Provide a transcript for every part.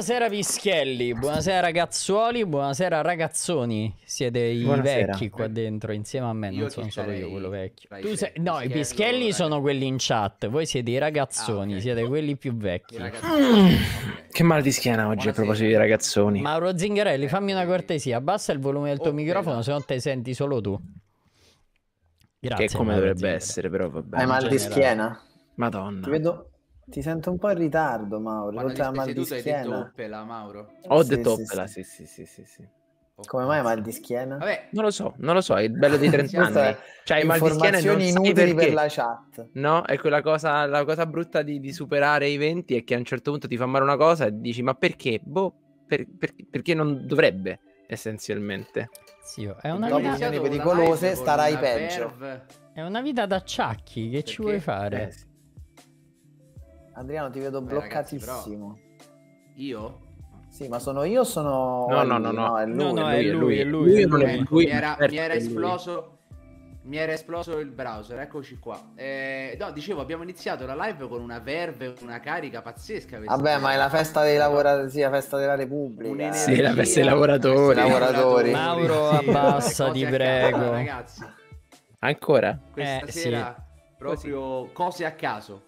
Buonasera Pischelli, buonasera ragazzuoli, buonasera ragazzoni. Siete i buonasera. vecchi qua dentro insieme a me, io non sono solo io quello vecchio. Vai, sei... No, Pischiello, i Pischielli vai. sono quelli in chat, voi siete i ragazzoni, ah, okay. siete quelli più vecchi. Che mal di schiena oggi buonasera. a proposito di ragazzoni. Mauro Zingarelli, eh, fammi una eh, cortesia, abbassa il volume del tuo oh, microfono, se no te senti solo tu. Grazie. Che come dovrebbe Zingarelli. essere, però vabbè. Hai mal di schiena? Madonna. Ti vedo ti sento un po' in ritardo, Mauro. Quando ti sei mal seduto hai detto oppela, Mauro. Ho sì, detto oppela, sì, sì, sì, sì. sì. Come mai mal di schiena? Vabbè, non lo so, non lo so, è il bello dei 30 anni. Cioè, mal di schiena non inutili per la chat. No, è quella cosa, la cosa brutta di, di, superare i 20 è che a un certo punto ti fa male una cosa e dici "Ma perché? Boh, per, per, perché non dovrebbe?" essenzialmente. Sì, oh, è una Dopo vita pericolose starai peggio. Verve. È una vita da ciacchi, che perché? ci vuoi fare? Eh, sì. Adriano, ti vedo Beh, bloccatissimo. Ragazzi, io? Sì, ma sono io o sono... No, no, no, no, è lui, no, no, è lui, è lui. Mi, era, certo, mi era esploso... Mi era esploso il browser, eccoci qua. Eh, no, dicevo, abbiamo iniziato la live con una verve, una carica pazzesca. Vabbè, ma è la festa dei lavoratori, sì, la festa della Repubblica. Sì, la festa dei lavoratori. lavoratori. Mauro, abbassa, ti prego. Caso, ragazzi. Ancora? Questa eh, sera, sì. proprio cose a caso.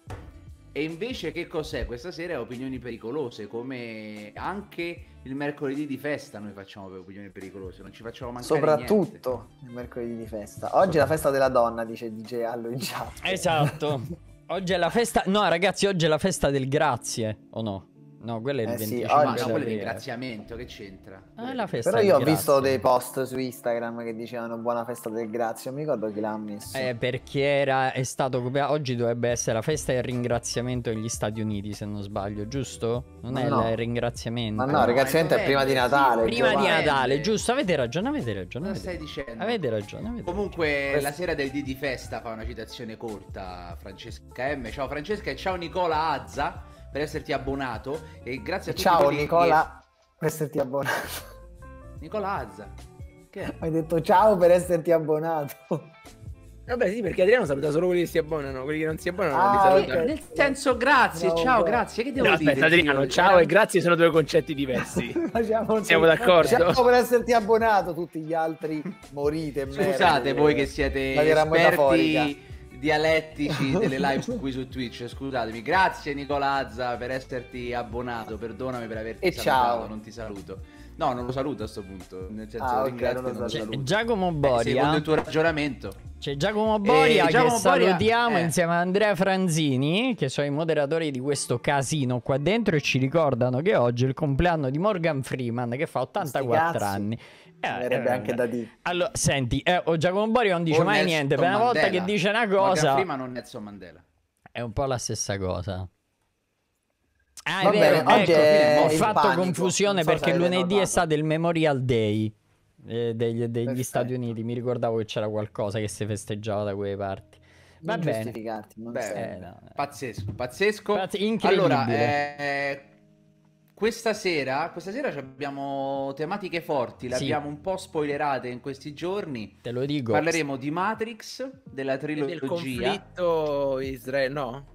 E invece che cos'è? Questa sera è Opinioni Pericolose, come anche il mercoledì di festa noi facciamo Opinioni Pericolose, non ci facciamo mancare Soprattutto niente. il mercoledì di festa. Oggi è la festa della donna, dice DJ Allo in chat. Esatto. Oggi è la festa... No ragazzi, oggi è la festa del grazie, o no? No, quello è il eh 25. Sì, ma no, quello è ringraziamento, che c'entra? Ah, la festa Però io ho visto dei post su Instagram che dicevano buona festa del grazie, non mi ricordo chi l'ha messo. Eh, perché era, è stato, oggi dovrebbe essere la festa del ringraziamento negli Stati Uniti, se non sbaglio, giusto? Non ma è no. il ringraziamento. Ma no, il ringraziamento è, eh, prima di Natale. Sì, prima di Natale, giusto, avete ragione, avete ragione. Cosa stai dicendo? Avete ragione. Avete Comunque ragione. la sera del D di festa fa una citazione corta Francesca M. Ciao Francesca e ciao Nicola Azza per esserti abbonato e grazie a tutti Ciao Nicola che... per esserti abbonato. Nicola Azza. Che? Hai detto ciao per esserti abbonato. Vabbè sì, perché Adriano saluta solo quelli che si abbonano, quelli che non si abbonano ah, non li ah, saluta. Okay. Nel senso grazie, no, ciao, no. grazie, che devo no, dire? Aspetta Adriano, ciao e grazie sono due concetti diversi. Siamo sì. d'accordo. Ciao per esserti abbonato, tutti gli altri morite. Scusate merda, voi che siete esperti dialettici delle live qui su Twitch. Scusatemi, grazie Nicolazza per esserti abbonato. Perdonami per averti e salutato. Ciao. Non ti saluto. No, non lo saluto a questo punto. Nel senso, ah, okay, non lo saluto. C'è Giacomo eh, Boria. Eh, secondo il tuo ragionamento. C'è Giacomo Boria eh, Giacomo che Boria... salutiamo eh. insieme a Andrea Franzini, che sono i moderatori di questo casino qua dentro e ci ricordano che oggi è il compleanno di Morgan Freeman che fa 84 anni. Sarebbe eh, eh, eh, anche da dire. Allora, senti, eh, oh, Giacomo Bori non dice o mai Nelson niente. Per una volta che dice una cosa. prima non Nelson Mandela. È un po' la stessa cosa. Ah, Vabbè, vero, oggi ecco, ho fatto panico, confusione so perché lunedì è stato il Memorial Day eh, degli, degli Stati Uniti. Mi ricordavo che c'era qualcosa che si festeggiava da quelle parti. Va bene. Beh, eh, no, eh. Pazzesco, pazzesco. Pazz- allora, eh, questa sera, questa sera abbiamo tematiche forti, le sì. abbiamo un po' spoilerate in questi giorni. Te lo dico. Parleremo di Matrix, della trilogia. E del conflitto Israele, no?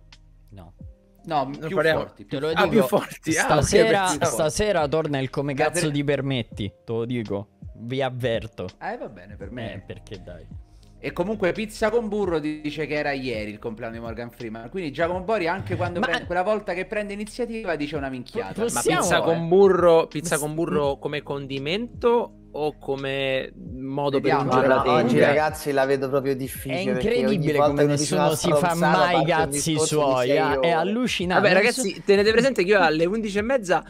No. No, più parliamo. forti. Più te lo dico. Ah, più forti. Stasera, ah, okay, stasera torna il come cazzo ti permetti, te lo dico. Vi avverto. Eh, va bene per me. Eh, perché dai. E comunque Pizza con Burro dice che era ieri il compleanno di Morgan Freeman. Quindi Giacomo Bori anche quando ma... prende, quella volta che prende iniziativa dice una minchiata. Possiamo, ma pizza eh? con burro, pizza con burro come condimento o come modo Vediamo, per mangiare la Oggi ragazzi la vedo proprio difficile. È incredibile come nessuno si fa mai i cazzi suoi. Eh, è allucinante. Vabbè ragazzi tenete presente che io alle 11 e mezza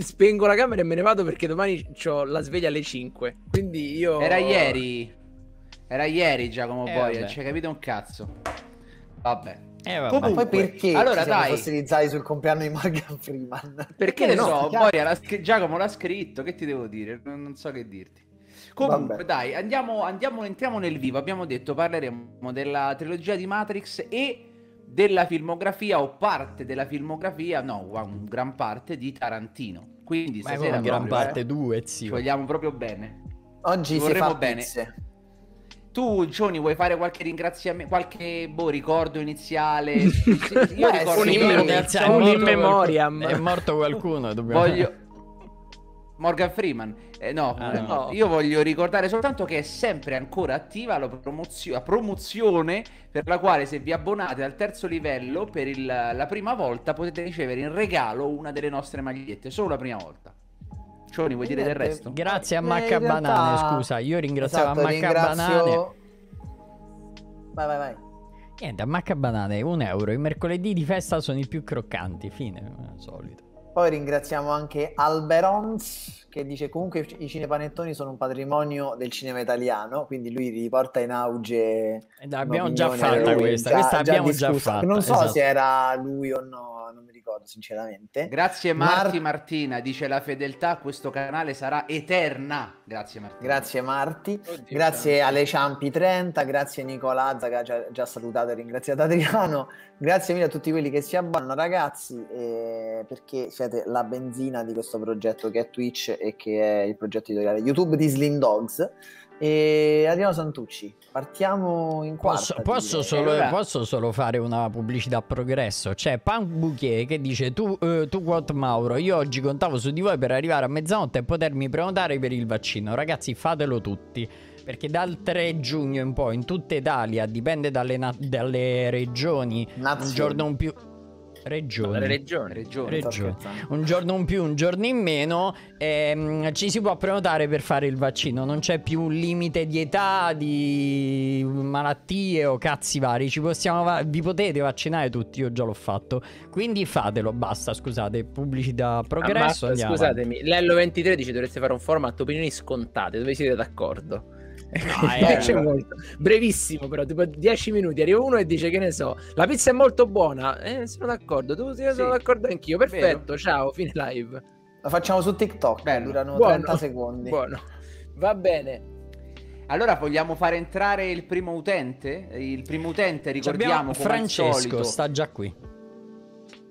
spengo la camera e me ne vado perché domani ho la sveglia alle 5. Quindi io... Era ieri. Era ieri Giacomo eh, Boia, ci cioè, hai capito un cazzo. Vabbè. Eh, vabbè. Comunque, poi perché allora, ci dai. fossilizzati sul compleanno di Morgan Freeman? Perché ne so, Boia, la, Giacomo l'ha scritto, che ti devo dire? Non, non so che dirti. Comunque, vabbè. dai, andiamo, andiamo, entriamo nel vivo. Abbiamo detto, parleremo della trilogia di Matrix e della filmografia o parte della filmografia, no, gran parte di Tarantino. Quindi Ma stasera gran proprio, parte eh, due, zio. Ci vogliamo proprio bene. Oggi Ci si fa bene. Pizze. Tu, Gioni, vuoi fare qualche ringraziamento, qualche boh, ricordo iniziale? Io ricordo un in, in memoria. È morto qualcuno, dobbiamo... Voglio... Morgan Freeman. Eh, no, ah, no. no, io voglio ricordare soltanto che è sempre ancora attiva la, promozio- la promozione per la quale se vi abbonate al terzo livello per il, la prima volta potete ricevere in regalo una delle nostre magliette, solo la prima volta. Ciori, vuoi dire del resto? Grazie a eh, Macca realtà... scusa, io ringraziavo esatto, a Macca ringrazio... Banane. Vai, vai, vai. Niente, a Macca Banane, un euro. I mercoledì di festa sono i più croccanti, fine, eh, solito. Poi ringraziamo anche Alberons che dice comunque i cinepanettoni sono un patrimonio del cinema italiano, quindi lui riporta in auge... Ed abbiamo già fatto questa, questa già abbiamo discussa. già fatta. Non so esatto. se era lui o no, non mi ricordo sinceramente. Grazie Marti Mar- Martina, dice la fedeltà a questo canale sarà eterna. Grazie Martina. Grazie Marti, Oddio, grazie ciao. alle Ciampi30, grazie Nicola Azza che ha già, già, salutato e ringraziato Adriano, grazie mille a tutti quelli che si abbonano ragazzi eh, perché siete la benzina di questo progetto che è Twitch e che è il progetto editoriale YouTube di Slim Dogs. E Adriano Santucci, partiamo in quarta. Posso, posso, solo, allora... posso solo, fare una pubblicità a progresso? C'è Punk Bouquet che dice tu, eh, tu quanto Mauro, io oggi contavo su di voi per arrivare a mezzanotte e potermi prenotare per il vaccino. Ragazzi fatelo tutti, perché dal 3 giugno in poi in tutta Italia, dipende dalle, na- dalle regioni, Nazione. un giorno in più Regioni. regione. Regioni. Regioni. Un giorno in più, un giorno in meno. Ehm, ci si può prenotare per fare il vaccino. Non c'è più un limite di età, di malattie o cazzi vari. Va- vi potete vaccinare tutti. Io già l'ho fatto. Quindi fatelo. Basta. Scusate, pubblicità progresso. Ah, ma, scusatemi, avanti. l'L23 dovreste fare un format opinioni scontate. Dove siete d'accordo? Ecco, no, mi eh, molto. Brevissimo, però, tipo 10 minuti. Arriva uno e dice: Che ne so, la pizza è molto buona. Eh, sono d'accordo. Tu sì. sono d'accordo anch'io. Perfetto, Vero. ciao, fine live. La facciamo su TikTok, Bello. durano buono, 30 secondi. Buono. Va bene. Allora vogliamo fare entrare il primo utente? Il primo utente, ricordiamo, Francesco sta già qui.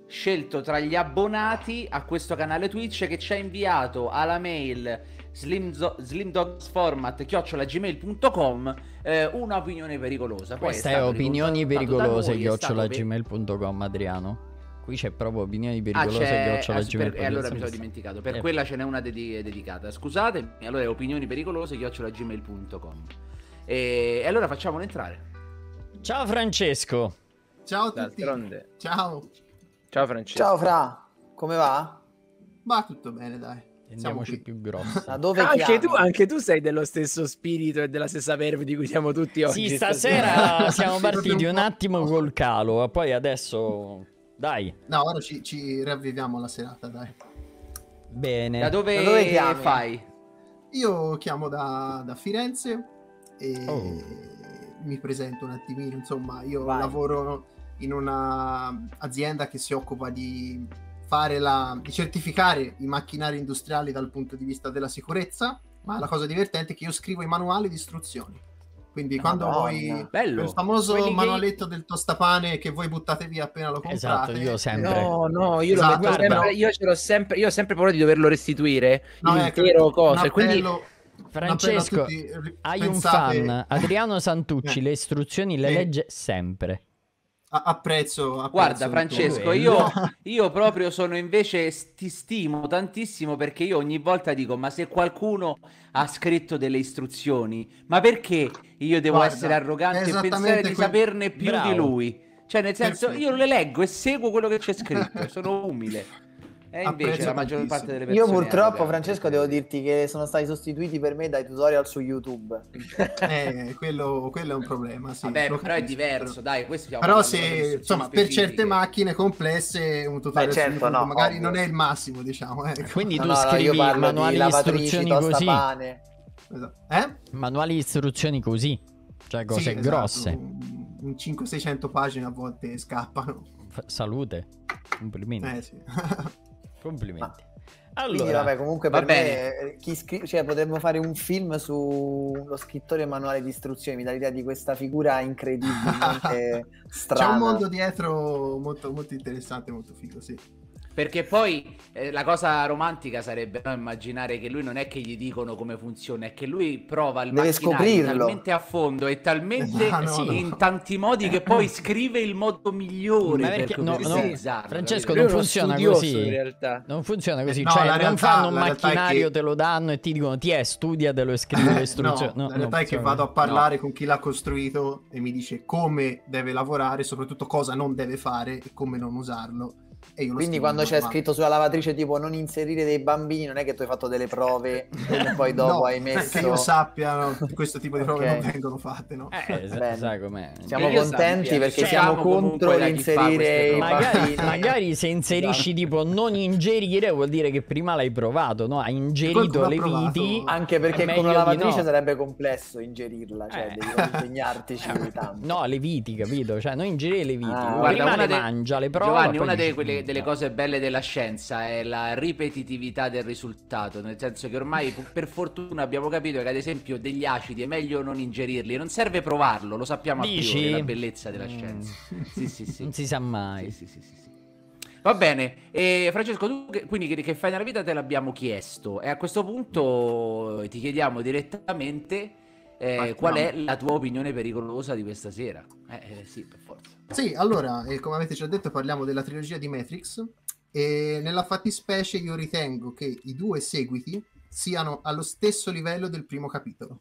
Scelto tra gli abbonati a questo canale Twitch che ci ha inviato alla mail slimzo- slimdogsformat gmail.com eh, una opinione pericolosa. Questa è, è opinioni pericolose chiocciolagmail.com Adriano. Qui c'è proprio opinioni ah, pericolose ah, chiocciola E allora mi sono dimenticato. Per eh. quella ce n'è una dedi- dedicata. Scusate, allora è opinioni pericolose chiocciola E, e allora facciamolo entrare. Ciao Francesco. Ciao a tutti. D'altronde. Ciao. Ciao Francesco. Ciao Fra, come va? Va tutto bene, dai. Andiamoci più grossi. Ah, anche, tu, anche, tu, sei dello stesso spirito e della stessa verve di cui siamo tutti oggi. Sì, stasera, stasera siamo partiti un attimo col calo, poi adesso dai. No, ora ci, ci riavviviamo la serata, dai. Bene. Da dove, da dove chiami? fai? Io chiamo da, da Firenze e oh. mi presento un attimino, insomma, io Vai. lavoro in un'azienda che si occupa di fare la, di certificare i macchinari industriali dal punto di vista della sicurezza, ma la cosa divertente è che io scrivo i manuali di istruzioni. Quindi quando voi Bello. il famoso Quelli manualetto che... del tostapane che voi buttate via appena lo esatto, comprate. Esatto, io sempre. No, no, io, esatto, lo sempre, io ce l'ho sempre, io ho sempre paura di doverlo restituire no, l'intero ecco, cosa, quindi Francesco, hai pensate... un fan, Adriano Santucci, eh. le istruzioni le legge sempre apprezzo, apprezzo, Guarda Francesco, io, io, proprio sono invece, ti stimo tantissimo perché io ogni volta dico, ma se qualcuno ha scritto delle istruzioni, ma perché io devo Guarda, essere arrogante e pensare di que... saperne più Bravo. di lui? Cioè nel senso, Perfetto. io le leggo e seguo quello che c'è scritto, sono umile. E invece la maggior parte delle persone... Io purtroppo, Francesco, devo dirti che sono stati sostituiti per me dai tutorial su YouTube. eh, quello, quello, è un problema, sì. Vabbè, però capisco, è diverso, però. dai, questo Però se, insomma, per certe macchine complesse un tutorial Beh, certo, YouTube, no, magari ovvio. non è il massimo, diciamo. Eh, ecco. Quindi tu no, no, scrivi no, manuali istruzioni così. Esatto. Eh? Manuali istruzioni così, cioè cose sì, esatto, grosse. Esatto. In 500-600 pagine a volte scappano. F- salute, complimenti. Eh sì. Complimenti. Ma... Allora, Quindi, vabbè, comunque per me eh, scri- cioè, potremmo fare un film sullo scrittore manuale di istruzioni, mi dà l'idea di questa figura incredibilmente strana. C'è un mondo dietro molto, molto interessante, molto figo, sì. Perché poi eh, la cosa romantica sarebbe no, immaginare che lui non è che gli dicono come funziona, è che lui prova il Deve macchinario talmente a fondo e talmente no, no, in tanti modi che poi scrive il modo migliore Ma perché, per no, utilizzarlo. Francesco non funziona così. In realtà. Non funziona così, eh, cioè realtà, non fanno un macchinario, che... te lo danno e ti dicono "Ti è, studiatelo e scrivi eh, le istruzioni". no, la realtà è che vado a parlare con chi l'ha costruito e mi dice come deve lavorare, soprattutto cosa non deve fare e come non usarlo quindi quando c'è normale. scritto sulla lavatrice tipo non inserire dei bambini, non è che tu hai fatto delle prove e poi dopo no, hai messo... Che io sappia, no, questo tipo di prove okay. non vengono fatte, no? Eh, Bene. Eh, sai com'è. Siamo contenti perché cioè, siamo contro l'inserire... Magari, magari se inserisci esatto. tipo non ingerire vuol dire che prima l'hai provato, no? Hai ingerito le viti... Anche perché con una lavatrice no. sarebbe complesso ingerirla, cioè eh. devi impegnarti tanto. No, le viti, capito? Cioè non ingerire le viti. Ah, guarda, prima le mangia, le prova... Giovanni, una delle quelle delle esatto. cose belle della scienza è la ripetitività del risultato, nel senso che ormai per fortuna abbiamo capito che ad esempio degli acidi è meglio non ingerirli, non serve provarlo, lo sappiamo Dici? a priori, la bellezza della mm. scienza. Mm. Sì, sì, sì. Non si sa mai. Sì, sì, sì, Va bene, e Francesco, tu che, quindi che fai nella vita te l'abbiamo chiesto e a questo punto ti chiediamo direttamente eh, qual è la tua opinione pericolosa di questa sera. Eh, eh sì, per forza. Sì, allora, eh, come avete già detto, parliamo della trilogia di Matrix. E nella fattispecie io ritengo che i due seguiti siano allo stesso livello del primo capitolo.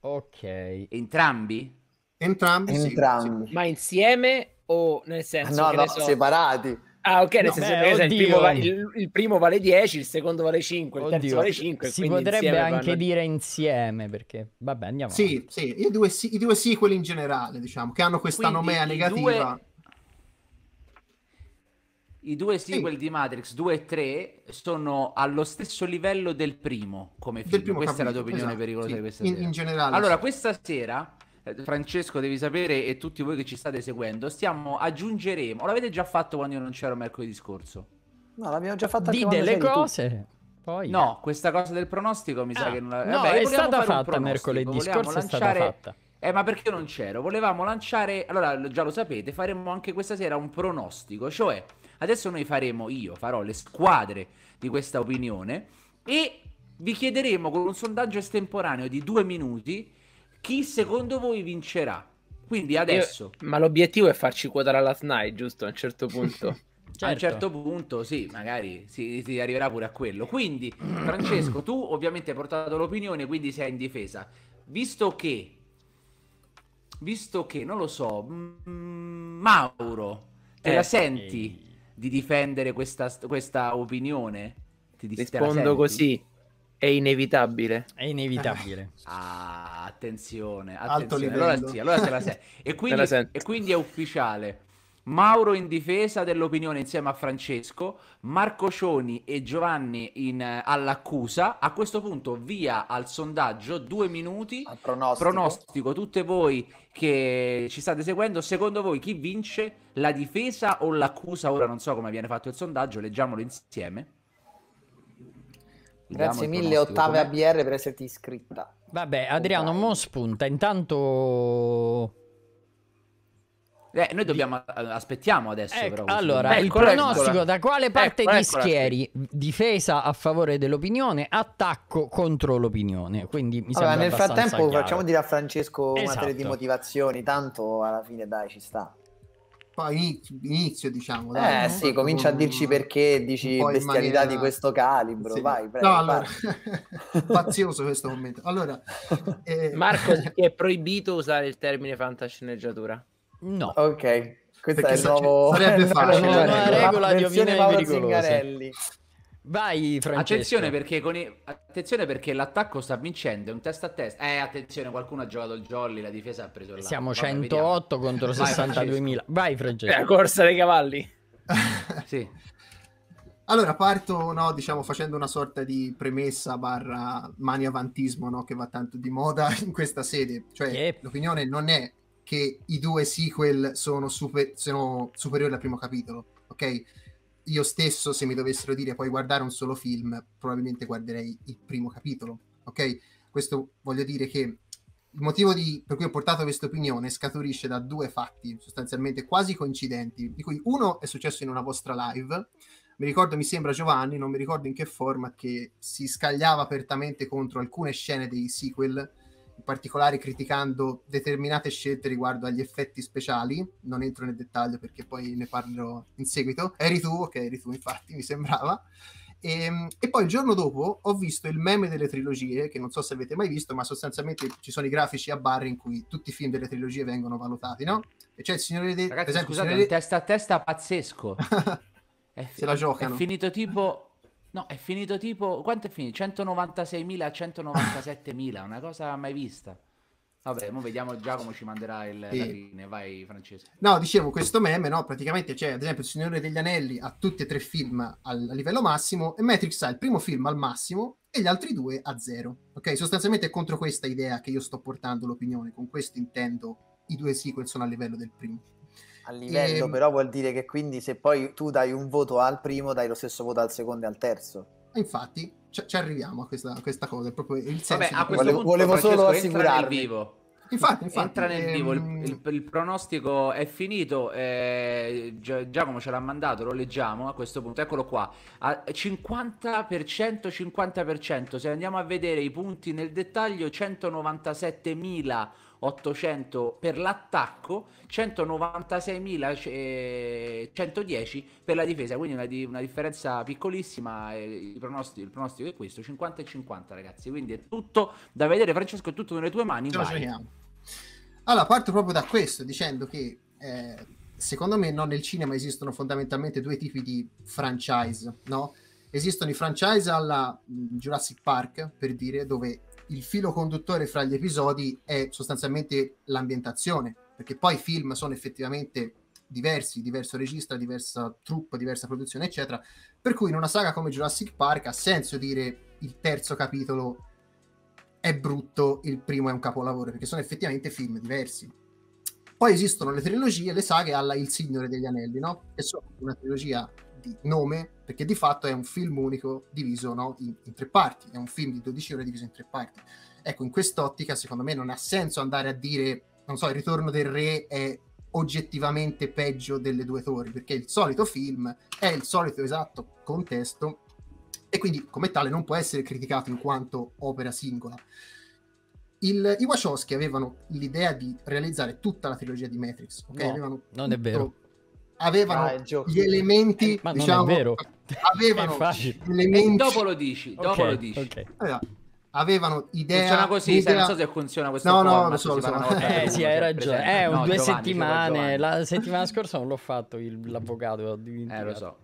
Ok. Entrambi? Entrambi, Entrambi. Sì, sì. Ma insieme o nel senso... No, no, so... separati. Ah, ok, nel no, senso beh, il, primo vale, il, il, primo vale, 10, il secondo vale 5, il terzo vale 5. Si potrebbe anche vanno... dire insieme, perché vabbè, andiamo. Sì, sì, i due, i due sequel in generale, diciamo, che hanno questa Quindi nomea negativa. Due... I due sequel sì. di Matrix 2 e 3 sono allo stesso livello del primo come film. Primo questa capito. è la tua opinione esatto, pericolosa sì. di questa in, sera. In generale. Allora, sì. questa sera eh, Francesco devi sapere e tutti voi che ci state seguendo, stiamo aggiungeremo, l'avete già fatto quando io non c'ero mercoledì scorso? No, l'abbiamo già fatto Di delle cose. Poi... No, questa cosa del pronostico mi ah, sa che non la... No, Vabbè, eh è stata fatta mercoledì scorso, lanciare... è stata fatta. Eh, ma perché io non c'ero? Volevamo lanciare, allora già lo sapete, faremo anche questa sera un pronostico, cioè adesso noi faremo, io farò le squadre di questa opinione e vi chiederemo con un sondaggio estemporaneo di due minuti chi secondo voi vincerà? Quindi adesso. Io, ma l'obiettivo è farci quadrare la SNAI, giusto? A un certo punto. Certo. A un certo. certo punto, sì, magari si, si, arriverà pure a quello. Quindi, Francesco, tu ovviamente hai portato l'opinione, quindi sei in difesa. Visto che, visto che, non lo so, Mauro, te eh, la senti eh. di difendere questa, questa opinione? Ti Rispondo così. È inevitabile. È inevitabile. Ah, attenzione, attenzione. Allora, sì, allora te la sei. E quindi, se e quindi è ufficiale. Mauro in difesa dell'opinione insieme a Francesco, Marco Cioni e Giovanni in, eh, all'accusa. A questo punto via al sondaggio, due minuti. pronostico. pronostico. Tutte voi che ci state seguendo, secondo voi chi vince la difesa o l'accusa? Ora non so come viene fatto il sondaggio, leggiamolo insieme. Grazie mille Ottave ABR per esserti iscritta. Vabbè, Adriano, mo spunta. Intanto... Eh, noi dobbiamo eh, aspettiamo adesso ecco, però, Allora, ecco, il ecco, pronostico ecco, da quale ecco, parte ecco di schieri? Difesa a favore dell'opinione, attacco contro l'opinione. Quindi mi allora, nel frattempo chiaro. facciamo dire a Francesco esatto. una serie di motivazioni, tanto alla fine dai, ci sta poi inizio, diciamo. Dai, eh sì, comincia a dirci perché dici bestialità maniera... di questo calibro, sì. vai, prego. No, allora, fazioso questo momento. Allora, eh... Marco, è proibito usare il termine fantascieneggiatura? No. Ok, questo Perché è il nuovo... Sarebbe facile. Una regola, regola di opinione Zingarelli. Vai Francesco. Attenzione perché, i... attenzione perché, l'attacco sta vincendo, è un test a test. Eh, attenzione, qualcuno ha giocato il jolly, la difesa ha preso il Siamo 108 vediamo. contro 62.000. Vai Francesco. La corsa dei cavalli. sì. Allora, parto no, diciamo, facendo una sorta di premessa barra maniavantismo no, che va tanto di moda in questa sede. Cioè, yep. l'opinione non è che i due sequel sono, super, sono superiori al primo capitolo, ok? io stesso, se mi dovessero dire poi guardare un solo film, probabilmente guarderei il primo capitolo. Ok? Questo voglio dire che il motivo di, per cui ho portato questa opinione scaturisce da due fatti sostanzialmente quasi coincidenti, di cui uno è successo in una vostra live. Mi ricordo, mi sembra Giovanni, non mi ricordo in che forma, che si scagliava apertamente contro alcune scene dei sequel in particolare criticando determinate scelte riguardo agli effetti speciali, non entro nel dettaglio perché poi ne parlerò in seguito, eri tu, ok, eri tu infatti, mi sembrava. E, ehm, e, poi il giorno dopo ho visto il meme delle trilogie, che non so se avete mai visto, ma sostanzialmente ci sono i grafici a barre in cui tutti i film delle trilogie vengono valutati, no? E c'è cioè il Signore dei... Ragazzi, esempio, scusate, signore... testa a testa pazzesco. Se la giocano. È finito tipo No, è finito tipo. Quanto è finito? 196.000 a 197.000, una cosa mai vista. Vabbè, mo vediamo come ci manderà il sì. la fine. Vai, Francesco. No, dicevo, questo meme, no? Praticamente cioè, ad esempio, Il Signore degli Anelli ha tutti e tre film al, a livello massimo e Matrix ha il primo film al massimo e gli altri due a zero. Ok? Sostanzialmente è contro questa idea che io sto portando l'opinione. Con questo intendo i due sequel sono a livello del primo. A livello e... Ehm, però vuol dire che quindi se poi tu dai un voto al primo, dai lo stesso voto al secondo e al terzo. Infatti, c- ci arriviamo a questa, a questa cosa, proprio il senso. Vabbè, a questo volevo, punto, volevo solo assicurarvi. vivo. Infatti, infatti, entra nel vivo. Il, ehm, il, il, pronostico è finito. Eh, Giacomo ce l'ha mandato, lo leggiamo a questo punto. Eccolo qua: a 50%, 50%. Se andiamo a vedere i punti nel dettaglio, 197.000 800 per l'attacco, 196.110 eh, per la difesa, quindi una, di, una differenza piccolissima, eh, il pronostico, il pronostico, è questo, 50 e 50 ragazzi, quindi è tutto da vedere Francesco, è tutto nelle tue mani. Allora, parto proprio da questo, dicendo che... Eh secondo me no, nel cinema esistono fondamentalmente due tipi di franchise, no? Esistono i franchise alla mm, Jurassic Park, per dire, dove il filo conduttore fra gli episodi è sostanzialmente l'ambientazione, perché poi i film sono effettivamente diversi, diverso regista, diversa troupe, diversa produzione, eccetera. Per cui in una saga come Jurassic Park ha senso dire il terzo capitolo è brutto, il primo è un capolavoro, perché sono effettivamente film diversi. Poi esistono le trilogie, le saghe alla Il Signore degli Anelli, no? Che sono una trilogia di nome, perché di fatto è un film unico diviso no, in, in, tre parti, è un film di 12 ore diviso in tre parti. Ecco, in quest'ottica secondo me non ha senso andare a dire, non so, il ritorno del re è oggettivamente peggio delle due torri, perché il solito film è il solito esatto contesto e quindi come tale non può essere criticato in quanto opera singola. Il, I Wachowski avevano l'idea di realizzare tutta la trilogia di Matrix, ok? No, non è vero avevano ah, gli elementi, eh, ma diciamo, non è diciamo, vero. avevano elementi... dopo lo dici, dopo okay, lo dici. Okay. Allora, avevano idea funziona così idea... non so se funziona questo no no lo so, lo so. Eh, eh sì hai ragione eh no, due Giovanni, settimane la settimana scorsa non l'ho fatto il, l'avvocato eh lo so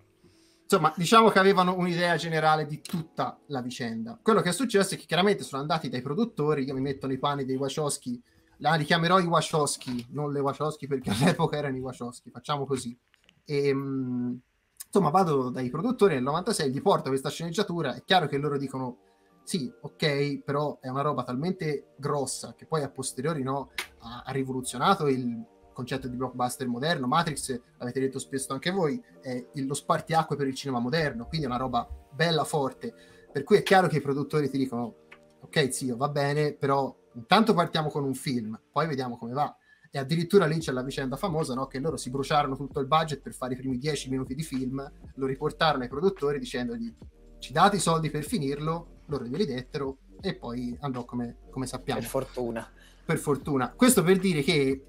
insomma diciamo che avevano un'idea generale di tutta la vicenda quello che è successo è che chiaramente sono andati dai produttori io mi metto nei panni dei Wachowski la richiamerò i Wachowski, non le Wachowski perché all'epoca erano i Wachowski, facciamo così. E, ehm, insomma, vado dai produttori nel 96, gli porto questa sceneggiatura, è chiaro che loro dicono sì, ok, però è una roba talmente grossa che poi a posteriori no, ha, ha rivoluzionato il concetto di blockbuster moderno, Matrix, l'avete detto spesso anche voi, è il, lo spartiacque per il cinema moderno, quindi è una roba bella forte, per cui è chiaro che i produttori ti dicono ok zio, va bene, però intanto partiamo con un film, poi vediamo come va. E addirittura lì c'è la vicenda famosa, no? che loro si bruciarono tutto il budget per fare i primi dieci minuti di film, lo riportarono ai produttori dicendogli ci date i soldi per finirlo, loro glieli dettero e poi andò come, come sappiamo. Per fortuna. Per fortuna. Questo per dire che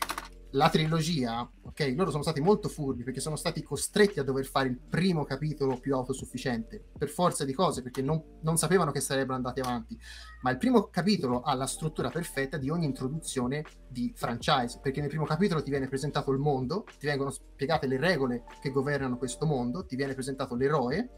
la trilogia, ok, loro sono stati molto furbi perché sono stati costretti a dover fare il primo capitolo più autosufficiente, per forza di cose, perché non, non sapevano che sarebbero andati avanti. Ma il primo capitolo ha la struttura perfetta di ogni introduzione di franchise, perché nel primo capitolo ti viene presentato il mondo, ti vengono spiegate le regole che governano questo mondo, ti viene presentato l'eroe,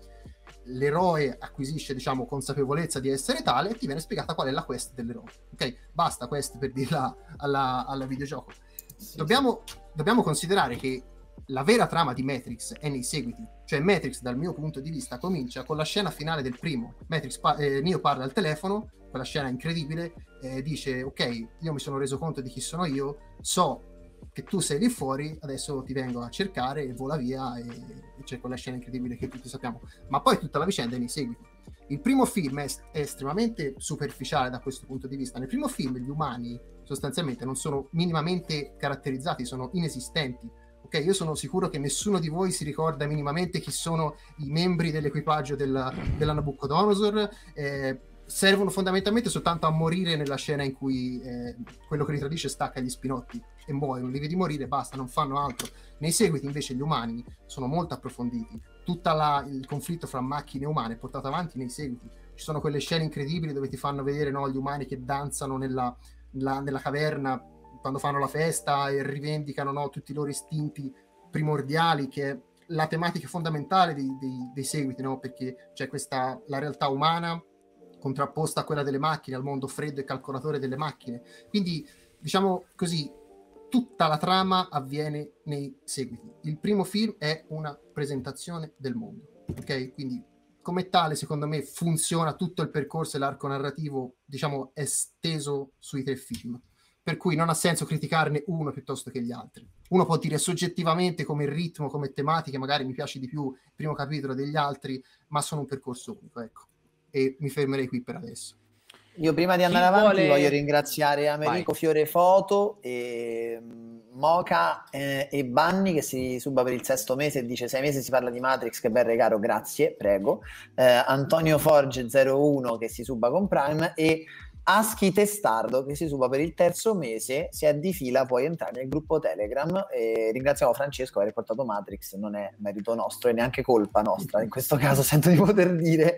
l'eroe acquisisce diciamo consapevolezza di essere tale e ti viene spiegata qual è la quest dell'eroe ok basta quest per dirla alla, alla videogioco sì, dobbiamo, sì. dobbiamo considerare che la vera trama di Matrix è nei seguiti. Cioè, Matrix, dal mio punto di vista, comincia con la scena finale del primo. Matrix pa- eh, Neo parla al telefono, quella scena incredibile, eh, dice: Ok, io mi sono reso conto di chi sono io, so che tu sei lì fuori, adesso ti vengo a cercare e vola via. E, e c'è quella scena incredibile che tutti sappiamo. Ma poi tutta la vicenda è nei seguiti. Il primo film è, est- è estremamente superficiale da questo punto di vista. Nel primo film, gli umani sostanzialmente non sono minimamente caratterizzati, sono inesistenti. Ok, io sono sicuro che nessuno di voi si ricorda minimamente chi sono i membri dell'equipaggio della, della Nabucodonosor. Eh, servono fondamentalmente soltanto a morire nella scena in cui eh, quello che li tradisce stacca gli spinotti e muoiono, li vedi morire, basta, non fanno altro. Nei seguiti invece gli umani sono molto approfonditi, tutto il conflitto fra macchine e umane è portato avanti nei seguiti, ci sono quelle scene incredibili dove ti fanno vedere no, gli umani che danzano nella, la, nella caverna quando fanno la festa e rivendicano no, tutti i loro istinti primordiali, che è la tematica fondamentale dei, dei, dei seguiti, no? perché c'è questa, la realtà umana contrapposta a quella delle macchine, al mondo freddo e calcolatore delle macchine. Quindi, diciamo così, tutta la trama avviene nei seguiti. Il primo film è una presentazione del mondo, ok? Quindi come tale, secondo me, funziona tutto il percorso e l'arco narrativo, diciamo, esteso sui tre film. Per cui non ha senso criticarne uno piuttosto che gli altri. Uno può dire soggettivamente come ritmo, come tematiche, magari mi piace di più il primo capitolo degli altri, ma sono un percorso unico, ecco. E mi fermerei qui per adesso. Io prima di andare Chi avanti vuole... voglio ringraziare Americo Vai. Fiore Foto e mm, Moca eh, e Banni che si suba per il sesto mese e dice sei mesi si parla di Matrix che bel regalo, grazie, prego. Eh, Antonio Forge 01 che si suba con Prime e Aschi Testardo che si suba per il terzo mese, se è di fila puoi entrare nel gruppo Telegram e ringraziamo Francesco per aver portato Matrix, non è merito nostro e neanche colpa nostra, in questo caso sento di poter dire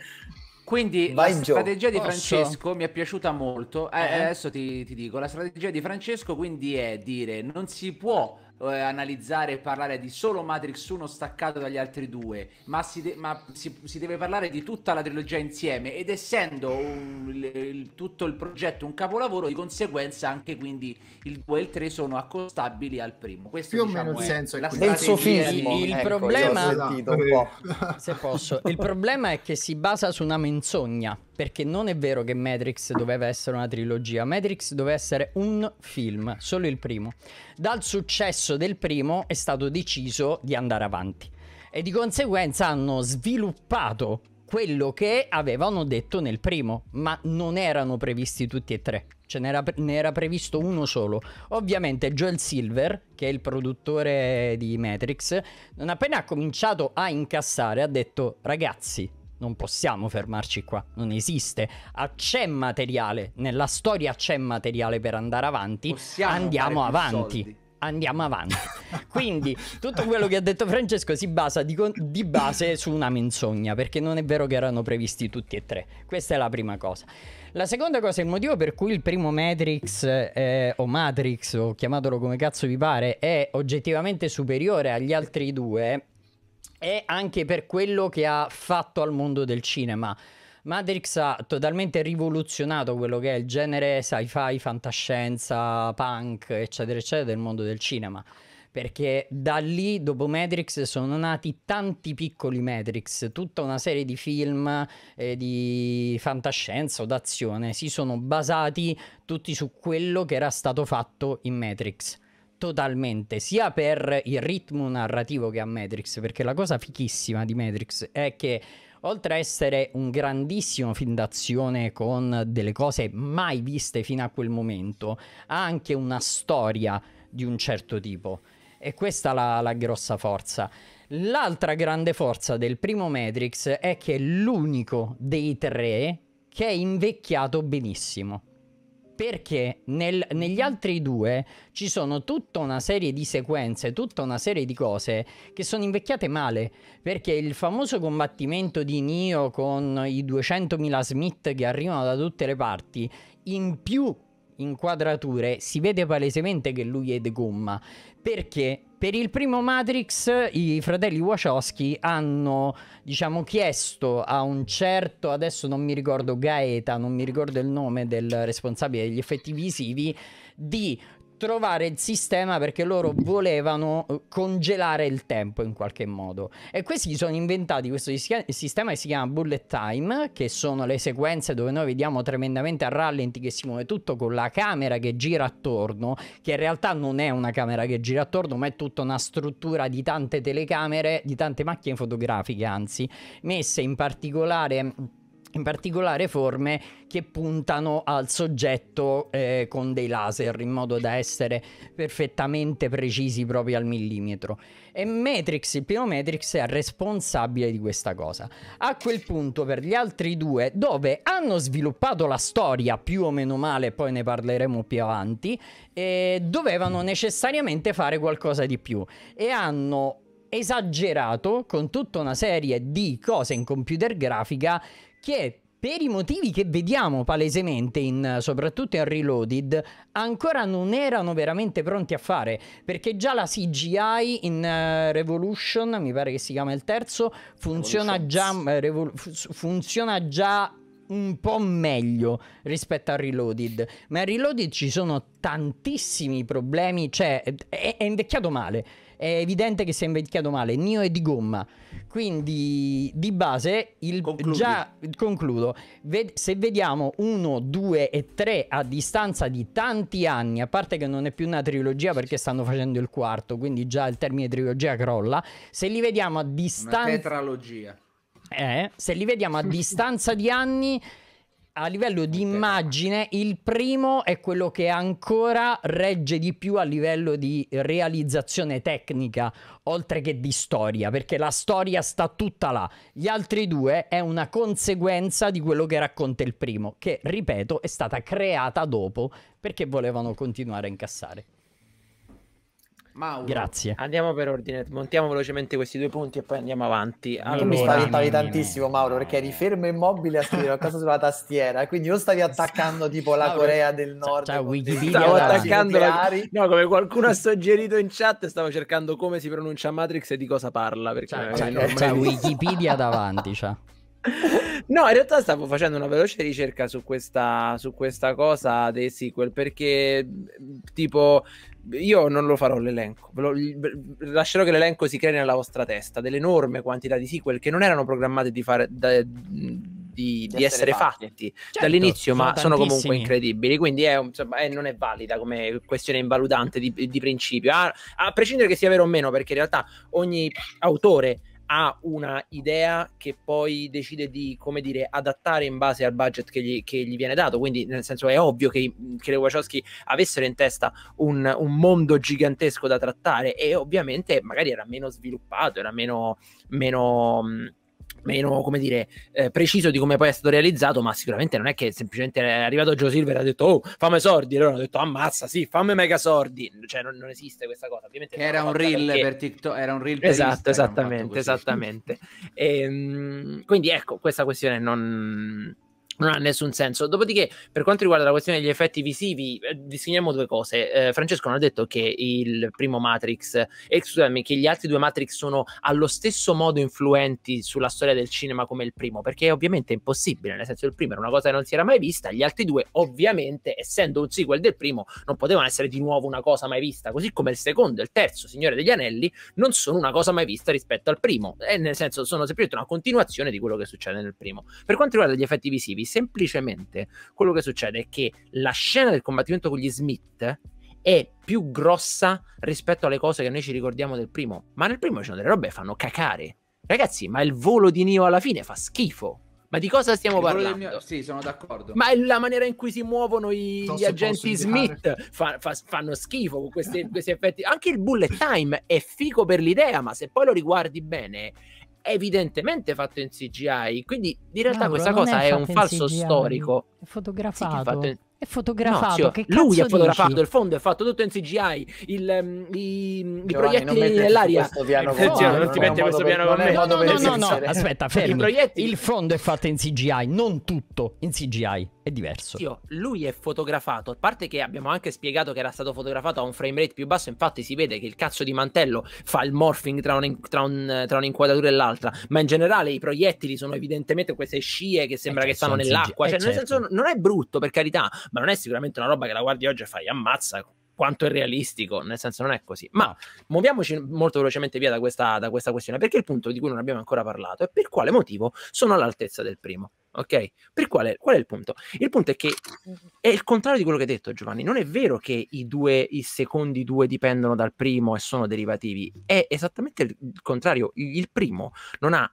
quindi Vai la strategia Joe. di Francesco Posso? mi è piaciuta molto. Eh, eh. Adesso ti, ti dico, la strategia di Francesco quindi è dire non si può eh, analizzare e parlare di solo Matrix 1 staccato dagli altri due, ma, si, de- ma si, si deve parlare di tutta la trilogia insieme ed essendo un, il, tutto il progetto un capolavoro, di conseguenza anche quindi il 2 e il 3 sono accostabili al primo. Questo Più diciamo, o meno il senso è la senso fisico. Il, il ecco, problema... Se posso, il problema è che si basa su una menzogna perché non è vero che Matrix doveva essere una trilogia, Matrix doveva essere un film, solo il primo. Dal successo del primo è stato deciso di andare avanti e di conseguenza hanno sviluppato quello che avevano detto nel primo, ma non erano previsti tutti e tre, ce cioè, n'era, ne era previsto uno solo. Ovviamente Joel Silver, che è il produttore di Matrix, non appena ha cominciato a incassare ha detto ragazzi, non possiamo fermarci qua, non esiste. Ah, c'è materiale, nella storia c'è materiale per andare avanti, possiamo andiamo avanti. andiamo avanti. Quindi tutto quello che ha detto Francesco si basa di, con- di, base su una menzogna, perché non è vero che erano previsti tutti e tre. Questa è la prima cosa. La seconda cosa, è il motivo per cui il primo Matrix eh, o Matrix, o chiamatelo come cazzo vi pare, è oggettivamente superiore agli altri due, e anche per quello che ha fatto al mondo del cinema. Matrix ha totalmente rivoluzionato quello che è il genere sci-fi, fantascienza, punk, eccetera, eccetera, del mondo del cinema. Perché da lì, dopo Matrix, sono nati tanti piccoli Matrix, tutta una serie di film eh, di fantascienza o d'azione si sono basati tutti su quello che era stato fatto in Matrix totalmente, sia per il ritmo narrativo che ha Matrix, perché la cosa fichissima di Matrix è che oltre a essere un grandissimo film d'azione con delle cose mai viste fino a quel momento, ha anche una storia di un certo tipo. E questa è la, la grossa forza. L'altra grande forza del primo Matrix è che è l'unico dei tre che è invecchiato benissimo perché nel, negli mm-hmm. altri due ci sono tutta una serie di sequenze, tutta una serie di cose che sono invecchiate male, perché il famoso combattimento di Neo con i 200.000 Smith che arrivano da tutte le parti, in più inquadrature si vede palesemente che lui è de gomma, perché per il primo Matrix i fratelli Wachowski hanno, diciamo, chiesto a un certo, adesso non mi ricordo Gaeta, non mi ricordo il nome del responsabile degli effetti visivi, di trovare il sistema perché loro volevano eh, congelare il tempo in qualche modo. E questi sono inventati questo sistema che si chiama bullet time, che sono le sequenze dove noi vediamo tremendamente a rallenti che si muove tutto con la camera che gira attorno, che in realtà non è una camera che gira attorno, ma è tutta una struttura di tante telecamere, di tante macchine fotografiche, anzi, messe in particolare in particolare forme che puntano al soggetto eh, con dei laser in modo da essere perfettamente precisi proprio al millimetro. E Matrix, il primo Matrix, è responsabile di questa cosa. A quel punto, per gli altri due, dove hanno sviluppato la storia più o meno male, poi ne parleremo più avanti, eh, dovevano necessariamente fare qualcosa di più e hanno esagerato con tutta una serie di cose in computer grafica che per i motivi che vediamo palesemente, in, soprattutto in Reloaded, ancora non erano veramente pronti a fare, perché già la CGI in uh, Revolution, mi pare che si chiama il terzo, funziona già, uh, funziona già un po' meglio rispetto a Reloaded, ma in Reloaded ci sono tantissimi problemi, cioè è, è invecchiato male è evidente che si è invecchiato male. Nio è di gomma. Quindi di base, il, Concludi. già concludo, ved- se vediamo 1, 2 e 3 a distanza di tanti anni, a parte che non è più una trilogia perché stanno facendo il quarto, quindi già il termine trilogia crolla, se li vediamo a distanza... Una tetralogia. Eh, se li vediamo a distanza di anni a livello di immagine il primo è quello che ancora regge di più a livello di realizzazione tecnica oltre che di storia perché la storia sta tutta là gli altri due è una conseguenza di quello che racconta il primo che ripeto è stata creata dopo perché volevano continuare a incassare Mauro. Grazie. Andiamo per ordine, montiamo velocemente questi due punti e poi andiamo avanti. Allora, tu mi spaventavi tantissimo, Mauro, perché eri fermo immobile a scrivere qualcosa sulla tastiera, quindi non stavi attaccando tipo la Corea del Nord. Ciao, Wikipedia. Stavo attaccando la... No, come qualcuno ha suggerito in chat, stavo cercando come si pronuncia Matrix e di cosa parla. Perché ciao, ciao, ciao Wikipedia davanti, ciao. No, in realtà stavo facendo una veloce ricerca su questa, su questa cosa dei sequel perché tipo io non lo farò l'elenco, lo, lascerò che l'elenco si crei nella vostra testa dell'enorme quantità di sequel che non erano programmate di, fare, da, di, di essere, fatti, fatti certo, dall'inizio, sono ma tantissimi. sono comunque incredibili. Quindi è, insomma, è, non è valida come questione invalutante di, di principio, a, a prescindere che sia vero o meno, perché in realtà ogni autore ha una idea che poi decide di, come dire, adattare in base al budget che gli, che gli viene dato. Quindi, nel senso, è ovvio che, che le Wachowski avessero in testa un, un, mondo gigantesco da trattare e ovviamente magari era meno sviluppato, era meno... meno meno, come dire, eh, preciso di come poi è stato realizzato, ma sicuramente non è che semplicemente è arrivato Joe Silver e ha detto "Oh, fammi sordi", loro hanno detto "Ammazza, sì, fammi mega sordi". Cioè non, non esiste questa cosa, ovviamente. Che era un reel perché... per TikTok, era un reel per Esatto, Instagram, esattamente, esattamente. e, quindi ecco, questa questione non non ha nessun senso. Dopodiché, per quanto riguarda la questione degli effetti visivi, eh, disegniamo due cose. Eh, Francesco non ha detto che il primo Matrix, eh, scusami, che gli altri due Matrix sono allo stesso modo influenti sulla storia del cinema come il primo, perché è ovviamente impossibile, nel senso il primo era una cosa che non si era mai vista, gli altri due ovviamente, essendo un sequel del primo, non potevano essere di nuovo una cosa mai vista, così come il secondo e il terzo, Signore degli Anelli, non sono una cosa mai vista rispetto al primo, eh, nel senso sono semplicemente una continuazione di quello che succede nel primo. Per quanto riguarda gli effetti visivi, semplicemente quello che succede è che la scena del combattimento con gli Smith è più grossa rispetto alle cose che noi ci ricordiamo del primo. Ma nel primo ci sono delle robe che fanno cacare. Ragazzi, ma il volo di Nio alla fine fa schifo. Ma di cosa stiamo il parlando? Mio... Sì, sono d'accordo. Ma la maniera in cui si muovono i... gli agenti Smith fa, fa, fanno schifo con questi, questi effetti. Anche il bullet time è figo per l'idea, ma se poi lo riguardi bene, evidentemente fatto in CGI. Quindi in realtà no, questa cosa è, è un falso CGI, storico. È fotografato. Sì, è fatto in... È fotografato, no, zio, lui è fotografato, dici? il fondo è fatto tutto in CGI, il, um, i, Giovanni, i proiettili nell'aria. Piano con eh, zio, non ti mette questo piano con me. No, no, no, no, no, aspetta, fermi. Proiettili... Il fondo è fatto in CGI, non tutto in CGI, è diverso. Zio, lui è fotografato, a parte che abbiamo anche spiegato che era stato fotografato a un frame rate più basso, infatti si vede che il cazzo di mantello fa il morphing tra, un, tra, un, tra un'inquadratura e l'altra, ma in generale i proiettili sono evidentemente queste scie che sembra eh, che stanno nell'acqua, cioè eh, nel senso certo. non è brutto per carità, ma non è sicuramente una roba che la guardi oggi e fai ammazza quanto è realistico, nel senso non è così. Ma muoviamoci molto velocemente via da questa, da questa questione, perché il punto di cui non abbiamo ancora parlato è per quale motivo sono all'altezza del primo. Ok? Per quale, qual è il punto? Il punto è che è il contrario di quello che hai detto, Giovanni. Non è vero che i, due, i secondi due dipendono dal primo e sono derivativi, è esattamente il contrario. Il primo non ha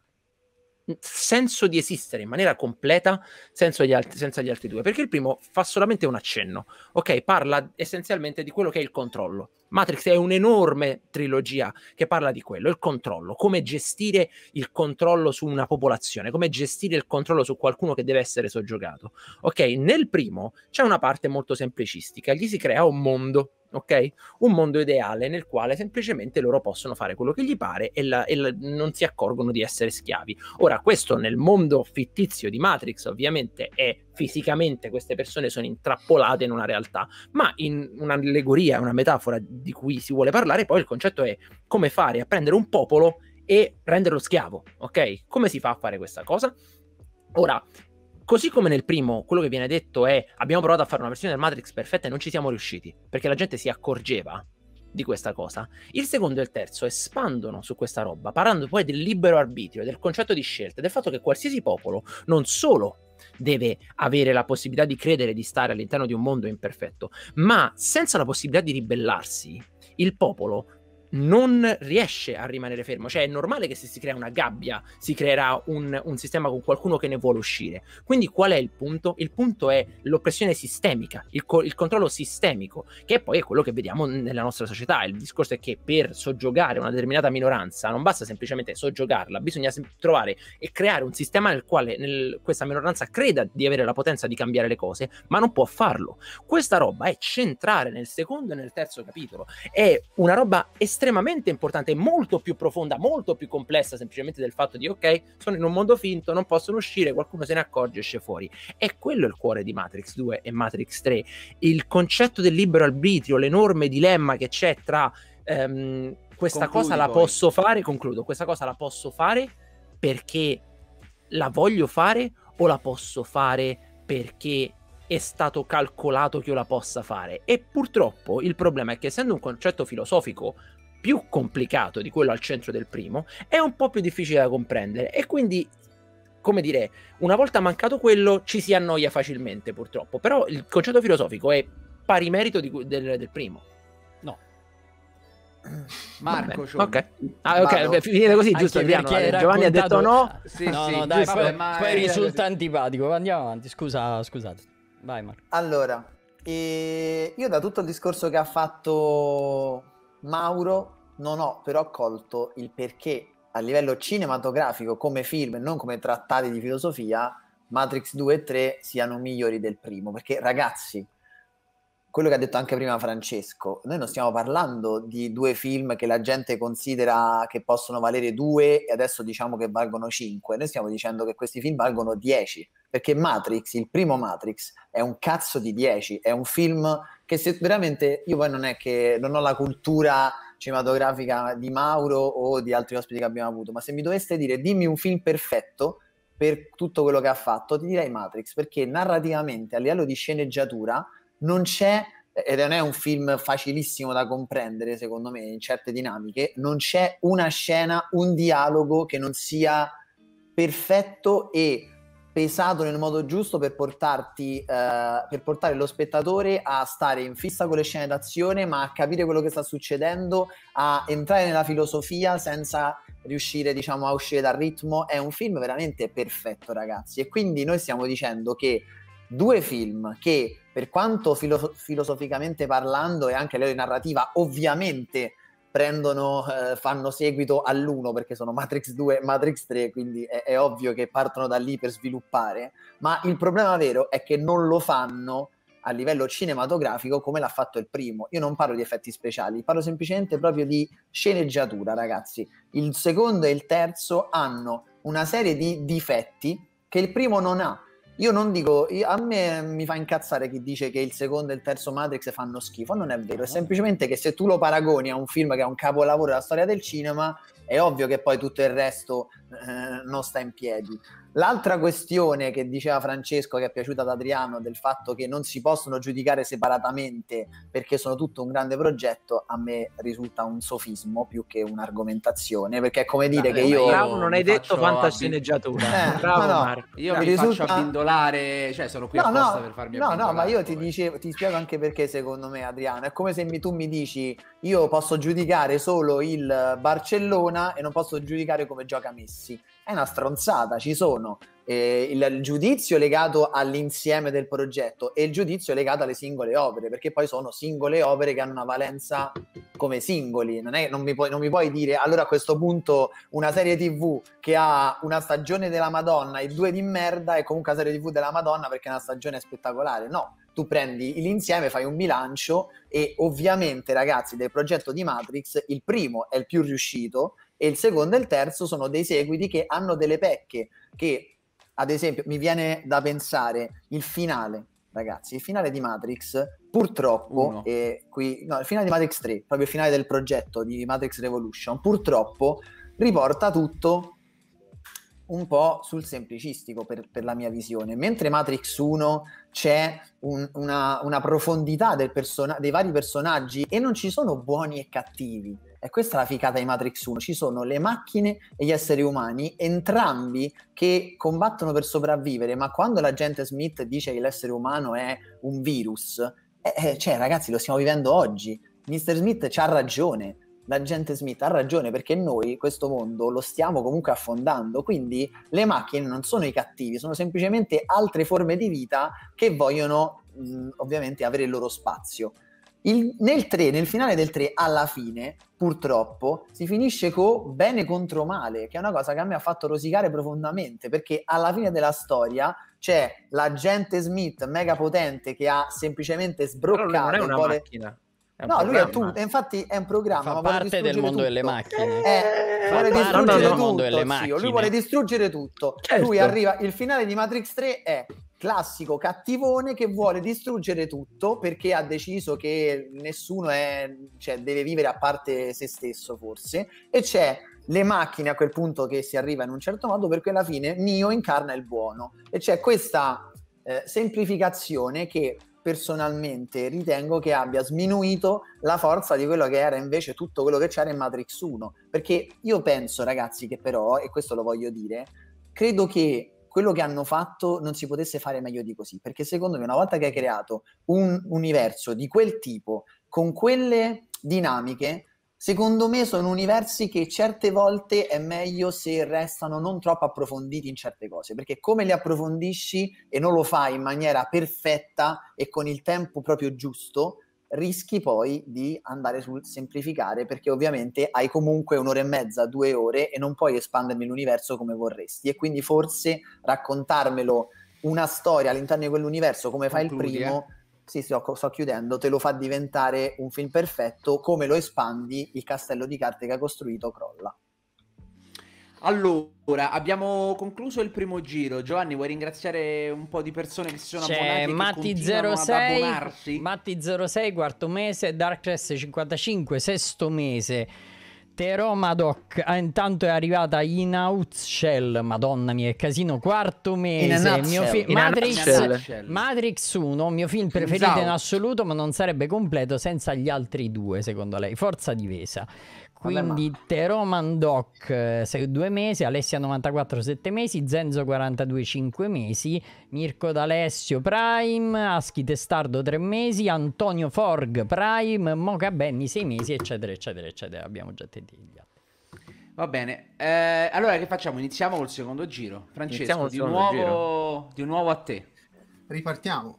senso di esistere in maniera completa senza gli, alt- senza gli altri due, perché il primo fa solamente un accenno, ok? Parla essenzialmente di quello che è il controllo. Matrix è un'enorme trilogia che parla di quello, il controllo, come gestire il controllo su una popolazione, come gestire il controllo su qualcuno che deve essere soggiogato. Ok, nel primo c'è una parte molto semplicistica, gli si crea un mondo ok? Un mondo ideale nel quale semplicemente loro possono fare quello che gli pare e, la, e la, non si accorgono di essere schiavi. Ora, questo nel mondo fittizio di Matrix, ovviamente, è fisicamente queste persone sono intrappolate in una realtà, ma in un'allegoria, una metafora di cui si vuole parlare, poi il concetto è come fare a prendere un popolo e renderlo schiavo, ok? Come si fa a fare questa cosa? Ora, Così come nel primo, quello che viene detto è abbiamo provato a fare una versione del Matrix perfetta e non ci siamo riusciti, perché la gente si accorgeva di questa cosa. Il secondo e il terzo espandono su questa roba, parlando poi del libero arbitrio, del concetto di scelta, del fatto che qualsiasi popolo non solo deve avere la possibilità di credere di stare all'interno di un mondo imperfetto, ma senza la possibilità di ribellarsi, il popolo non riesce a rimanere fermo. Cioè, è normale che se si crea una gabbia si creerà un, un, sistema con qualcuno che ne vuole uscire. Quindi, qual è il punto? Il punto è l'oppressione sistemica, il, co- il controllo sistemico, che poi è quello che vediamo nella nostra società. Il discorso è che per soggiogare una determinata minoranza non basta semplicemente soggiogarla, bisogna sem- trovare e creare un sistema nel quale nel, questa minoranza creda di avere la potenza di cambiare le cose, ma non può farlo. Questa roba è centrale nel secondo e nel terzo capitolo. È una roba estremamente estremamente importante, molto più profonda, molto più complessa semplicemente del fatto di ok, sono in un mondo finto, non possono uscire, qualcuno se ne accorge e esce fuori. E quello è il cuore di Matrix 2 e Matrix 3. Il concetto del libero arbitrio, l'enorme dilemma che c'è tra ehm, questa Concludi cosa la posso fare, concludo, questa cosa la posso fare perché la voglio fare o la posso fare perché è stato calcolato che io la possa fare. E purtroppo il problema è che essendo un concetto filosofico più complicato di quello al centro del primo, è un po' più difficile da comprendere e quindi come dire, una volta mancato quello ci si annoia facilmente purtroppo, però il concetto filosofico è pari merito di, del, del, primo. No. Marco, ok, ah, okay. finire così, Anche giusto? Adriano, raccontato... Giovanni ha detto no. Ah, sì, no, sì, no, dai, poi, ma... poi risulta antipatico. Andiamo avanti. Scusa, scusate. Vai, Marco. Allora, e eh, io da tutto il discorso che ha fatto Mauro non ho però colto il perché a livello cinematografico come film e non come trattati di filosofia Matrix 2 e 3 siano migliori del primo perché ragazzi quello che ha detto anche prima Francesco noi non stiamo parlando di due film che la gente considera che possono valere due e adesso diciamo che valgono cinque noi stiamo dicendo che questi film valgono dieci perché Matrix, il primo Matrix è un cazzo di dieci è un film che se veramente io poi non è che non ho la cultura cinematografica di Mauro o di altri ospiti che abbiamo avuto, ma se mi doveste dire dimmi un film perfetto per tutto quello che ha fatto, ti direi Matrix, perché narrativamente a livello di sceneggiatura non c'è ed non è un film facilissimo da comprendere, secondo me, in certe dinamiche, non c'è una scena, un dialogo che non sia perfetto e pesato nel modo giusto per portarti, eh, per portare lo spettatore a stare in fissa con le scene d'azione, ma a capire quello che sta succedendo, a entrare nella filosofia senza riuscire diciamo a uscire dal ritmo. È un film veramente perfetto, ragazzi. E quindi noi stiamo dicendo che due film che per quanto filo- filosoficamente parlando e anche a livello narrativa ovviamente prendono, eh, fanno seguito all'1 perché sono Matrix 2 e Matrix 3, quindi è, è, ovvio che partono da lì per sviluppare, ma il problema vero è che non lo fanno a livello cinematografico come l'ha fatto il primo. Io non parlo di effetti speciali, parlo semplicemente proprio di sceneggiatura, ragazzi. Il secondo e il terzo hanno una serie di difetti che il primo non ha io non dico, a me mi fa incazzare chi dice che il secondo e il terzo Matrix fanno schifo, non è vero, è semplicemente che se tu lo paragoni a un film che è un capolavoro della storia del cinema, è ovvio che poi tutto il resto eh, non sta in piedi. L'altra questione che diceva Francesco che è piaciuta ad Adriano del fatto che non si possono giudicare separatamente perché sono tutto un grande progetto, a me risulta un sofismo più che un'argomentazione, perché è come dire Dai, che io Bravo, non hai detto fantasceneggiatura. Eh, bravo no, Marco. Io no, mi risulta... faccio abbindolare, cioè sono qui no, apposta no, per farmi No, no, ma io ti dicevo, ti spiego anche perché secondo me Adriano, è come se mi, tu mi dici io posso giudicare solo il Barcellona e non posso giudicare come gioca Messi è una stronzata, ci sono eh, il, il, giudizio legato all'insieme del progetto e il giudizio legato alle singole opere, perché poi sono singole opere che hanno una valenza come singoli. Non, è, non, mi, puoi, non mi puoi dire allora a questo punto una serie TV che ha una stagione della Madonna e due di merda è comunque una serie TV della Madonna perché è una stagione spettacolare. No, tu prendi l'insieme, fai un bilancio e ovviamente ragazzi del progetto di Matrix il primo è il più riuscito e il secondo e il terzo sono dei seguiti che hanno delle pecche che ad esempio mi viene da pensare il finale ragazzi il finale di Matrix purtroppo qui, no, il finale di Matrix 3 proprio il finale del progetto di Matrix Revolution purtroppo riporta tutto un po' sul semplicistico per, per, la mia visione. Mentre Matrix 1 c'è un, una, una, profondità person- dei vari personaggi e non ci sono buoni e cattivi. E questa è la ficata di Matrix 1. Ci sono le macchine e gli esseri umani, entrambi che combattono per sopravvivere, ma quando l'agente Smith dice che l'essere umano è un virus, eh, eh cioè ragazzi lo stiamo vivendo oggi. Mr. Smith ha ragione, l'agente Smith ha ragione perché noi questo mondo lo stiamo comunque affondando, quindi le macchine non sono i cattivi, sono semplicemente altre forme di vita che vogliono mh, ovviamente avere il loro spazio. Il, nel 3, nel finale del 3, alla fine, purtroppo, si finisce con bene contro male, che è una cosa che a me ha fatto rosicare profondamente, perché alla fine della storia c'è l'agente Smith mega potente che ha semplicemente sbroccato... non è una macchina. no, programma. lui è tutto, infatti è un programma. Fa parte eh, del mondo delle macchine. Eh, vuole distruggere tutto, mondo delle macchine. Lui vuole distruggere tutto. Lui certo. arriva, il finale di Matrix 3 è classico cattivone che vuole distruggere tutto perché ha deciso che nessuno è, cioè, deve vivere a parte se stesso forse e c'è le macchine a quel punto che si arriva in un certo modo per cui alla fine Nio incarna il buono e c'è questa eh, semplificazione che personalmente ritengo che abbia sminuito la forza di quello che era invece tutto quello che c'era in Matrix 1 perché io penso ragazzi che però e questo lo voglio dire credo che quello che hanno fatto non si potesse fare meglio di così, perché secondo me una volta che hai creato un universo di quel tipo, con quelle dinamiche, secondo me sono universi che certe volte è meglio se restano non troppo approfonditi in certe cose, perché come li approfondisci e non lo fai in maniera perfetta e con il tempo proprio giusto, rischi poi di andare sul semplificare perché ovviamente hai comunque un'ora e mezza, due ore e non puoi espandermi l'universo come vorresti e quindi forse raccontarmelo una storia all'interno di quell'universo come Concludi, fa il primo, eh. sì, sì sto, sto chiudendo, te lo fa diventare un film perfetto, come lo espandi il castello di carte che ha costruito crolla. Allora, abbiamo concluso il primo giro. Giovanni, vuoi ringraziare un po' di persone che si sono C'è abbonate? Matti06, Matti06, quarto mese, Darkcrest55, sesto mese. Teromadoc, ah, intanto è arrivata in Outshell, madonna mia, è casino, quarto mese, mio fi- Matrix, Matrix 1, mio film preferito in assoluto, ma non sarebbe completo senza gli altri due, secondo lei, forza divesa. Quindi Vabbè, ma... Tero Mandoc 2 eh, mesi, Alessia 94 7 mesi, Zenzo 42 5 mesi, Mirko D'Alessio Prime, Aschi Testardo 3 mesi, Antonio Forg Prime, Moca Benni 6 mesi, eccetera, eccetera, eccetera. Abbiamo già dettagliato. Va bene, eh, allora che facciamo? Iniziamo col secondo giro. Francesco, di, nuovo, giro. di nuovo a te. Ripartiamo.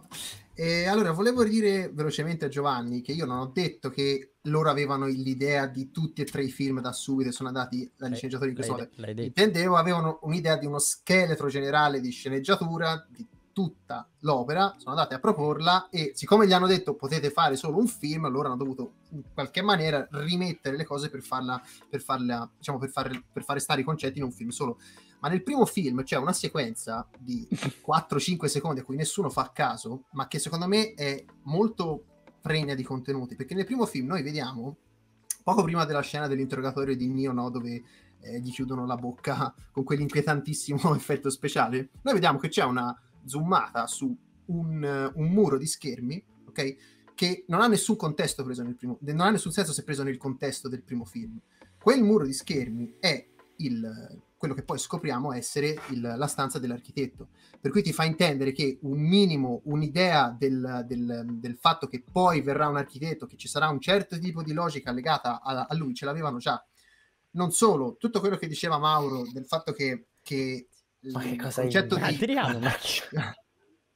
Eh, allora, volevo dire velocemente a Giovanni che io non ho detto che loro avevano l'idea di tutti e tre i film da subito e sono andati dagli sceneggiatori in questo modo. Intendevo, avevano un'idea di uno scheletro generale di sceneggiatura di tutta l'opera, sono andati a proporla e siccome gli hanno detto potete fare solo un film, allora hanno dovuto in qualche maniera rimettere le cose per farla, per farla diciamo, per, far, per fare stare i concetti in un film solo. Ma nel primo film c'è una sequenza di 4-5 secondi a cui nessuno fa caso, ma che secondo me è molto pregna di contenuti. Perché nel primo film noi vediamo, poco prima della scena dell'interrogatorio di Neo, no, dove eh, gli chiudono la bocca con quell'inquietantissimo effetto speciale, noi vediamo che c'è una zoomata su un, un muro di schermi, ok? Che non ha nessun contesto preso nel primo, non ha nessun senso se preso nel contesto del primo film. Quel muro di schermi è il quello che poi scopriamo essere il, la stanza dell'architetto. Per cui ti fa intendere che un minimo, un'idea del, del, del, fatto che poi verrà un architetto, che ci sarà un certo tipo di logica legata a, a lui, ce l'avevano già. Non solo, tutto quello che diceva Mauro del fatto che, che ma che cosa concetto in... di... Adriano, ma...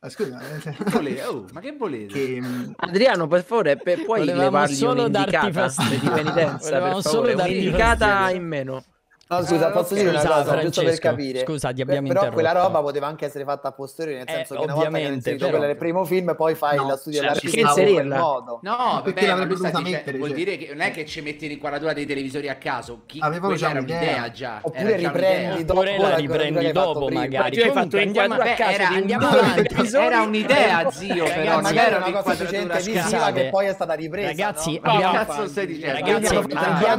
Ah, scusa, eh, che volete? Oh, ma che volete? Che... Mm, Adriano, per favore, per, puoi Volevamo levargli solo un'indicata darti di penitenza, Volevamo per favore, un'indicata fastidio. in meno. No, scusa, eh, posso dire una scusa, cosa, giusto per capire. Scusa, ti eh, abbiamo Però quella roba poteva anche essere fatta a posteriori, nel eh, senso eh, che una volta che inserito quella del primo film, poi fai no, la studio cioè, dell'artista inserirla. modo. No, no perché l'avrebbe dovuta cioè, mettere. Vuol cioè. dire che non è che ci metti l'inquadratura dei televisori a caso, chi avevo già un'idea già. Oppure riprendi dopo, oppure la riprendi dopo magari. Tu hai fatto l'inquadratura a caso andiamo avanti. Era un'idea, zio, però non era una cosa sufficiente visiva che poi è stata ripresa. Ragazzi, abbiamo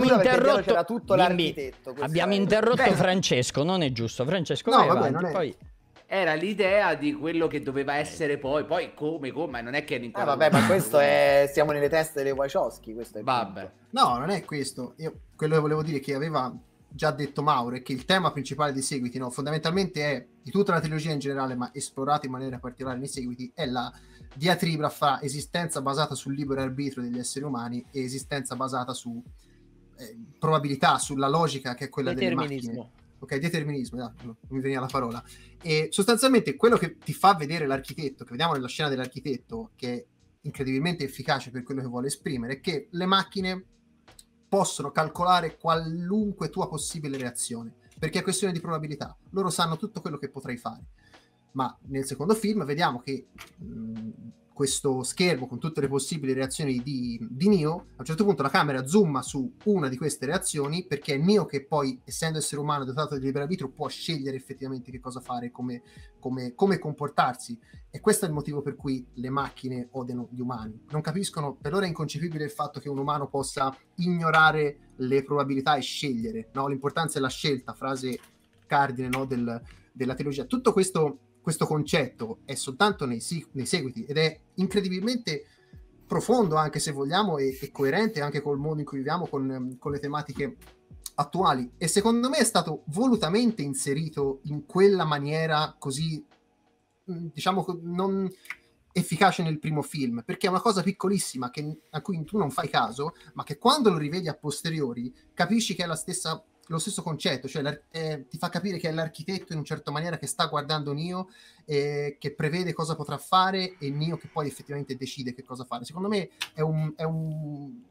interrotto tutto l'architetto Abbiamo interrotto Beh. Francesco, non è giusto. Francesco, no, vabbè, avanti, è... poi... Era l'idea di quello che doveva essere poi, poi come, come, non è che era ah, vabbè, ma questo è... siamo nelle teste dei Wachowski, questo è Vabbè. No, non è questo. Io quello che volevo dire è che aveva già detto Mauro è che il tema principale dei seguiti, no, fondamentalmente è di tutta la trilogia in generale, ma esplorata in maniera particolare nei seguiti, è la diatriba fra esistenza basata sul libero arbitro degli esseri umani e esistenza basata su eh, probabilità, sulla logica che è quella del macchine. Ok, determinismo, esatto, mi veniva la parola. E sostanzialmente quello che ti fa vedere l'architetto, che vediamo nella scena dell'architetto, che è incredibilmente efficace per quello che vuole esprimere, è che le macchine possono calcolare qualunque tua possibile reazione, perché è questione di probabilità. Loro sanno tutto quello che potrai fare. Ma nel secondo film vediamo che mh, mm, questo schermo con tutte le possibili reazioni di, di Neo, a un certo punto la camera zooma su una di queste reazioni perché è Neo che poi, essendo essere umano dotato di libero arbitrio, può scegliere effettivamente che cosa fare, come, come, come comportarsi. E questo è il motivo per cui le macchine odiano gli umani. Non capiscono, per loro è inconcepibile il fatto che un umano possa ignorare le probabilità e scegliere. No? L'importanza è la scelta, frase cardine no? Del, della trilogia. Tutto questo questo concetto è soltanto nei, nei seguiti ed è incredibilmente profondo anche se vogliamo e, e coerente anche col mondo in cui viviamo, con, con le tematiche attuali e secondo me è stato volutamente inserito in quella maniera così mm, diciamo non efficace nel primo film perché è una cosa piccolissima che, a cui tu non fai caso ma che quando lo rivedi a posteriori capisci che è la stessa lo stesso concetto, cioè eh, ti fa capire che è l'architetto in una certa maniera che sta guardando Nio, eh, che prevede cosa potrà fare e Nio che poi effettivamente decide che cosa fare. Secondo me è un, è un,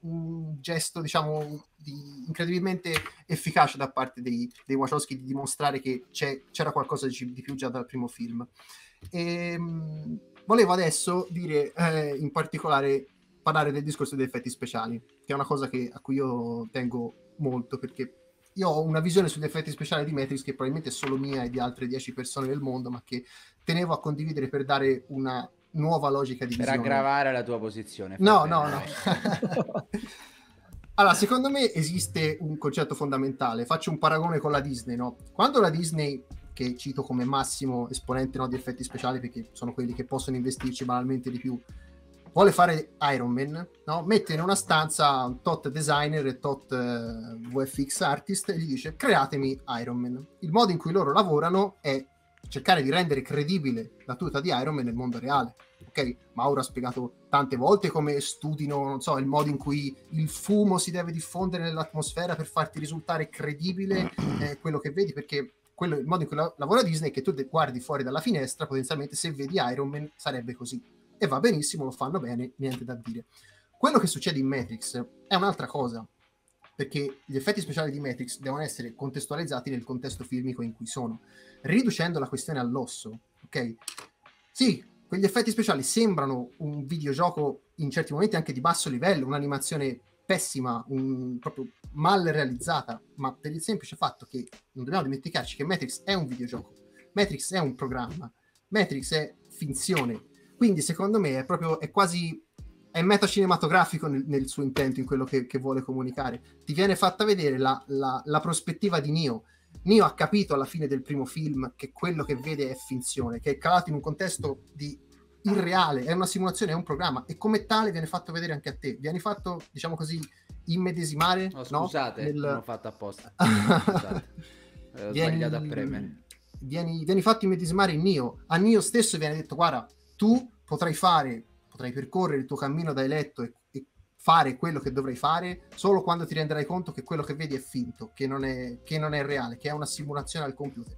un gesto, diciamo, di, incredibilmente efficace da parte dei, dei Wachowski di dimostrare che c'era qualcosa di, di, più già dal primo film. E, ehm, volevo adesso dire eh, in particolare parlare del discorso degli effetti speciali, che è una cosa che, a cui io tengo molto perché io ho una visione sugli effetti speciali di Matrix che probabilmente è solo mia e di altre 10 persone nel mondo, ma che tenevo a condividere per dare una nuova logica di per visione. Per aggravare la tua posizione. No, no, no, no. allora, secondo me esiste un concetto fondamentale. Faccio un paragone con la Disney, no? Quando la Disney che cito come massimo esponente no, di effetti speciali perché sono quelli che possono investirci banalmente di più vuole fare Iron Man, no? mette in una stanza un tot designer e tot eh, VFX artist e gli dice createmi Iron Man. Il modo in cui loro lavorano è cercare di rendere credibile la tuta di Iron Man nel mondo reale. Ok, Mauro ha spiegato tante volte come studino, non so, il modo in cui il fumo si deve diffondere nell'atmosfera per farti risultare credibile eh, quello che vedi, perché quello, il modo in cui la- lavora Disney è che tu de- guardi fuori dalla finestra, potenzialmente se vedi Iron Man sarebbe così e va benissimo, lo fanno bene, niente da dire. Quello che succede in Matrix è un'altra cosa, perché gli effetti speciali di Matrix devono essere contestualizzati nel contesto filmico in cui sono, riducendo la questione all'osso, ok? Sì, quegli effetti speciali sembrano un videogioco in certi momenti anche di basso livello, un'animazione pessima, un, proprio mal realizzata, ma per il semplice fatto che non dobbiamo dimenticarci che Matrix è un videogioco, Matrix è un programma, Matrix è finzione, quindi secondo me è proprio, è quasi, è metacinematografico nel, nel suo intento, in quello che, che, vuole comunicare. Ti viene fatta vedere la, la, la prospettiva di Neo. Neo ha capito alla fine del primo film che quello che vede è finzione, che è calato in un contesto di irreale, è una simulazione, è un programma e come tale viene fatto vedere anche a te, vieni fatto, diciamo così, immedesimare. Oh, scusate, no? Nel... l'ho fatto apposta. Ho vieni, a premere. Vieni, vieni fatto immedesimare in Nio. A Nio stesso viene detto, guarda, tu potrai fare, potrai percorrere il tuo cammino da eletto e, e fare quello che dovrai fare solo quando ti renderai conto che quello che vedi è finto, che non è, che non è reale, che è una simulazione al computer.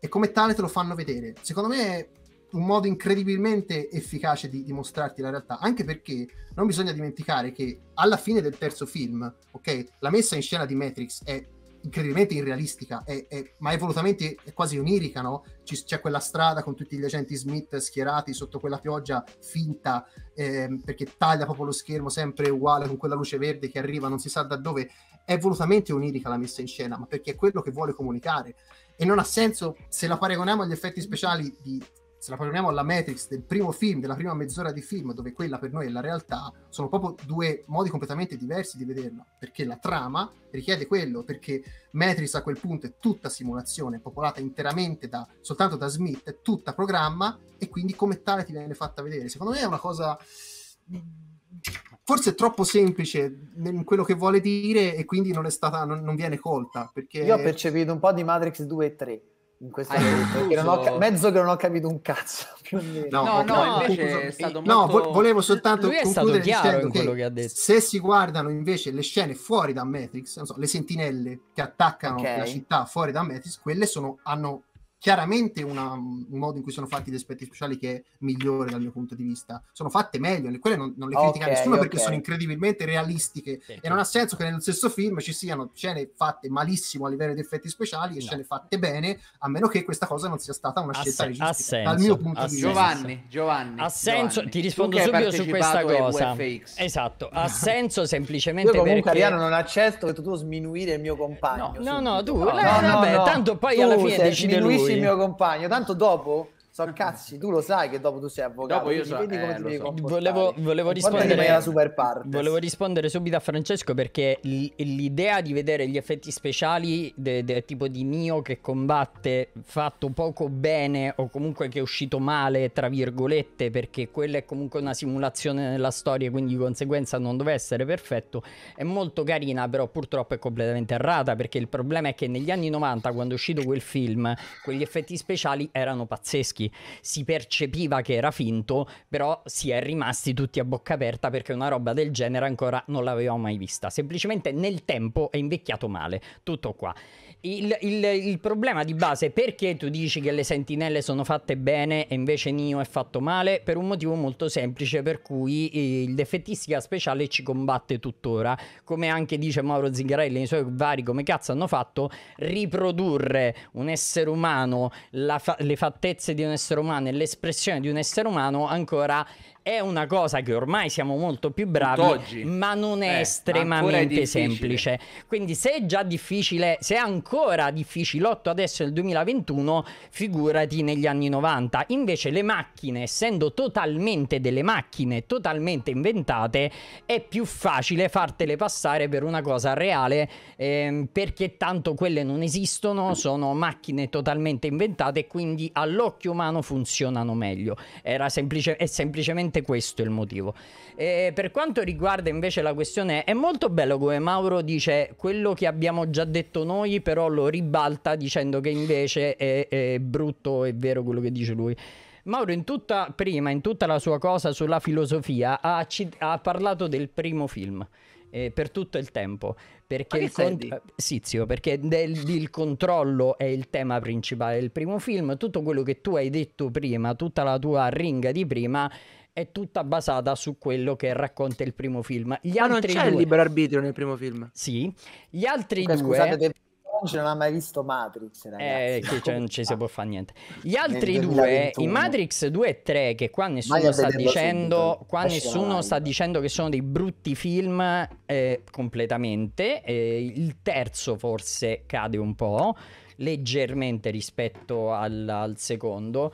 E come tale te lo fanno vedere. Secondo me è un modo incredibilmente efficace di, dimostrarti la realtà, anche perché non bisogna dimenticare che alla fine del terzo film, ok, la messa in scena di Matrix è incredibilmente irrealistica, è, è, ma è volutamente è quasi onirica, no? Ci, c'è quella strada con tutti gli agenti Smith schierati sotto quella pioggia finta, eh, perché taglia proprio lo schermo sempre uguale con quella luce verde che arriva non si sa da dove. È volutamente onirica la messa in scena, ma perché è quello che vuole comunicare. E non ha senso se la paragoniamo agli effetti speciali di se la paragoniamo alla Matrix del primo film, della prima mezz'ora di film, dove quella per noi è la realtà, sono proprio due modi completamente diversi di vederla, perché la trama richiede quello, perché Matrix a quel punto è tutta simulazione, popolata interamente da, soltanto da Smith, è tutta programma, e quindi come tale ti viene fatta vedere. Secondo me è una cosa forse è troppo semplice in quello che vuole dire e quindi non, stata, non, non viene colta. Perché... Io ho percepito un po' di Matrix 2 e 3 in questa ah, ho, mezzo che non ho capito un cazzo più o No, no, no, invece molto... no vo- volevo soltanto Lui concludere dicendo che, che ha detto. se si guardano invece le scene fuori da Matrix, so, le sentinelle che attaccano okay. la città fuori da Matrix, quelle sono, hanno chiaramente una, un modo in cui sono fatti gli aspetti speciali che è migliore dal mio punto di vista. Sono fatte meglio, quelle non, non le critica okay, nessuno okay. perché sono incredibilmente realistiche sì. e non ha senso che nello stesso film ci siano scene fatte malissimo a livello di effetti speciali e no. scene fatte bene, a meno che questa cosa non sia stata una ha scelta se- registica. Dal mio punto di vista. Giovanni, Giovanni. Ha senso, Giovanni. ti rispondo subito su questa cosa. FX. Esatto, ha senso semplicemente Io perché... Ariano non accetto che tu sminuire il mio compagno. No, no, no tu... No, vabbè, tanto poi alla fine decide lui il mio compagno. Tanto dopo So cazzi, tu lo sai che dopo tu sei avvocato. Dopo io so, eh, so. Volevo, volevo rispondere, volevo rispondere subito a Francesco perché l'idea di vedere gli effetti speciali del de tipo di Nio che combatte fatto poco bene o comunque che è uscito male, tra virgolette, perché quella è comunque una simulazione nella storia, e quindi di conseguenza non deve essere perfetto, è molto carina, però purtroppo è completamente errata perché il problema è che negli anni 90 quando è uscito quel film, quegli effetti speciali erano pazzeschi Zelensky. Si percepiva che era finto, però si è rimasti tutti a bocca aperta perché una roba del genere ancora non l'avevamo mai vista. Semplicemente nel tempo è invecchiato male. Tutto qua. Il, il, il, problema di base è perché tu dici che le sentinelle sono fatte bene e invece Nio è fatto male? Per un motivo molto semplice, per cui eh, il defettistica speciale ci combatte tuttora. Come anche dice Mauro Zingarelli nei suoi vari come cazzo hanno fatto, riprodurre un essere umano, fa- le fattezze di un essere umano e l'espressione di un essere umano ancora è una cosa che ormai siamo molto più bravi, Tutt'oggi. ma non è eh, estremamente è semplice. Quindi se è già difficile, se è ancora difficilotto adesso nel 2021, figurati negli anni 90. Invece le macchine, essendo totalmente delle macchine, totalmente inventate, è più facile fartele passare per una cosa reale, ehm, perché tanto quelle non esistono, sono macchine totalmente inventate e quindi all'occhio umano funzionano meglio. Semplice, è semplicemente Probabilmente questo è il motivo. E per quanto riguarda invece la questione, è molto bello come Mauro dice quello che abbiamo già detto noi, però lo ribalta dicendo che invece è, è brutto, è vero quello che dice lui. Mauro, in tutta, prima, in tutta la sua cosa sulla filosofia, ha, ha parlato del primo film. Eh, per tutto il tempo. Perché il, cont- Sizio, eh, perché del, il controllo è il tema principale del primo film. Tutto quello che tu hai detto prima, tutta la tua ringa di prima è tutta basata su quello che racconta il primo film. Gli Ma non c'è due... il libero arbitrio nel primo film? Sì, gli altri okay, due... Scusate, devo non ce l'ha mai visto Matrix, eh, cioè, non ci si può fare niente. Gli altri due, i Matrix 2 e 3, che qua nessuno sta dicendo, qua nessuno sta dicendo che sono dei brutti film eh, completamente. Eh, il terzo forse cade un po' leggermente rispetto al, al secondo.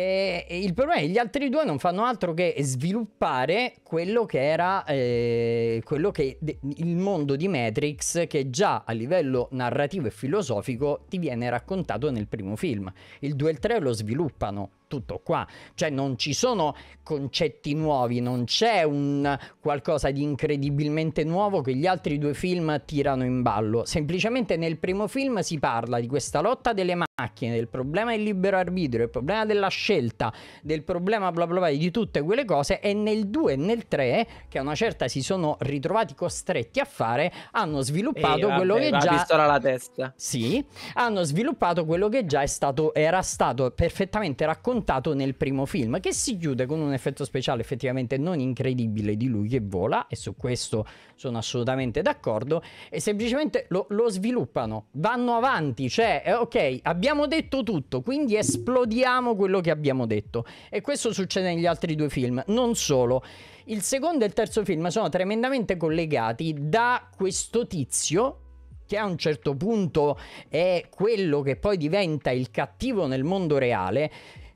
E il problema è che gli altri due non fanno altro che sviluppare quello che era eh, quello che de- il mondo di Matrix che già a livello narrativo e filosofico ti viene raccontato nel primo film. Il 2 e il 3 lo sviluppano tutto qua, cioè non ci sono concetti nuovi, non c'è un qualcosa di incredibilmente nuovo che gli altri due film tirano in ballo, semplicemente nel primo film si parla di questa lotta delle macchine, del problema del libero arbitrio, del problema della scelta, del problema bla bla bla di tutte quelle cose e nel 2 e nel 3 che a una certa si sono ritrovati costretti a fare, hanno sviluppato vabbè, quello che già pistola alla testa. Sì, hanno sviluppato quello che già stato, era stato perfettamente raccontato raccontato nel primo film, che si chiude con un effetto speciale effettivamente non incredibile di lui che vola, e su questo sono assolutamente d'accordo, e semplicemente lo, lo sviluppano, vanno avanti, cioè, eh, ok, abbiamo detto tutto, quindi esplodiamo quello che abbiamo detto. E questo succede negli altri due film, non solo. Il secondo e il terzo film sono tremendamente collegati da questo tizio che a un certo punto è quello che poi diventa il cattivo nel mondo reale,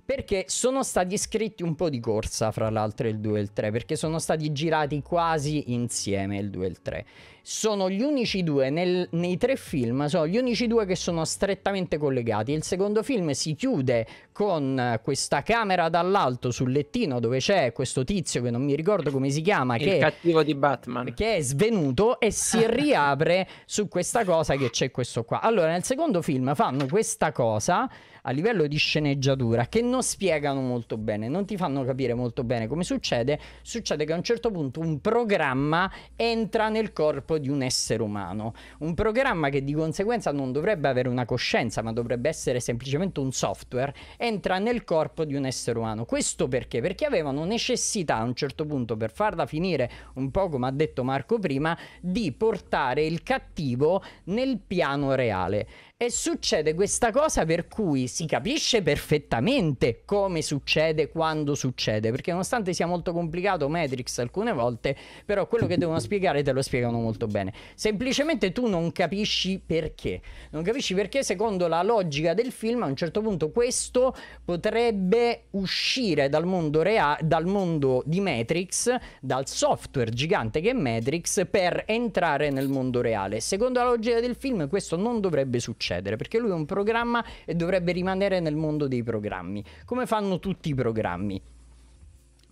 perché sono stati scritti un po' di corsa fra l'altro il 2 e il 3, perché sono stati girati quasi insieme il 2 e il 3 sono gli unici due nel, nei tre film, sono gli unici due che sono strettamente collegati. Il secondo film si chiude con eh, questa camera dall'alto sul lettino dove c'è questo tizio che non mi ricordo come si chiama, il che, cattivo di Batman, che è svenuto e si riapre su questa cosa che c'è questo qua. Allora, nel secondo film fanno questa cosa a livello di sceneggiatura che non spiegano molto bene, non ti fanno capire molto bene come succede. Succede che a un certo punto un programma entra nel corpo corpo di un essere umano. Un programma che di conseguenza non dovrebbe avere una coscienza, ma dovrebbe essere semplicemente un software, entra nel corpo di un essere umano. Questo perché? Perché avevano necessità a un certo punto, per farla finire un po' come ha detto Marco prima, di portare il cattivo nel piano reale. E succede questa cosa per cui si capisce perfettamente come succede, quando succede, perché nonostante sia molto complicato Matrix alcune volte, però quello che devono spiegare te lo spiegano molto bene. Semplicemente tu non capisci perché. Non capisci perché secondo la logica del film a un certo punto questo potrebbe uscire dal mondo, rea- dal mondo di Matrix, dal software gigante che è Matrix, per entrare nel mondo reale. Secondo la logica del film questo non dovrebbe succedere succedere, perché lui è un programma e dovrebbe rimanere nel mondo dei programmi, come fanno tutti i programmi.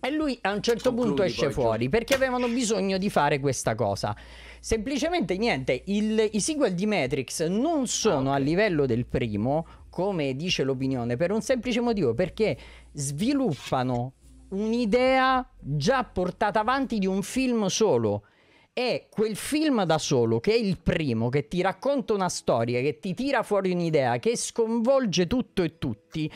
E lui a un certo Concludi punto esce poi, fuori perché avevano bisogno di fare questa cosa. Semplicemente niente, il, i sequel di Matrix non sono ah, okay. a livello del primo, come dice l'opinione, per un semplice motivo, perché sviluppano un'idea già portata avanti di un film solo è quel film da solo che è il primo che ti racconta una storia, che ti tira fuori un'idea, che sconvolge tutto e tutti.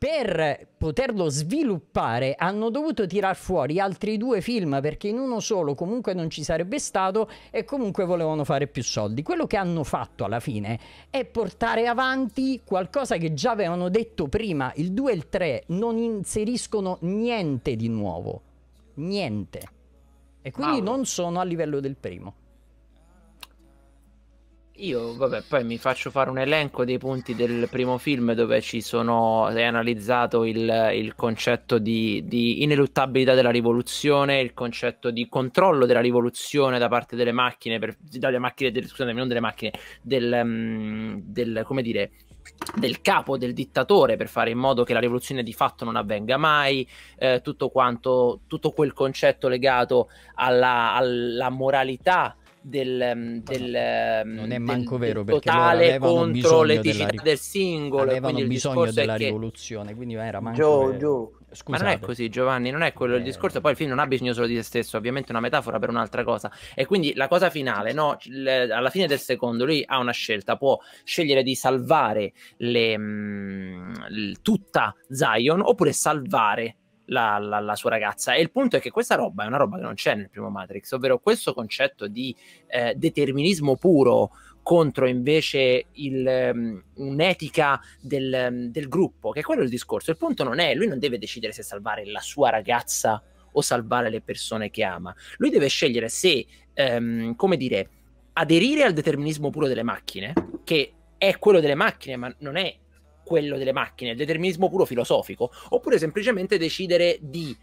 Per poterlo sviluppare hanno dovuto tirar fuori altri due film perché in uno solo comunque non ci sarebbe stato e comunque volevano fare più soldi. Quello che hanno fatto alla fine è portare avanti qualcosa che già avevano detto prima. Il 2 e il 3 non inseriscono niente di nuovo. Niente. E quindi Mauro. non sono a livello del primo. Io, vabbè, poi mi faccio fare un elenco dei punti del primo film dove ci sono, è analizzato il, il concetto di, di, ineluttabilità della rivoluzione, il concetto di controllo della rivoluzione da parte delle macchine, per, dalle macchine, del, scusatemi, non delle macchine, del, mm, del come dire, del capo, del dittatore, per fare in modo che la rivoluzione di fatto non avvenga mai, eh, tutto, quanto, tutto quel concetto legato alla, alla moralità del, ehm, del, ehm, non è manco del, vero perché totale contro l'eticità della, del singolo avevano bisogno della rivoluzione che... quindi era manco vero. Gio, Scusate. Ma non è così, Giovanni, non è quello il eh. discorso. Poi il film non ha bisogno solo di se stesso, ovviamente è una metafora per un'altra cosa. E quindi la cosa finale, no? Le, alla fine del secondo, lui ha una scelta: può scegliere di salvare le, mh, mm, tutta Zion oppure salvare la, la, la, sua ragazza. E il punto è che questa roba è una roba che non c'è nel primo Matrix, ovvero questo concetto di eh, determinismo puro contro invece il, um, un'etica del, um, del, gruppo, che è quello il discorso. Il punto non è, lui non deve decidere se salvare la sua ragazza o salvare le persone che ama. Lui deve scegliere se, um, come dire, aderire al determinismo puro delle macchine, che è quello delle macchine, ma non è quello delle macchine, è il determinismo puro filosofico, oppure semplicemente decidere di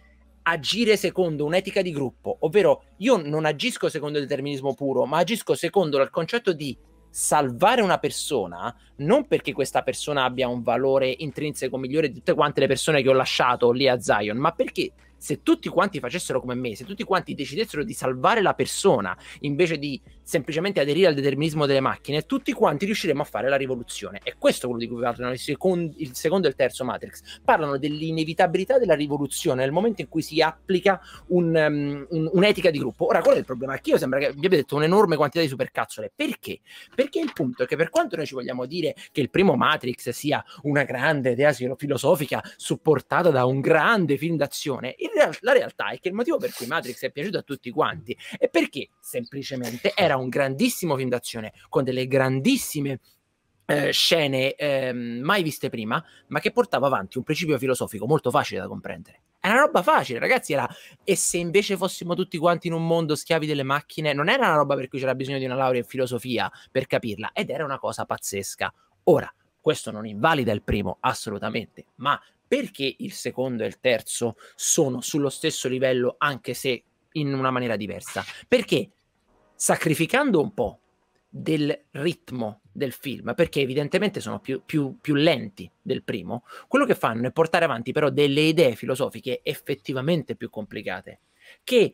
agire secondo un'etica di gruppo, ovvero io non agisco secondo il determinismo puro, ma agisco secondo il concetto di salvare una persona non perché questa persona abbia un valore intrinseco migliore di tutte quante le persone che ho lasciato lì a Zion, ma perché se tutti quanti facessero come me, se tutti quanti decidessero di salvare la persona invece di semplicemente aderire al determinismo delle macchine, tutti quanti riusciremmo a fare la rivoluzione. E questo è quello di cui parlano il, second, il secondo e il terzo Matrix. Parlano dell'inevitabilità della rivoluzione nel momento in cui si applica un, um, un, un'etica di gruppo. Ora, qual è il problema? Che io sembra che vi abbia detto un'enorme quantità di supercazzole. Perché? Perché il punto è che per quanto noi ci vogliamo dire che il primo Matrix sia una grande idea filosofica supportata da un grande film d'azione, real- la realtà è che il motivo per cui Matrix è piaciuto a tutti quanti è perché semplicemente era un grandissimo film d'azione con delle grandissime eh, scene eh, mai viste prima, ma che portava avanti un principio filosofico molto facile da comprendere. Era una roba facile, ragazzi. Era e se invece fossimo tutti quanti in un mondo schiavi delle macchine, non era una roba per cui c'era bisogno di una laurea in filosofia per capirla, ed era una cosa pazzesca. Ora, questo non invalida il primo, assolutamente, ma perché il secondo e il terzo sono sullo stesso livello anche se in una maniera diversa? Perché sacrificando un po' del ritmo del film, perché evidentemente sono più, più, più, lenti del primo, quello che fanno è portare avanti però delle idee filosofiche effettivamente più complicate, che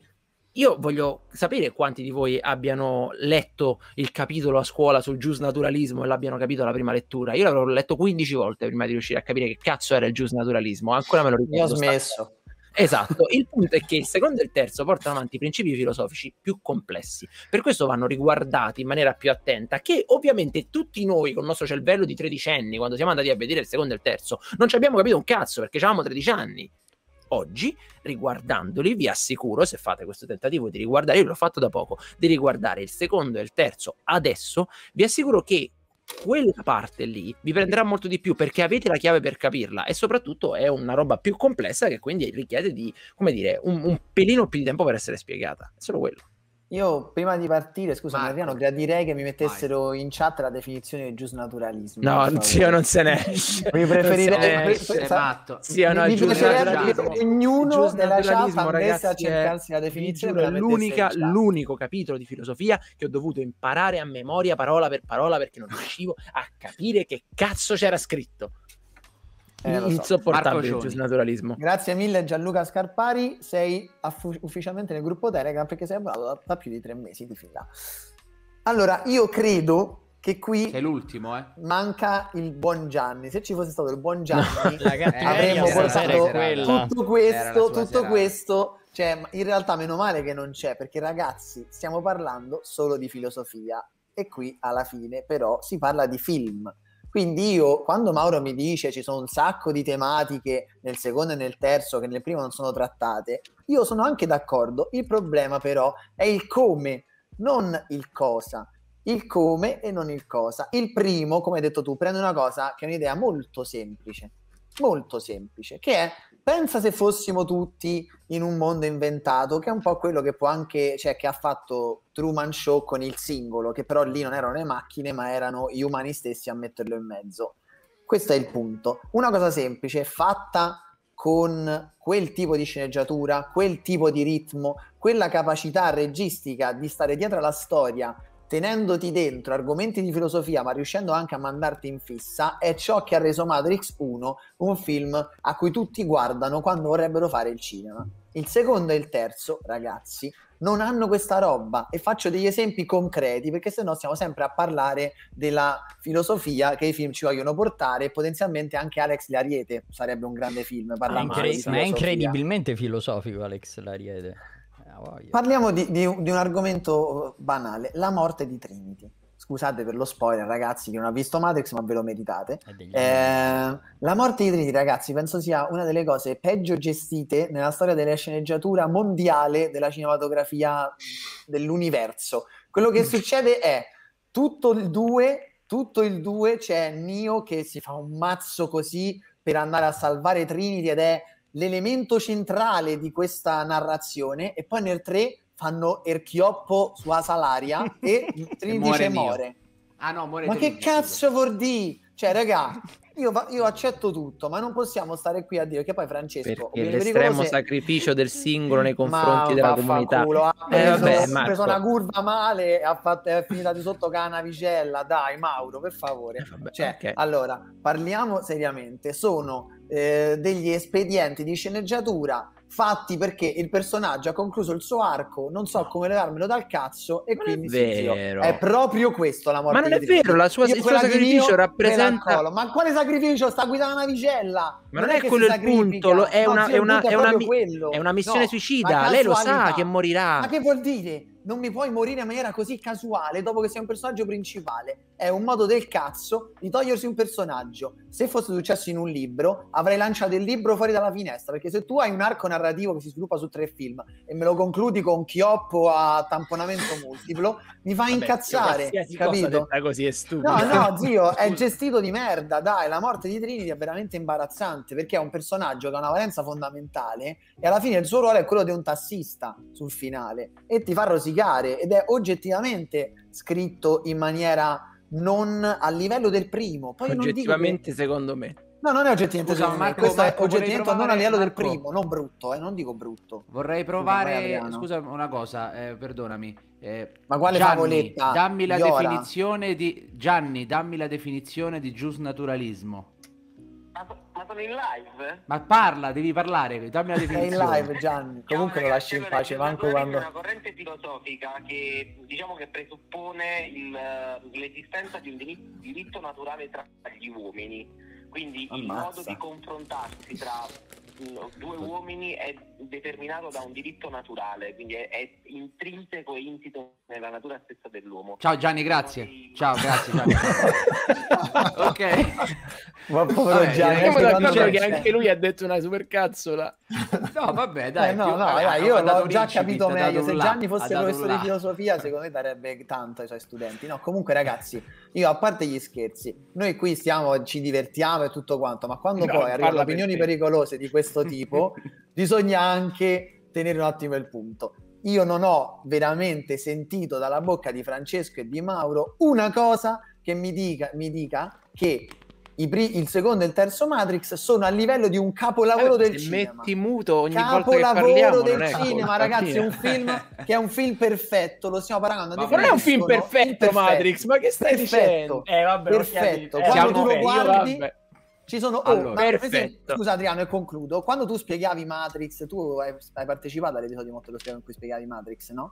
io voglio sapere quanti di voi abbiano letto il capitolo a scuola sul giusnaturalismo e l'abbiano capito alla prima lettura. Io l'avrò letto 15 volte prima di riuscire a capire che cazzo era il giusnaturalismo, ancora me lo ricordo. Io ho smesso. Esatto, il punto è che il secondo e il terzo portano avanti principi filosofici più complessi, per questo vanno riguardati in maniera più attenta, che ovviamente tutti noi con il nostro cervello di 13 anni, quando siamo andati a vedere il secondo e il terzo, non ci abbiamo capito un cazzo perché avevamo 13 anni, oggi, riguardandoli, vi assicuro, se fate questo tentativo di riguardare, io l'ho fatto da poco, di riguardare il secondo e il terzo adesso, vi assicuro che quella parte lì vi prenderà molto di più perché avete la chiave per capirla e soprattutto è una roba più complessa che quindi richiede di, come dire, un, un pelino più di tempo per essere spiegata. È solo quello. Io prima di partire, scusa Marco. Mariano, gradirei che mi mettessero Vai. in chat la definizione di giusnaturalismo. No, zio non se ne esce. Mi preferirei esatto. Zio no, mi giusnaturalismo. Ognuno della chat andesse a cercarsi la definizione giuro, l'unica, l'unico capitolo di filosofia che ho dovuto imparare a memoria parola per parola perché non riuscivo a capire che cazzo c'era scritto. Eh, Insopportabile so. il naturalismo. Grazie mille Gianluca Scarpari, sei aff- ufficialmente nel gruppo Telegram perché sei abbonato da, da più di tre mesi di fila. Allora, io credo che qui è l'ultimo, eh. manca il buon Gianni. Se ci fosse stato il buon Gianni, no. avremmo portato era tutto questo, tutto serata. questo. Cioè, in realtà meno male che non c'è, perché ragazzi, stiamo parlando solo di filosofia e qui alla fine però si parla di film quindi io, quando Mauro mi dice ci sono un sacco di tematiche nel secondo e nel terzo che nel primo non sono trattate, io sono anche d'accordo. Il problema però è il come, non il cosa. Il come e non il cosa. Il primo, come hai detto tu, prende una cosa che è un'idea molto semplice molto semplice, che è pensa se fossimo tutti in un mondo inventato, che è un po' quello che può anche, cioè che ha fatto Truman Show con il singolo, che però lì non erano le macchine, ma erano gli umani stessi a metterlo in mezzo. Questo è il punto. Una cosa semplice, fatta con quel tipo di sceneggiatura, quel tipo di ritmo, quella capacità registica di stare dietro alla storia tenendoti dentro argomenti di filosofia, ma riuscendo anche a mandarti in fissa, è ciò che ha reso Matrix 1 un film a cui tutti guardano quando vorrebbero fare il cinema. Il secondo e il terzo, ragazzi, non hanno questa roba e faccio degli esempi concreti perché sennò stiamo sempre a parlare della filosofia che i film ci vogliono portare e potenzialmente anche Alex Lariete sarebbe un grande film. Incre- ma è incredibilmente filosofico Alex Lariete. Parliamo di, di, un, di, un argomento eh, banale, la morte di Trinity. Scusate per lo spoiler, ragazzi, che non ha visto Matrix, ma ve lo meritate. Eh, la morte di Trinity, ragazzi, penso sia una delle cose peggio gestite nella storia della sceneggiatura mondiale della cinematografia dell'universo. Quello che mm. succede è tutto il 2, tutto il 2 c'è Neo che si fa un mazzo così per andare a salvare Trinity ed è l'elemento centrale di questa narrazione e poi nel 3 fanno Erchioppo su Asalaria e Trinidice muore. muore. Ah no, muore Ma che cazzo vuol dire? Cioè, raga, io, io, accetto tutto, ma non possiamo stare qui a dire che poi Francesco... Perché l'estremo pericoloso... sacrificio del singolo nei confronti ma, della comunità. Culo, ha eh, preso, eh, vabbè, Marco. preso una curva male e ha fatto, è finita di sotto cana vicella. Dai, Mauro, per favore. Eh, vabbè, cioè, okay. Allora, parliamo seriamente. Sono eh, degli espedienti di sceneggiatura fatti perché il personaggio ha concluso il suo arco, non so come levarmelo dal cazzo e ma quindi è, vero. è proprio questo la morte. Ma non è vero, la sua, il suo sacrificio rappresenta Ma quale sacrificio? Sta guidando una navicella. Ma non, non è, è quello il punto, è una, è una missione no, suicida, lei lo sa che morirà. Ma che vuol dire? non mi puoi morire in maniera così casuale dopo che sei un personaggio principale. È un modo del cazzo di togliersi un personaggio. Se fosse successo in un libro, avrei lanciato il libro fuori dalla finestra. Perché se tu hai un arco narrativo che si sviluppa su tre film e me lo concludi con chioppo a tamponamento multiplo, mi fa Vabbè, incazzare. Capito? Così è stupido. No, no, zio, è gestito di merda. Dai, la morte di Trinity è veramente imbarazzante perché è un personaggio che ha una valenza fondamentale e alla fine il suo ruolo è quello di un tassista sul finale e ti fa rosicchiare faticare ed è oggettivamente scritto in maniera non a livello del primo. Poi oggettivamente, che... secondo me. No, non è oggettivamente, Scusa, Marco, questo Marco, è oggettivamente provare... non a livello Marco. del primo, non brutto, eh, non dico brutto. Vorrei provare, scusa una cosa, eh, perdonami. Eh, Ma quale favoletta? Dammi la Viola. definizione di Gianni, dammi la definizione di giusnaturalismo. Ma, sono in live? Ma parla, devi parlare, dammi la definizione. È in live Gianni, comunque lo lasci in pace, manco quando... È una corrente filosofica che diciamo che presuppone il, eh, l'esistenza di un diritto naturale tra gli uomini, quindi Ammazza. il modo di confrontarsi tra mm, due uomini è determinato da un diritto naturale, quindi è, è intrinseco e insito nella natura stessa dell'uomo. Ciao Gianni, grazie. Di... Ciao, grazie ok. Ma povero vabbè, Gianni, siamo d'accordo che anche lui ha detto una supercazzola. Eh, no, vabbè, dai. Eh, no, più, no, ah, io l'ho già capito meglio. Se Gianni fosse professore di filosofia, secondo me darebbe tanto ai suoi studenti. No, comunque ragazzi, io a parte gli scherzi, noi qui stiamo, ci divertiamo e tutto quanto, ma quando no, poi arrivano opinioni pericolose di questo tipo, bisogna anche tenere un attimo il punto. Io non ho veramente sentito dalla bocca di Francesco e di Mauro una cosa che mi dica, mi dica che i Pri- il secondo e il terzo Matrix sono a livello di un capolavoro eh, del cinema. Metti muto ogni capolavoro parliamo, del cinema, ragazzi. È un film eh. che è un film perfetto. Lo stiamo parlando. Ma, non è un film perfetto, perfetto, Matrix. Ma che stai perfetto. dicendo? Eh, vabbè, perfetto. Eh, Quando tu lo guardi. Io, ci sono oh, allora, ma, esempio, scusa Adriano e concludo. Quando tu spiegavi Matrix, tu hai, hai partecipato all'episodio molto lo spiego in cui spiegavi Matrix, no?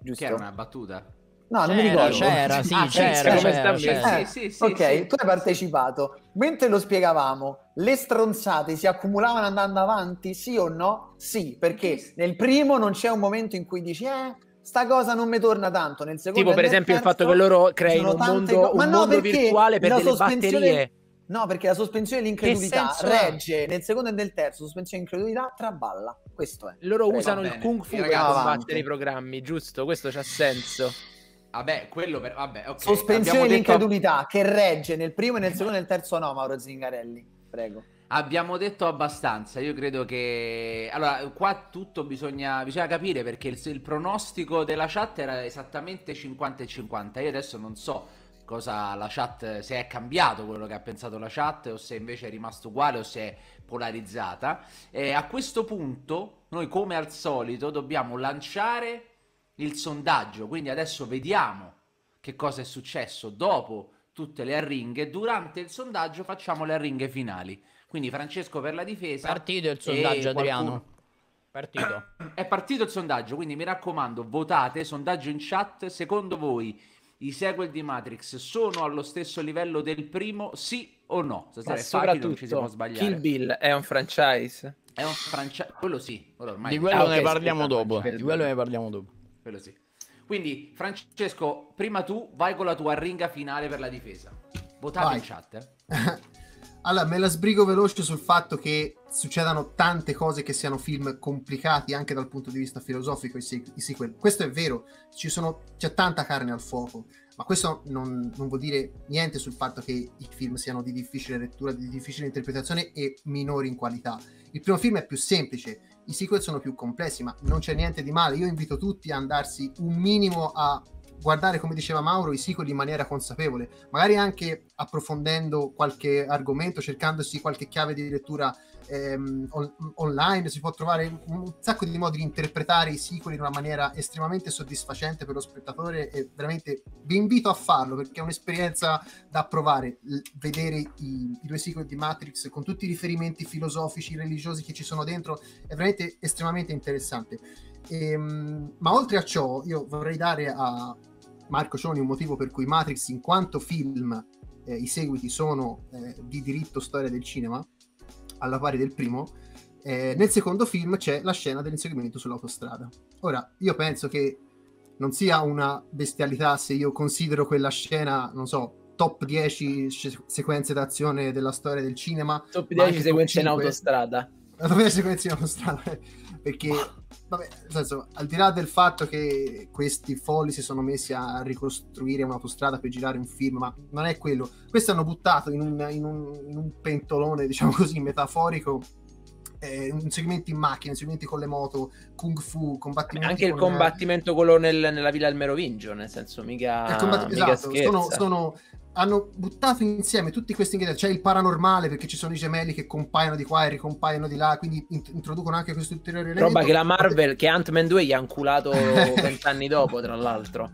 Giusto. Che era una battuta. No, c'era, non mi ricordo. C'era, sì, ah, c'era, c'era, c'era eh, sì, sì, ok, sì, tu hai partecipato. Mentre lo spiegavamo, le stronzate si accumulavano andando avanti, sì o no? Sì, perché nel primo non c'è un momento in cui dici eh sta cosa non mi torna tanto. Nel secondo tipo per esempio terzo, il fatto che loro creino un mondo, co- un no, mondo virtuale per delle batterie. No, perché la sospensione dell'incredulità regge è? nel secondo e nel terzo, sospensione dell'incredulità traballa. Questo è. Loro Prego, usano il kung fu per combattere i programmi, giusto? Questo c'ha senso. Vabbè, quello per... Vabbè, okay. Sospensione dell'incredulità detto... che regge nel primo e nel secondo e nel terzo no, Mauro Zingarelli. Prego. Abbiamo detto abbastanza, io credo che... Allora, qua tutto bisogna, bisogna capire perché il, il pronostico della chat era esattamente 50 e 50, io adesso non so cosa la chat, se è cambiato quello che ha pensato la chat o se invece è rimasto uguale o se è polarizzata. E a questo punto noi come al solito dobbiamo lanciare il sondaggio, quindi adesso vediamo che cosa è successo dopo tutte le arringhe, durante il sondaggio facciamo le arringhe finali. Quindi Francesco per la difesa. Partito il sondaggio Adriano. Partito. È partito il sondaggio, quindi mi raccomando, votate sondaggio in chat, secondo voi i sequel di Matrix sono allo stesso livello del primo, sì o no? Stasera Ma soprattutto, facile, non sbagliati. Kill Bill è un franchise? È un franchise, quello sì. Ormai... Di quello ah, ne parliamo esatto, dopo, di quello ne parliamo dopo. Quello sì. Quindi, Francesco, prima tu vai con la tua ringa finale per la difesa. Votate vai. in chat. Eh. allora, me la sbrigo veloce sul fatto che succedano tante cose che siano film complicati anche dal punto di vista filosofico i, se- i sequel. Questo è vero, sono, c'è tanta carne al fuoco, ma questo non, non, vuol dire niente sul fatto che i film siano di difficile lettura, di difficile interpretazione e minori in qualità. Il primo film è più semplice, i sequel sono più complessi, ma non c'è niente di male. Io invito tutti a andarsi un minimo a guardare, come diceva Mauro, i sicoli in maniera consapevole, magari anche approfondendo qualche argomento, cercandosi qualche chiave di lettura ehm, on- online, si può trovare un sacco di modi di interpretare i sicoli in una maniera estremamente soddisfacente per lo spettatore e veramente vi invito a farlo perché è un'esperienza da provare, L- vedere i, i due sicoli di Matrix con tutti i riferimenti filosofici, religiosi che ci sono dentro, è veramente estremamente interessante. Ehm, ma oltre a ciò, io vorrei dare a, Marco Cioni un motivo per cui Matrix in quanto film eh, i seguiti sono eh, di diritto storia del cinema alla pari del primo eh, nel secondo film c'è la scena dell'inseguimento sull'autostrada ora io penso che non sia una bestialità se io considero quella scena non so top 10 sequenze d'azione della storia del cinema top 10 sequenze in autostrada la top 10 sequenze in autostrada perché vabbè, nel senso, al di là del fatto che questi folli si sono messi a ricostruire un'autostrada per girare un film, ma non è quello. Questi hanno buttato in un, in un, in un pentolone, diciamo così, metaforico. Eh, un segmento in macchina, un segmento con le moto, kung fu, combattimento. Anche il con combattimento quello nel, nella villa del Merovingio, nel senso, mica. Combat- mica esatto, scherza. sono, sono hanno buttato insieme tutti questi ingredienti, c'è il paranormale perché ci sono i gemelli che compaiono di qua e ricompaiono di là, quindi int- introducono anche questo ulteriore elemento. Roba che la Marvel, che Ant-Man 2 gli ha anculato vent'anni dopo, tra l'altro.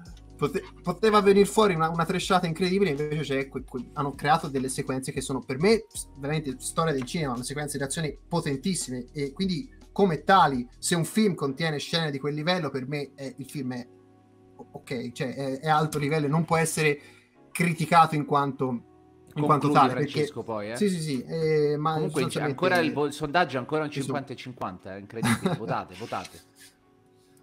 poteva venire fuori una, una tresciata incredibile, invece que- que- hanno creato delle sequenze che sono per me veramente storia del cinema, una sequenza di azioni potentissime e quindi come tali, se un film contiene scene di quel livello, per me è, eh, il film è ok, cioè è, è alto livello, non può essere criticato in quanto in quanto tale. perché... poi, eh? Sì, sì, sì. Eh, ma Comunque sostanzialmente... ancora il, il, sondaggio è ancora un 50 50, è incredibile. votate, votate.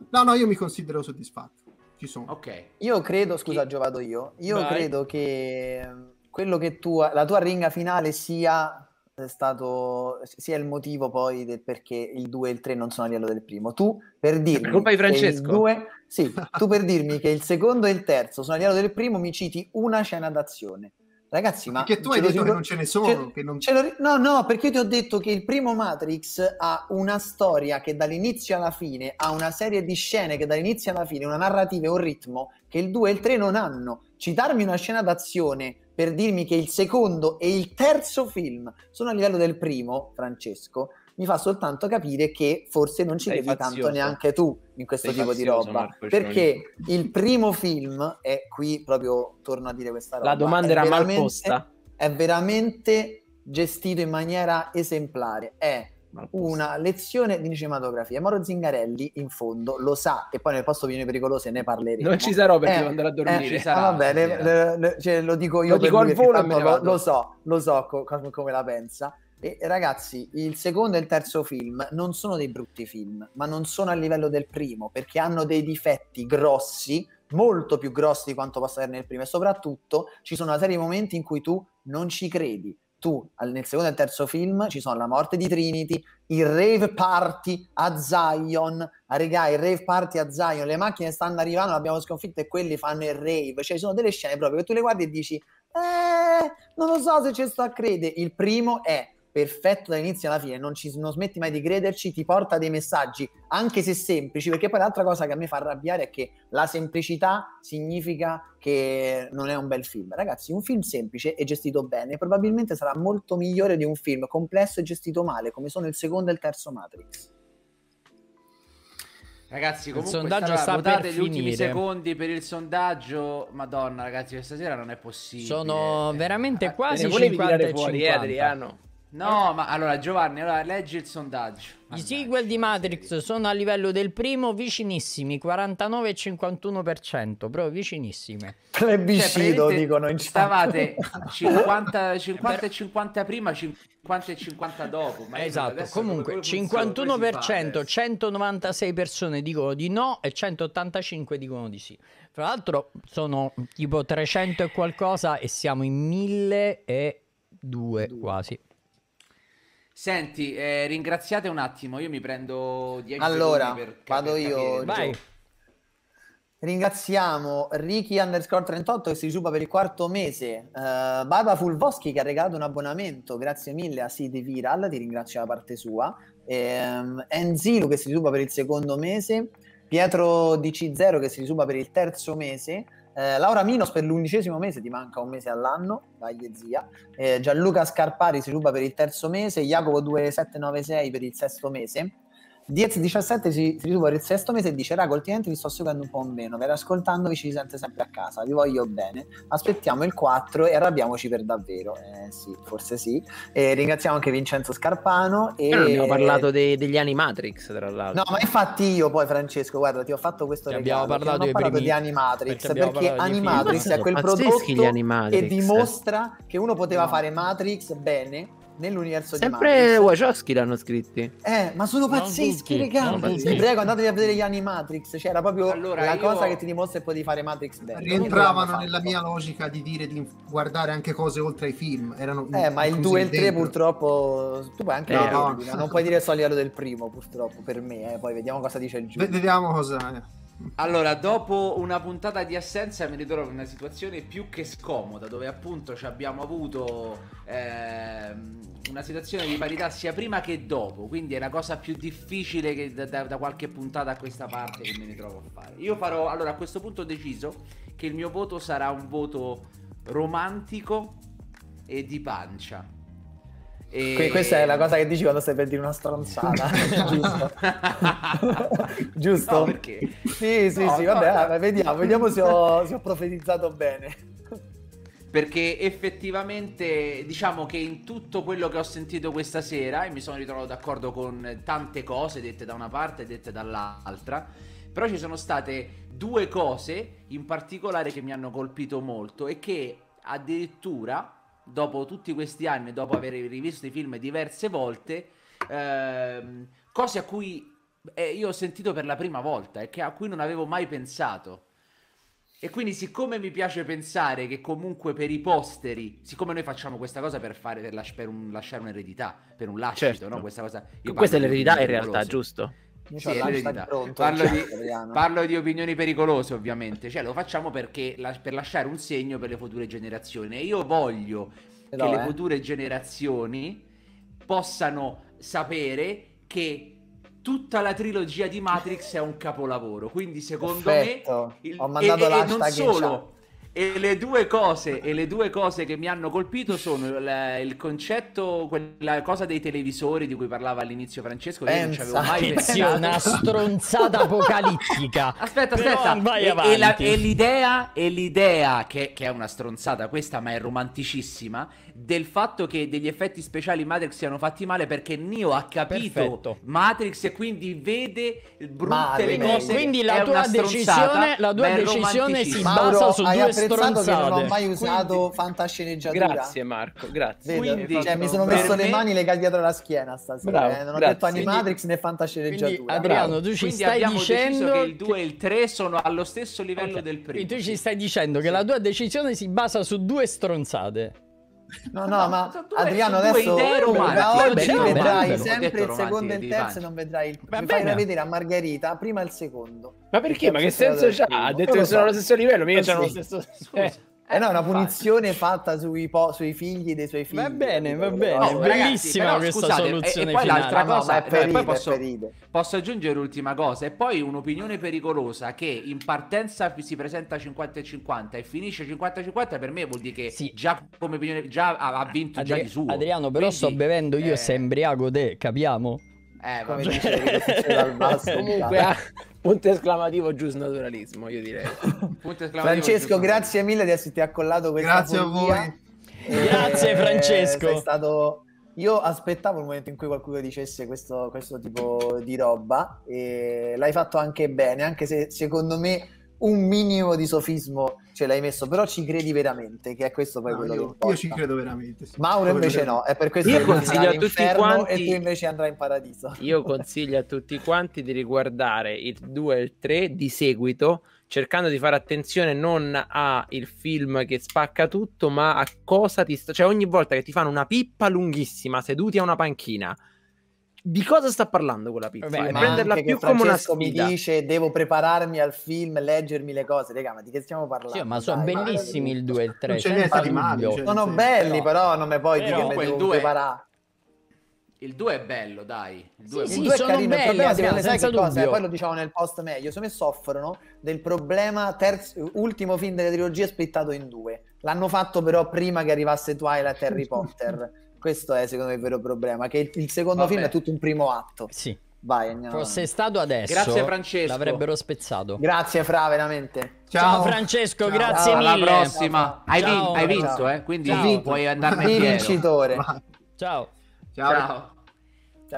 No, no, io mi considero soddisfatto. Ci sono. Ok. Io credo, scusa Chi... Giovado io, io Vai. credo che ehm, quello che tu, la tua ringa finale sia è stato sia il motivo poi del perché il 2 e il 3 non sono a livello del primo. Tu per dirmi colpa di Francesco. Due, sì, tu per dirmi che il secondo e il terzo sono a livello del primo mi citi una scena d'azione. Ragazzi, ma perché tu hai detto ricordo... che non ce ne sono, ce... Non... Ce lo... No, no, perché io ti ho detto che il primo Matrix ha una storia che dall'inizio alla fine ha una serie di scene che dall'inizio alla fine, una narrativa e un ritmo che il 2 e il 3 non hanno citarmi una scena d'azione per dirmi che il secondo e il terzo film sono a livello del primo, Francesco, mi fa soltanto capire che forse non ci Sei credi tanto neanche tu in questo Sei tipo di roba. perché il primo film, e qui proprio torno a dire questa roba. La domanda era mal posta. È veramente gestito in maniera esemplare. È una lezione di cinematografia. Mauro Zingarelli, in fondo, lo sa, che poi nel posto viene pericoloso e ne parleremo. Non ci sarò perché eh, andare a eh, dormire. Eh, sarà, ah, vabbè, le, le, le, cioè, lo dico io. Lo dico al volo lo, lo, so, lo so co- co- come la pensa. E, ragazzi, il secondo e il terzo film non sono dei brutti film, ma non sono a livello del primo, perché hanno dei difetti grossi, molto più grossi di quanto possa averne il primo, e soprattutto ci sono una serie di momenti in cui tu non ci credi tu nel secondo e terzo film ci sono la morte di Trinity, il rave party a Zion, ah, a regà, il rave party a Zion, le macchine stanno arrivando, abbiamo sconfitto e quelli fanno il rave, cioè ci sono delle scene proprio che tu le guardi e dici eh, non lo so se ci sto a credere. Il primo è perfetto dall'inizio alla fine, non, ci, non smetti mai di crederci, ti porta dei messaggi, anche se semplici, perché poi l'altra cosa che a me fa arrabbiare è che la semplicità significa che non è un bel film. Ragazzi, un film semplice e gestito bene probabilmente sarà molto migliore di un film complesso e gestito male, come sono il secondo e il terzo Matrix. Ragazzi, comunque il sondaggio sta, sta per gli finire. ultimi secondi per il sondaggio. Madonna, ragazzi, questa sera non è possibile. Sono eh, veramente ragazzi, ah, quasi 50 fuori, 50. Eh, Adriano. No, eh. ma allora Giovanni, allora leggi il sondaggio. I sequel di Matrix sono a livello del primo vicinissimi, 49 51%, proprio vicinissime. Plebiscito cioè, dicono in Stavate 50, 50 e 50 prima, 50 e 50 dopo. esatto, comunque 51%, 196 persone dicono di no e 185 dicono di sì. Tra l'altro sono tipo 300 e qualcosa e siamo in 1000 quasi. Senti, eh, ringraziate un attimo, io mi prendo 10 allora, per vado per io. Vai. Ringraziamo Ricky underscore 38 che si suba per il quarto mese, uh, Baba Fulvoschi che ha regalato un abbonamento, grazie mille a Sidi Viral, ti ringrazio da parte sua, um, ehm, Enzilu che si suba per il secondo mese, Pietro DC0 che si suba per il terzo mese, eh, Laura Minos per l'undicesimo mese ti manca un mese all'anno, dai zia. Eh, Gianluca Scarpari si ruba per il terzo mese, Jacopo 2796 per il sesto mese. Diez 17 si, si ritrova il sesto mese e dice raga ultimamente vi sto seguendo un po' meno per ascoltandovi ci si sente sempre a casa vi voglio bene aspettiamo il 4 e arrabbiamoci per davvero eh sì forse sì e ringraziamo anche Vincenzo Scarpano e... Eh, abbiamo parlato dei, degli Animatrix tra l'altro no ma infatti io poi Francesco guarda ti ho fatto questo che regalo abbiamo parlato, parlato primi... di Animatrix perché, perché Animatrix è quel prodotto che dimostra che uno poteva no. fare Matrix bene nell'universo Sempre di sempre Wachowski l'hanno scritti. Eh, ma sono pazzeschi, raga. Vi prego, andatevi a vedere gli anni Matrix. Cioè, era proprio allora, la cosa che ti dimostra poi di fare Matrix bene. Rientravano nella mia logica di dire di guardare anche cose oltre ai film. Erano eh, ma il 2 e il 3 purtroppo... Tu puoi anche... Eh, no. no. Non puoi dire solo a livello del primo, purtroppo, per me. Eh. Poi vediamo cosa dice il giudice. Vediamo cosa... Eh. Allora, dopo una puntata di assenza mi ritrovo in una situazione più che scomoda, dove appunto ci abbiamo avuto eh, una situazione di parità sia prima che dopo, quindi è la cosa più difficile che da, da, da qualche puntata a questa parte che mi ritrovo a fare. Io farò, allora a questo punto ho deciso che il mio voto sarà un voto romantico e di pancia. E... Questa è la cosa che dici quando stai per dire una stronzata, giusto? giusto? No, perché? Sì, sì, no, sì, no, vabbè, vediamo, vediamo se, ho, se ho profetizzato bene. Perché effettivamente diciamo che in tutto quello che ho sentito questa sera, e mi sono ritrovato d'accordo con tante cose dette da una parte e dette dall'altra, però ci sono state due cose in particolare che mi hanno colpito molto e che addirittura dopo tutti questi anni, dopo aver rivisto i film diverse volte, ehm, cose a cui eh, io ho sentito per la prima volta e che, a cui non avevo mai pensato. E quindi, siccome mi piace pensare che comunque per i posteri, siccome noi facciamo questa cosa per, fare, per, lasci- per un, lasciare un'eredità, per un lascito, certo. no? Questa, cosa, questa è l'eredità in realtà, giusto? Cioè, sì, pronto, parlo, cioè, di, parlo, di, opinioni pericolose ovviamente, cioè, lo facciamo perché, la, per lasciare un segno per le future generazioni e io voglio Però, che eh. le future generazioni possano sapere che tutta la trilogia di Matrix è un capolavoro, quindi secondo Perfetto. me il, ho mandato e, e non solo e le, due cose, e le due cose che mi hanno colpito sono il, il concetto, quella cosa dei televisori di cui parlava all'inizio Francesco. Che Pensa, io non ci avevo mai pensato. una stronzata apocalittica. Aspetta, Però aspetta. Vai e, e, la, e l'idea, e l'idea che, che è una stronzata questa, ma è romanticissima del fatto che degli effetti speciali in Matrix siano fatti male perché Neo ha capito Perfetto. Matrix e quindi vede brutte Madre le cose. Quindi la tua decisione, la tua decisione si Mauro, basa su due stronzate. non ho mai usato quindi... fantasceneggiatura. Grazie Marco, grazie. Vedo, quindi, cioè, mi sono messo me... le mani legate dietro la schiena stasera, Bravo, eh. non ho grazie. detto né Matrix né fantasceneggiatura. Adriano, tu ci stai dicendo che il 2 e il 3 sono allo stesso livello okay. del primo. E tu ci stai dicendo che la tua decisione si basa su due stronzate. No, no, ma Adriano adesso da oggi no, vedrai bello, sempre il secondo e il terzo e non vedrai il primo. Mi fai vedere a Margherita prima il secondo. Ma perché? Ma che senso c'ha? Ha detto che sono allo stesso livello, mica c'hanno lo stesso... Eh. Eh no, una eh, punizione fatta sui, po- sui, figli dei suoi figli. Va bene, va bene, oh, bellissima ragazzi, però, questa scusate, soluzione. E, e poi finale. l'altra cosa, no, no, peride, poi posso, posso, aggiungere l'ultima cosa, e poi un'opinione pericolosa che in partenza si presenta 50 e 50 e finisce 50 e 50 per me vuol dire che sì. già come opinione già ha, vinto Adri- già di suo. Adriano, però Quindi, sto bevendo io eh... sei te, capiamo? Eh, come dice dal basso. Comunque ah, Punto esclamativo giusto naturalismo, io direi. Francesco, grazie mille di esserti accollato questa Grazie follia. a voi. Eh, grazie eh, Francesco. Sei stato io aspettavo il momento in cui qualcuno dicesse questo, questo tipo di roba e l'hai fatto anche bene, anche se secondo me un minimo di sofismo ce l'hai messo, però ci credi veramente, che è questo poi no, quello io, che importa. Io ci credo veramente. Sì. Mauro invece no, è per questo io che consiglio a tutti quanti e tu invece andrai in paradiso. Io consiglio a tutti quanti di riguardare il 2 e il 3 di seguito, cercando di fare attenzione non al film che spacca tutto, ma a cosa ti sta... Cioè ogni volta che ti fanno una pippa lunghissima seduti a una panchina di cosa sta parlando quella pizza Vabbè, e prenderla più come una sfida. mi dice devo prepararmi al film, leggermi le cose, raga, ma di che stiamo parlando? Sì, ma sono bellissimi il 2 e il 3. Non c'è niente di male. Cioè, sono belli, però, non mi puoi dire che mi devo preparare. Il 2 è bello, dai. Il 2 sì, è, sì, è carino. Belli, il problema Adriano, senza cosa, poi lo diciamo nel post meglio. Se me soffrono del problema terzo, ultimo film della trilogia splittato in due. L'hanno fatto però prima che arrivasse Twilight e Harry Potter. Questo è secondo me il vero problema, che il, il secondo Vabbè. film è tutto un primo atto. Sì. Vai, andiamo. Fosse stato adesso, grazie Francesco. L'avrebbero spezzato. Grazie Fra, veramente. Ciao, Ciao Francesco, Ciao. grazie Ciao, mille. Alla prossima. Hai, vin- hai, vinto, eh? quindi Ciao. puoi andarne Il vincitore. Ciao. Ciao. Ciao,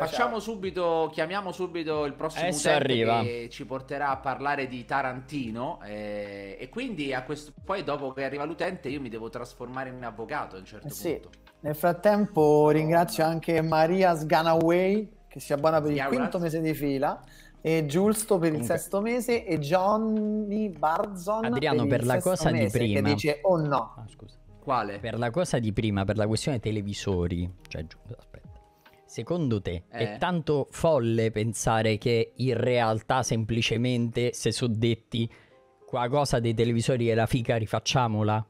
Facciamo ciao. subito, chiamiamo subito il prossimo Adesso arriva. che ci porterà a parlare di Tarantino eh, e quindi questo, poi dopo che arriva l'utente io mi devo trasformare in avvocato a un certo eh punto. Sì. Nel frattempo ringrazio anche Maria Sganaway che si abbona per il yeah, quinto mese di fila e Giulsto per il Comunque. sesto mese e Johnny Barzon Adriano per, per la cosa mese, di prima che dice oh no ah, scusa. quale? per la cosa di prima per la questione televisori cioè giusto aspetta Secondo te eh. è tanto folle pensare che in realtà semplicemente se so detti qua cosa dei televisori è la fica rifacciamola?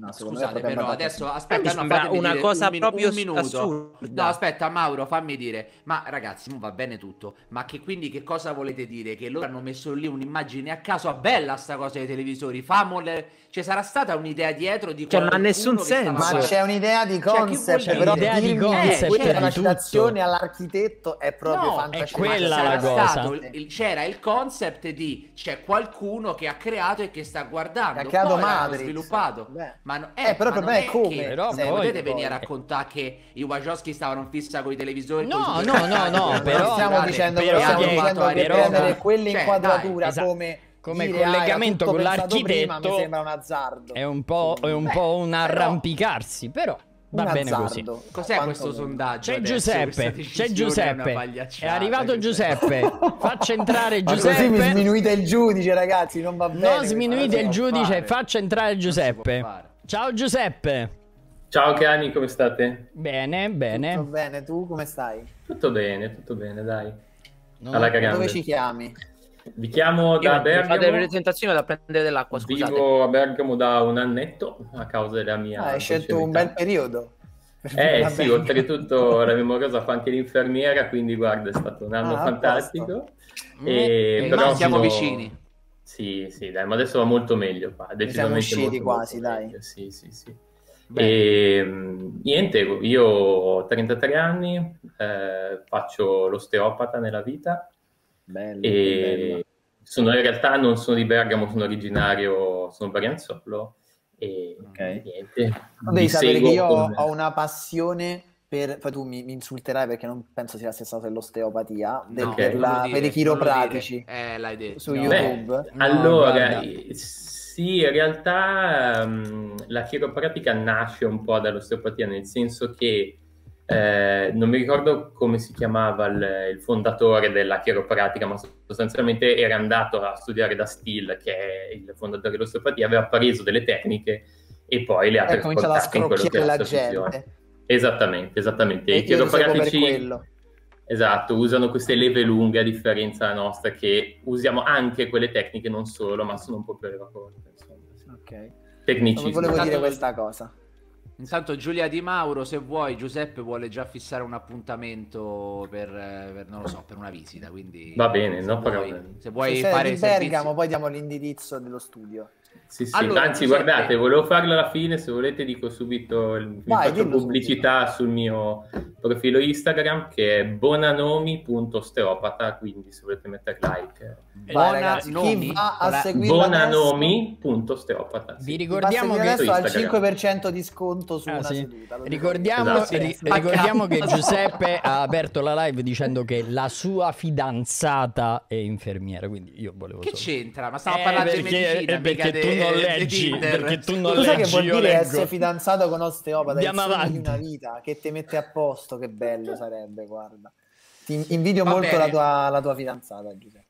No, Scusate, però adesso aspetta, eh, no, una dire, cosa un min- proprio un minuto. Assurda. No, aspetta, Mauro, fammi dire. Ma ragazzi, va bene tutto. Ma che quindi che cosa volete dire? Che loro hanno messo lì un'immagine a caso? Ah, bella sta cosa dei televisori. Famole cioè, sarà stata un'idea dietro di Cioè, non ha nessun senso. Ma c'è un'idea di cioè, concept, cioè, però l'idea di concept eh, la citazione all'architetto è proprio no, fantascienza. È quella la cosa. Il, c'era il concept di c'è qualcuno che ha creato e che sta guardando. Che ha creato madre. sviluppato. Ma no, eh, eh, però per me è come. Che, però se potete poi. venire a raccontare che i Wachowski stavano fissa con i televisori. No, no, no, no, però stiamo dicendo che stiamo dicendo di eh, prendere quell'inquadratura cioè, come come dire, ah, collegamento con l'architetto mi sembra un azzardo. È un po', è un, po un arrampicarsi, però, va bene così. Cos'è questo sondaggio? C'è Giuseppe, c'è Giuseppe. È, arrivato Giuseppe. faccia entrare Giuseppe. Ma così mi sminuite il giudice, ragazzi, non va bene. No, sminuite il giudice, fare. faccia entrare Giuseppe. Ciao Giuseppe. Ciao Cani, come state? Bene, bene. Tutto bene, tu come stai? Tutto bene, tutto bene, dai. No. Alla cagante. Dove ci chiami? Vi chiamo da Io Bergamo. Fate le da prendere dell'acqua, scusate. Vivo a Bergamo da un annetto a causa della mia... Ah, hai scelto un bel periodo. Eh sì, oltretutto la mia cosa fa anche l'infermiera, quindi guarda, è stato un anno ah, fantastico. E, e eh, però siamo sono... vicini. Sì, sì, dai, ma adesso va molto meglio qua. Siamo usciti quasi, dai. Sì, sì, sì. E, ehm, niente, io ho 33 anni, eh, faccio l'osteopata nella vita Bello, e sono, in realtà non sono di Bergamo, sono originario, sono barianzolo e okay. niente. No, devi sapere che io con... ho una passione per, poi tu mi, mi, insulterai perché non penso sia la stessa cosa dell'osteopatia, del, no, okay. la, dire, per i chiropratici eh, l'hai detto. su no. YouTube. Beh, allora, sì, in realtà um, la chiropratica nasce un po' dall'osteopatia, nel senso che eh, non mi ricordo come si chiamava il, il, fondatore della chiropratica, ma sostanzialmente era andato a studiare da Still, che è il fondatore dell'osteopatia, aveva appreso delle tecniche e poi le ha trasportate in quello che è la gente. Esattamente, esattamente. E I chiropratici esatto, usano queste leve lunghe a differenza nostra che usiamo anche quelle tecniche, non solo, ma sono un po' più elaborate. Ok. Tecnicismo. Non volevo dire questa cosa. Intanto Giulia Di Mauro, se vuoi, Giuseppe vuole già fissare un appuntamento per, eh, per non lo so, per una visita, quindi... Va bene, non vuoi, Se vuoi se fare... Se Bergamo, servizio... poi diamo l'indirizzo dello studio. Sì, sì, allora, anzi guardate, volevo farlo alla fine, se volete dico subito, vi Vai, faccio pubblicità subito. sul mio profilo Instagram che è bonanomi.steopata. quindi se volete mettere like. Eh. Vai, ragazzi, a seguire Sì. Vi ricordiamo che adesso al 5% di sconto su ah, una sì. seduta. Ricordiamo, diciamo. esatto. ricordiamo che Giuseppe ha aperto la live dicendo che la sua fidanzata è infermiera, quindi io volevo... Che solo... c'entra? Ma stavo eh, parlando perché, di medicina, perché tu non leggi, perché tu non tu leggi. Sai che vuol dire leggo. essere fidanzato con osteopata? Andiamo avanti. una vita che ti mette a posto, che bello sarebbe, guarda. Ti invidio Va molto la tua, la tua fidanzata, Giuseppe.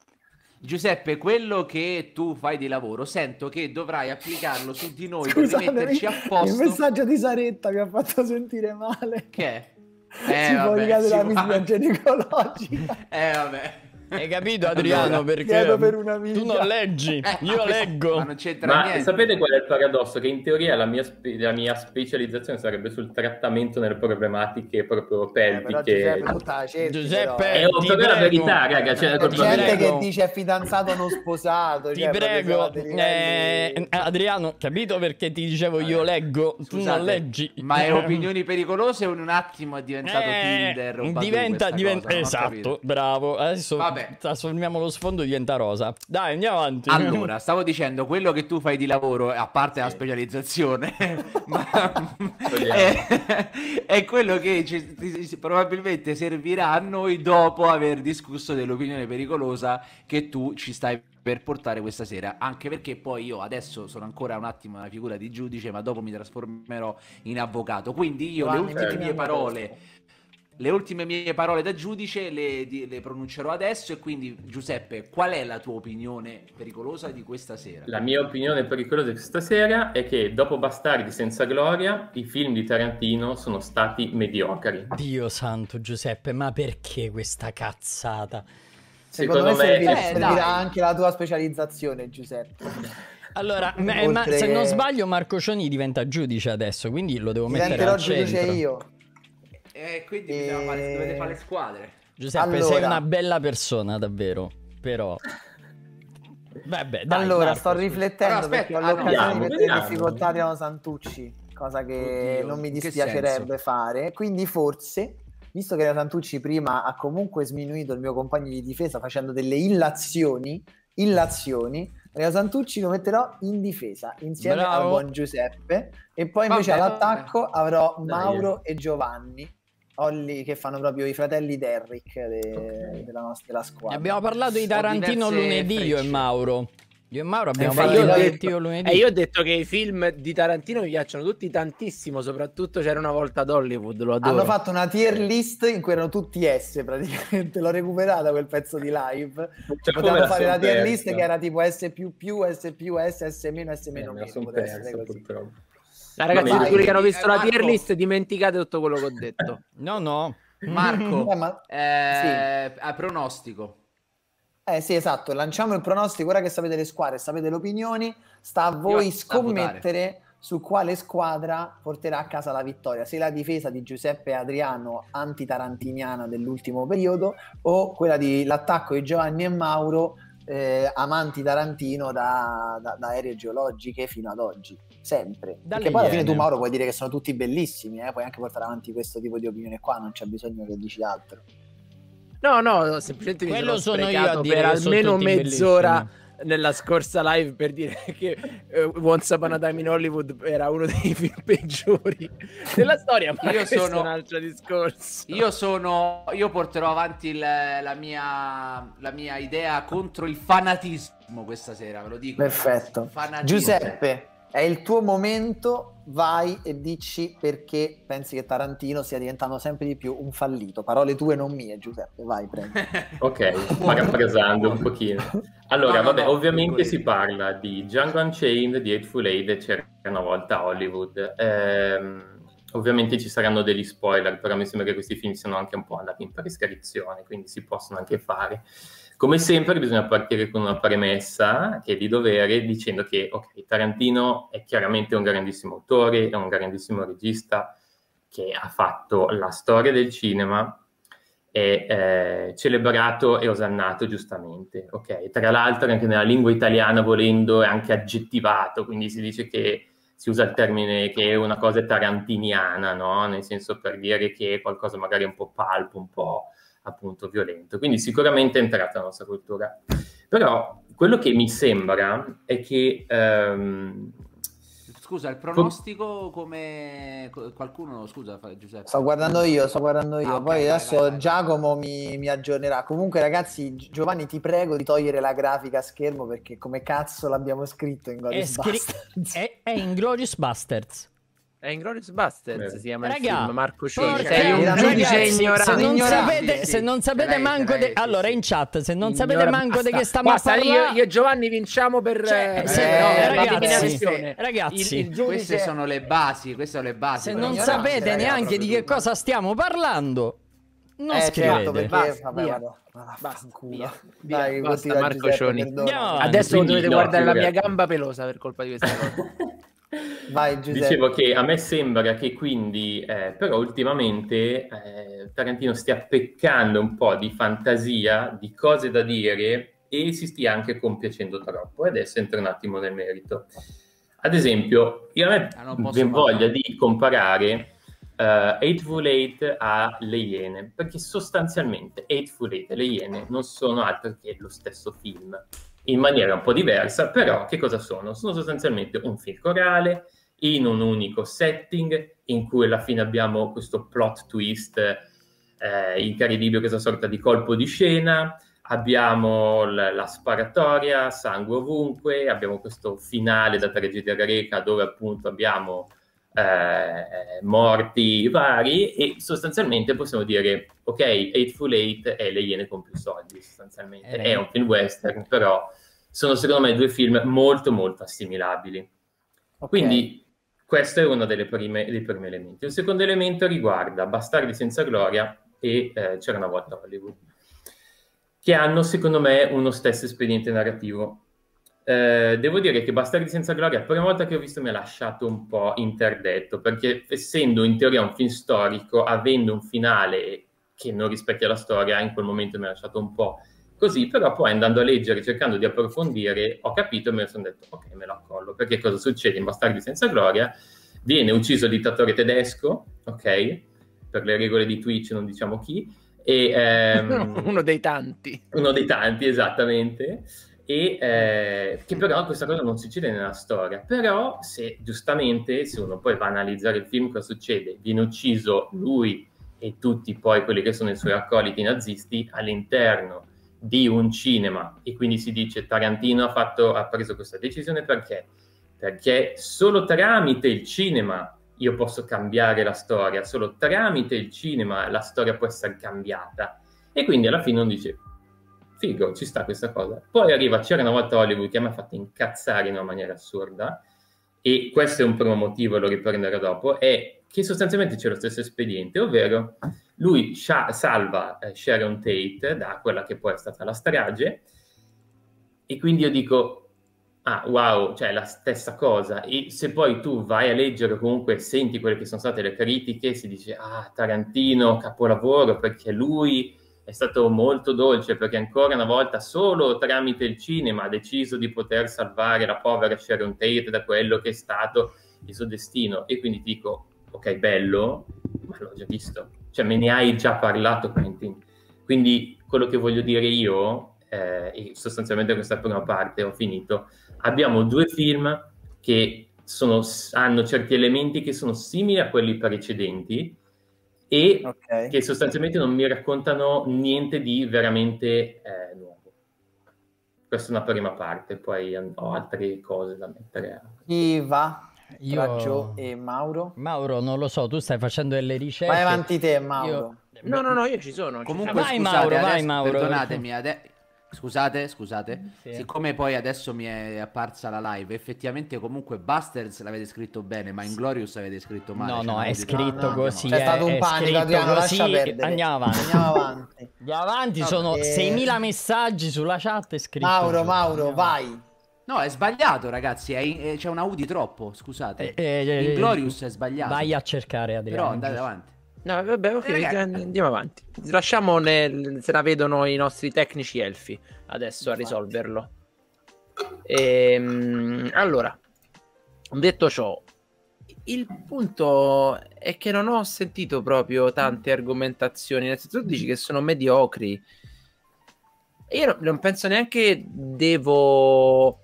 Giuseppe, quello che tu fai di lavoro, sento che dovrai applicarlo su di noi Scusate, per metterci a posto. Il messaggio di Saretta mi ha fatto sentire male. Che? Eh, si vabbè, può si la misura ginecologica. Eh vabbè. Hai capito Adriano? Allora, perché per tu non leggi, io leggo. Ma non c'entra Ma niente. sapete qual è il paradosso? Che in teoria la mia, spe- la mia specializzazione sarebbe sul trattamento nelle problematiche proprio pelviche. Eh, però Giuseppe, è eh, oh, la verità, raga. Cioè, c'è gente che dice fidanzato non sposato. Ti cioè, prego, eh, eh, Adriano, capito perché ti dicevo io leggo, Scusate, tu non leggi. Ma è opinioni pericolose o in un attimo è diventato eh, Tinder? Diventa, diventa cosa, esatto, bravo. Adesso Vabbè, vabbè. Trasformiamo lo sfondo diventa rosa. Dai, andiamo avanti. Allora, stavo dicendo, quello che tu fai di lavoro, a parte sì. la specializzazione, ma, è, è, quello che ci, ci, probabilmente servirà a noi dopo aver discusso dell'opinione pericolosa che tu ci stai per portare questa sera, anche perché poi io adesso sono ancora un attimo una figura di giudice, ma dopo mi trasformerò in avvocato. Quindi io Guarda, le ultime mie parole le ultime mie parole da giudice le, le, pronuncerò adesso e quindi Giuseppe, qual è la tua opinione pericolosa di questa sera? La mia opinione pericolosa di questa sera è che dopo Bastardi senza gloria i film di Tarantino sono stati mediocri. Dio santo Giuseppe, ma perché questa cazzata? Secondo, Secondo me, me servirà, eh, servirà anche la tua specializzazione Giuseppe. Allora, ma, ma, se non sbaglio, Marco Cioni diventa giudice adesso, quindi lo devo Diventerò mettere al centro. giudice io. E quindi e... Fare, dovete fare le squadre. Giuseppe, allora... sei una bella persona, davvero. Però. Beh, beh, dai, allora, Marco, sto riflettendo allora, aspetta, perché ho l'occasione di mettere in difficoltà Leon Santucci, cosa che Oddio, non mi dispiacerebbe fare. Quindi forse, visto che Leon Santucci prima ha comunque sminuito il mio compagno di difesa facendo delle illazioni, illazioni, Leo Santucci lo metterò in difesa insieme Bravo. al buon Giuseppe e poi invece vabbè, all'attacco avrò Mauro Dai. e Giovanni Holly, che fanno proprio i fratelli Derrick de, okay. della, nostra, squadra. Abbiamo parlato di Tarantino lunedì frecce. io e Mauro. Io e Mauro abbiamo eh, Infatti, parlato di Tarantino lunedì. E eh, io ho detto che i film di Tarantino mi piacciono tutti tantissimo, soprattutto c'era una volta ad Hollywood, lo adoro. Hanno fatto una tier list in cui erano tutti S praticamente, l'ho recuperata quel pezzo di live. Cioè, Potevano fare una tier list che era tipo S++, S++, S-, S-, S-, S-, S-, S-, S-, S-, S-, dai, ragazzi, quelli che hanno visto la tier list, dimenticate tutto quello che ho detto. No, no. Mm. Marco, eh, ma... eh, sì. pronostico. Eh sì, esatto, lanciamo il pronostico, ora che sapete le squadre, sapete le opinioni, sta a voi Io scommettere su quale squadra porterà a casa la vittoria, se la difesa di Giuseppe Adriano anti-tarantiniana dell'ultimo periodo o quella dell'attacco di Giovanni e Mauro eh, amanti Tarantino da, da, da aeree geologiche fino ad oggi sempre. Perché poi alla fine tu Mauro puoi dire che sono tutti bellissimi, eh? puoi anche portare avanti questo tipo di opinione qua, non c'è bisogno che dici altro. No, no, semplicemente mi Quello sono, sono io a dire per almeno mezz'ora bellissimi nella scorsa live per dire che uh, Once Upon a Time in Hollywood era uno dei film peggiori della storia, ma io sono un altro discorso. Io sono io porterò avanti il, la, mia, la mia idea contro il fanatismo questa sera, ve lo dico. Perfetto. Fanatismo. Giuseppe è il tuo momento, vai e dici perché pensi che Tarantino stia diventando sempre di più un fallito. Parole tue, non mie, Giuseppe, vai, prego. ok, parafrasando un pochino. Allora, no, vabbè, no, ovviamente si parla di Django Unchained, di Hateful Aid, e c'era una volta Hollywood. Ehm, ovviamente ci saranno degli spoiler, però mi sembra che questi film siano anche un po' andati in prescrizione, quindi si possono anche fare. Come sempre bisogna partire con una premessa che è di dovere dicendo che okay, Tarantino è chiaramente un grandissimo autore, è un grandissimo regista che ha fatto la storia del cinema, è eh, celebrato e osannato giustamente. Okay? Tra l'altro anche nella lingua italiana volendo è anche aggettivato, quindi si dice che si usa il termine che è una cosa tarantiniana, no? nel senso per dire che è qualcosa magari un po' palpo, un po' appunto violento. Quindi sicuramente è entrata nella nostra cultura. Però quello che mi sembra è che... Ehm, scusa, il pronostico come qualcuno, scusa Giuseppe. Sto guardando io, sto guardando io, ah, poi okay, adesso vai, vai, vai. Giacomo mi, mi, aggiornerà. Comunque ragazzi, Giovanni ti prego di togliere la grafica a schermo perché come cazzo l'abbiamo scritto in Glorious è Bastards. È, è in Glorious Bastards. È in Inglourious Basterds si chiama Raga, film, Marco Cioni. Sei un giudice ignorante. Se non sapete, se non sapete Ragazzi, manco de... Allora, in chat, se non Ignora, sapete manco di che stiamo parlando. Io, io e Giovanni vinciamo per... Cioè, eh, se, eh, ragazzi, ragazzi il, il giudice... queste sono le basi, queste sono le basi. Se non sapete ragazzi, neanche di che cosa stiamo parlando, non eh, certo, scrivete. basta, via, via, Dai, basta Marco Cioni. Adesso dovete guardare la mia gamba pelosa per colpa di questa cosa. Vai, Dicevo che a me sembra che quindi, eh, però ultimamente eh, Tarantino stia peccando un po' di fantasia, di cose da dire e si stia anche compiacendo troppo. E adesso entro un attimo nel merito. Ad esempio, io a me ah, ben voglia di comparare uh, Hateful Eight Le Iene, perché sostanzialmente Hateful Eight e le Iene non sono altro che lo stesso film in maniera un po' diversa, però che cosa sono? Sono sostanzialmente un film corale in un unico setting in cui alla fine abbiamo questo plot twist eh, incredibile, questa sorta di colpo di scena, abbiamo l- la sparatoria, sangue ovunque, abbiamo questo finale da tragedia greca dove appunto abbiamo eh, morti vari e sostanzialmente possiamo dire ok, Eightful Eight è le Iene con più soldi sostanzialmente, eh. è un film western però sono secondo me due film molto molto assimilabili. Okay. Quindi questo è uno prime, dei primi elementi. Il secondo elemento riguarda Bastardi senza gloria e eh, C'era una volta Hollywood, che hanno secondo me uno stesso espediente narrativo. Eh, devo dire che Bastardi senza gloria, la prima volta che ho visto, mi ha lasciato un po' interdetto, perché essendo in teoria un film storico, avendo un finale che non rispecchia la storia, in quel momento mi ha lasciato un po' Così però poi andando a leggere, cercando di approfondire, ho capito e me ne sono detto, ok, me lo accollo, perché cosa succede in Bastardi senza gloria? Viene ucciso il dittatore tedesco, ok? Per le regole di Twitch non diciamo chi. E, ehm, uno dei tanti. Uno dei tanti, esattamente. E, eh, che però questa cosa non succede nella storia. Però se giustamente, se uno poi va a analizzare il film, cosa succede? Viene ucciso lui e tutti poi quelli che sono i suoi accoliti nazisti all'interno di un cinema e quindi si dice Tarantino ha, fatto, ha preso questa decisione perché? Perché solo tramite il cinema io posso cambiare la storia, solo tramite il cinema la storia può essere cambiata. E quindi alla fine uno dice, figo, ci sta questa cosa. Poi arriva C'era una volta Hollywood che mi ha fatto incazzare in una maniera assurda, e questo è un primo motivo, lo riprenderò dopo, è che sostanzialmente c'è lo stesso espediente, ovvero lui scia- salva eh, Sharon Tate da quella che poi è stata la strage e quindi io dico, ah wow, cioè la stessa cosa. E se poi tu vai a leggere comunque senti quelle che sono state le critiche, si dice, ah Tarantino, capolavoro, perché lui è stato molto dolce perché ancora una volta solo tramite il cinema ha deciso di poter salvare la povera Sharon Tate da quello che è stato il suo destino e quindi dico ok bello ma l'ho già visto cioè me ne hai già parlato Quentin. Quindi quello che voglio dire io, eh, sostanzialmente questa prima parte ho finito, abbiamo due film che sono, hanno certi elementi che sono simili a quelli precedenti e okay. che sostanzialmente non mi raccontano niente di veramente eh, nuovo. Questa è una prima parte, poi ho altre cose da mettere. Chi va? Io... Gio e Mauro? Mauro, non lo so, tu stai facendo delle ricerche. Vai avanti te, Mauro. Io... No, no, no, io ci sono. Comunque, vai, scusate, Mauro, adesso, vai, Mauro. Perdonatemi, adesso... Scusate, scusate. Sì. Siccome poi adesso mi è apparsa la live, effettivamente comunque Busters l'avete scritto bene, ma Inglorious avete scritto male. No, no, è scritto no, così. No. È, è, stato un panico, Adriano, Andiamo avanti. Andiamo avanti. Andiamo avanti, sono 6.000 eh, messaggi sulla chat, è scritto. Mauro, Mauro, vai. No, è sbagliato, ragazzi. È, è, eh, c'è un Audi troppo. Scusate. Eh, eh, eh, Inglorious è sbagliato. Vai a cercare Adriano. Però andate avanti. No, vabbè, ok, eh, andiamo avanti. Lasciamo nel, se la vedono i nostri tecnici elfi adesso a risolverlo. E, ehm, allora, detto ciò, il punto è che non ho sentito proprio tante argomentazioni. Innanzitutto dici che sono mediocri. Io non penso neanche devo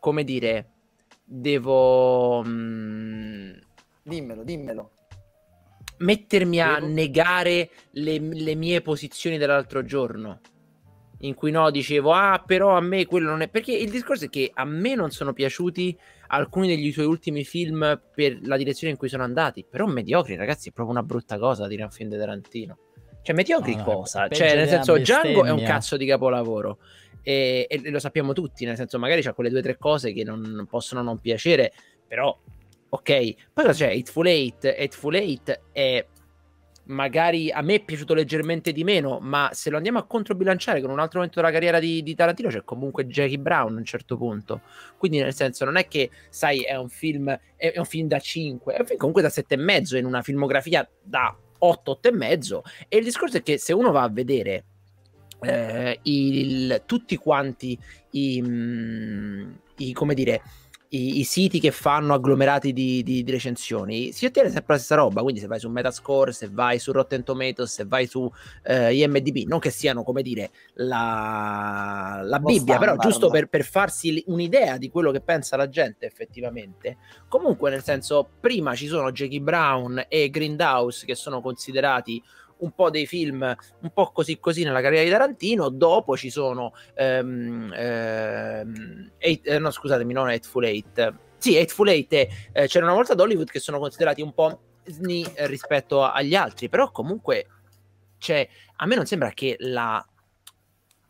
come dire, devo... Mh, mm, dimmelo, dimmelo. Mettermi devo... a negare le, le mie posizioni dell'altro giorno in cui no, dicevo, ah, però a me quello non è. Perché il discorso è che a me non sono piaciuti alcuni degli suoi ultimi film per la direzione in cui sono andati. Però mediocri, ragazzi, è proprio una brutta cosa dire un film di Tarantino. Cioè, mediocri no, cosa? Cioè, nel senso, Django è un cazzo di capolavoro. E, e, lo sappiamo tutti, nel senso magari c'ha quelle due o tre cose che non possono non piacere, però ok. Poi cosa c'è? Hateful Eight, Hateful Eight è magari a me è piaciuto leggermente di meno, ma se lo andiamo a controbilanciare con un altro momento della carriera di, di Tarantino c'è comunque Jackie Brown a un certo punto. Quindi nel senso non è che, sai, è un film, è, è un film da 5, è un film comunque da 7,5 in una filmografia da 8, 8,5 e il discorso è che se uno va a vedere eh, il, tutti quanti i, mm, i come dire, i, i, siti che fanno agglomerati di, di, di, recensioni si ottiene sempre la stessa roba. Quindi, se vai su Metascore, se vai su Rotten Tomatoes, se vai su eh, IMDb, non che siano come dire la, la Bibbia, però giusto per, per, farsi un'idea di quello che pensa la gente effettivamente. Comunque, nel senso, prima ci sono Jackie Brown e Grindhouse che sono considerati un po' dei film un po' così così nella carriera di Tarantino, dopo ci sono, ehm, ehm, eight, eh, no scusatemi, non Hateful Eight, sì, Hateful Eight eh, C'era una volta ad Hollywood che sono considerati un po' sni rispetto agli altri, però comunque c'è, a me non sembra che la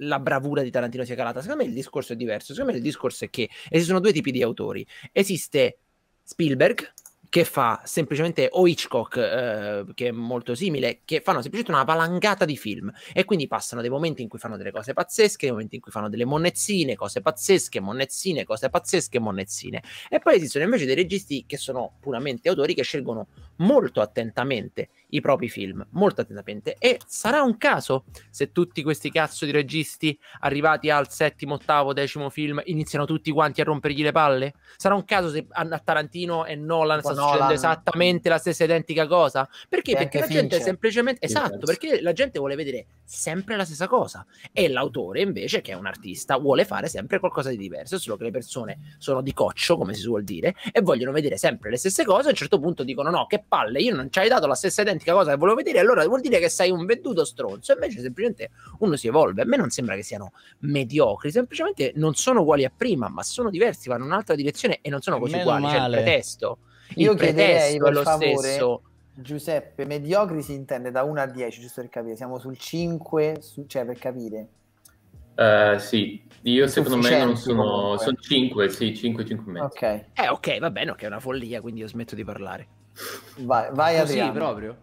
la bravura di Tarantino sia calata. Secondo me il discorso è diverso. Secondo me il discorso è che esistono due tipi di autori. Esiste Spielberg, che fa semplicemente o Hitchcock, eh, che è molto simile, che fanno semplicemente una valangata di film e quindi passano dei momenti in cui fanno delle cose pazzesche, dei momenti in cui fanno delle monnezzine, cose pazzesche, monnezzine, cose pazzesche, monnezzine. E poi esistono invece dei registi che sono puramente autori che scelgono molto attentamente i propri film molto attentamente e sarà un caso se tutti questi cazzo di registi arrivati al settimo, ottavo, decimo film iniziano tutti quanti a rompergli le palle? Sarà un caso se a Tarantino e Nolan sta succedendo Nolan. esattamente la stessa identica cosa? Perché? Perché, la gente è semplicemente esatto, perché la gente vuole vedere sempre la stessa cosa e l'autore invece che è un artista vuole fare sempre qualcosa di diverso, solo che le persone sono di coccio, come si suol dire, e vogliono vedere sempre le stesse cose, a un certo punto dicono no, che palle, io non ci hai dato la stessa identica identica cosa che volevo vedere, allora vuol dire che sei un venduto stronzo. Invece, semplicemente uno si evolve. A me non sembra che siano mediocri, semplicemente non sono uguali a prima, ma sono diversi, vanno in un'altra direzione e non sono così Meno uguali. Male. C'è il pretesto. Il Io pretesto per è lo favore, stesso. Giuseppe, mediocri si intende da 1 a 10, giusto per capire. Siamo sul 5, su, cioè per capire. Uh, sì, io secondo me non sono, sono 5, sì, 5, 5 mezzo. Ok. Eh, ok, va bene, ok, è una follia, quindi io smetto di parlare. Vai, vai Così, Adriano. proprio.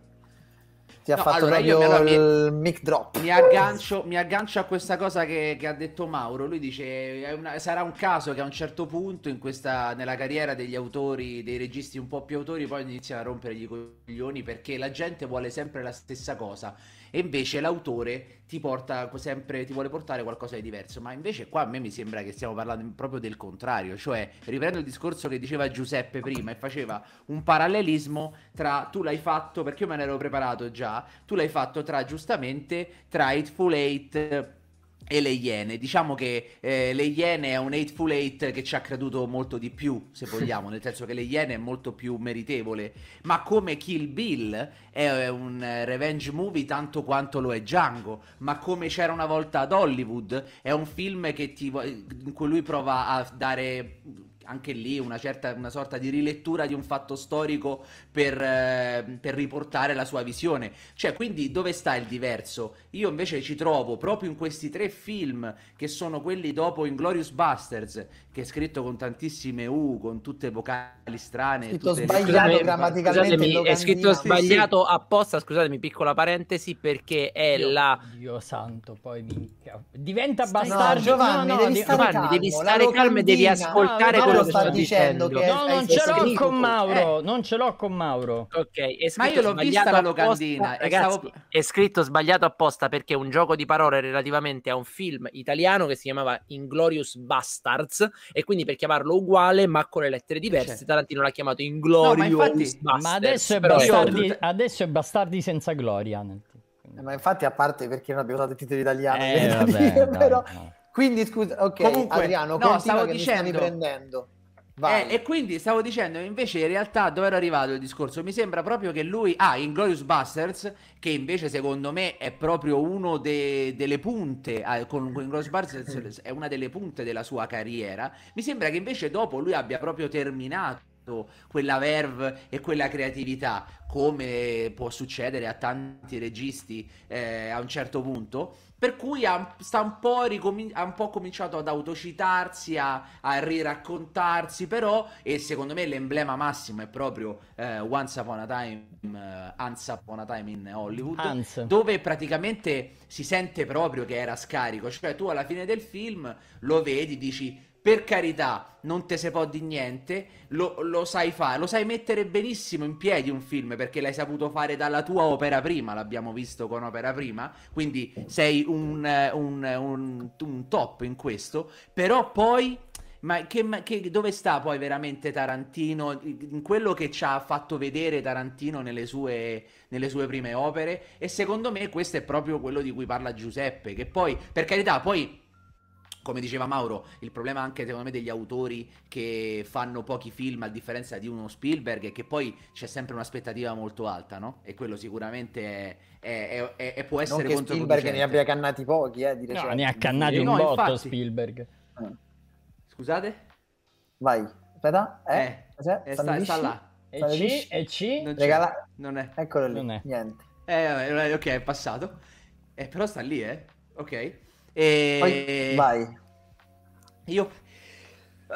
Ti ha no, fatto allora proprio mi, il mic drop. Mi aggancio, mi aggancio a questa cosa che, che, ha detto Mauro. Lui dice: una, sarà un caso che a un certo punto questa, nella carriera degli autori, dei registi un po' più autori, poi iniziano a rompere gli coglioni perché la gente vuole sempre la stessa cosa e invece l'autore ti porta sempre, ti vuole portare qualcosa di diverso, ma invece qua a me mi sembra che stiamo parlando proprio del contrario, cioè riprendo il discorso che diceva Giuseppe prima e faceva un parallelismo tra tu l'hai fatto, perché io me ne ero preparato già, tu l'hai fatto tra giustamente tra Hateful Eight e le Iene. Diciamo che eh, le Iene è un 8 Eight che ci ha creduto molto di più, se vogliamo, nel senso che le Iene è molto più meritevole, ma come Kill Bill è eh, un eh, revenge movie tanto quanto lo è Django, ma come c'era una volta ad Hollywood è un film ti, in cui lui prova a dare anche lì una, certa, una sorta di rilettura di un fatto storico per, eh, per, riportare la sua visione. Cioè, quindi dove sta il diverso? Io invece ci trovo proprio in questi tre film che sono quelli dopo Inglorious Busters, che è scritto con tantissime U, con tutte vocali strane. Scritto tutte sbagliato le... grammaticalmente. Scusatemi, è scritto sbagliato sì, sì. apposta, scusatemi, piccola parentesi, perché è Dio, la... Dio santo, poi minchia. Diventa bastardo. No, Giovanni, no, no, devi, stare calmo, devi stare calmo e devi ascoltare quello Mauro sta dicendo, dicendo che No, non ce l'ho con Mauro, eh. non ce l'ho con Mauro. Ok, ma io l'ho vista la locandina, eh, ragazzi, stavo... è scritto sbagliato apposta perché è un gioco di parole relativamente a un film italiano che si chiamava Inglorious Bastards e quindi per chiamarlo uguale ma con le lettere diverse cioè. Tarantino l'ha chiamato Inglorious no, ma infatti, Bastards. Ma adesso è, bastardi, io... adesso è Bastardi senza gloria. Eh, ma infatti, a parte perché non abbiamo dato i titoli italiani, eh, vabbè, però, no, no. Quindi scusa, ok, Comunque, Adriano, no, stavo dicendo, prendendo. Eh, e quindi stavo dicendo invece in realtà dove era arrivato il discorso? Mi sembra proprio che lui, ah, Inglorious Busters, che invece secondo me è proprio uno de, delle punte, ah, con, con Glorious Busters mm. è una delle punte della sua carriera, mi sembra che invece dopo lui abbia proprio terminato quella verve e quella creatività come può succedere a tanti registi eh, a un certo punto per cui ha, sta un po', ricomin- ha un po' cominciato ad autocitarsi, a, a riraccontarsi, però, e secondo me l'emblema massimo è proprio eh, Once Upon a Time, uh, Once Upon a Time in Hollywood, Hans. dove praticamente si sente proprio che era scarico, cioè tu alla fine del film lo vedi, dici per carità, non te se può di niente, lo, lo, sai fare, lo sai mettere benissimo in piedi un film perché l'hai saputo fare dalla tua opera prima, l'abbiamo visto con opera prima, quindi sei un, un, un, un top in questo, però poi... Ma che, che, dove sta poi veramente Tarantino? In quello che ci ha fatto vedere Tarantino nelle sue, nelle sue prime opere? E secondo me questo è proprio quello di cui parla Giuseppe, che poi, per carità, poi come diceva Mauro, il problema anche secondo me degli autori che fanno pochi film a differenza di uno Spielberg è che poi c'è sempre un'aspettativa molto alta, no? E quello sicuramente è, è, è, è può essere non che Spielberg ne abbia cannati pochi, eh, dire no, certo. ne ha cannati eh, un no, botto infatti. Spielberg. Eh. Scusate? Vai, aspetta, eh, eh, eh sta, sta là. E C, e C, non, Regala... non è. Eccolo lì, niente. Eh, ok, è passato. Eh, però sta lì, eh. Ok. E... Poi, vai. Io...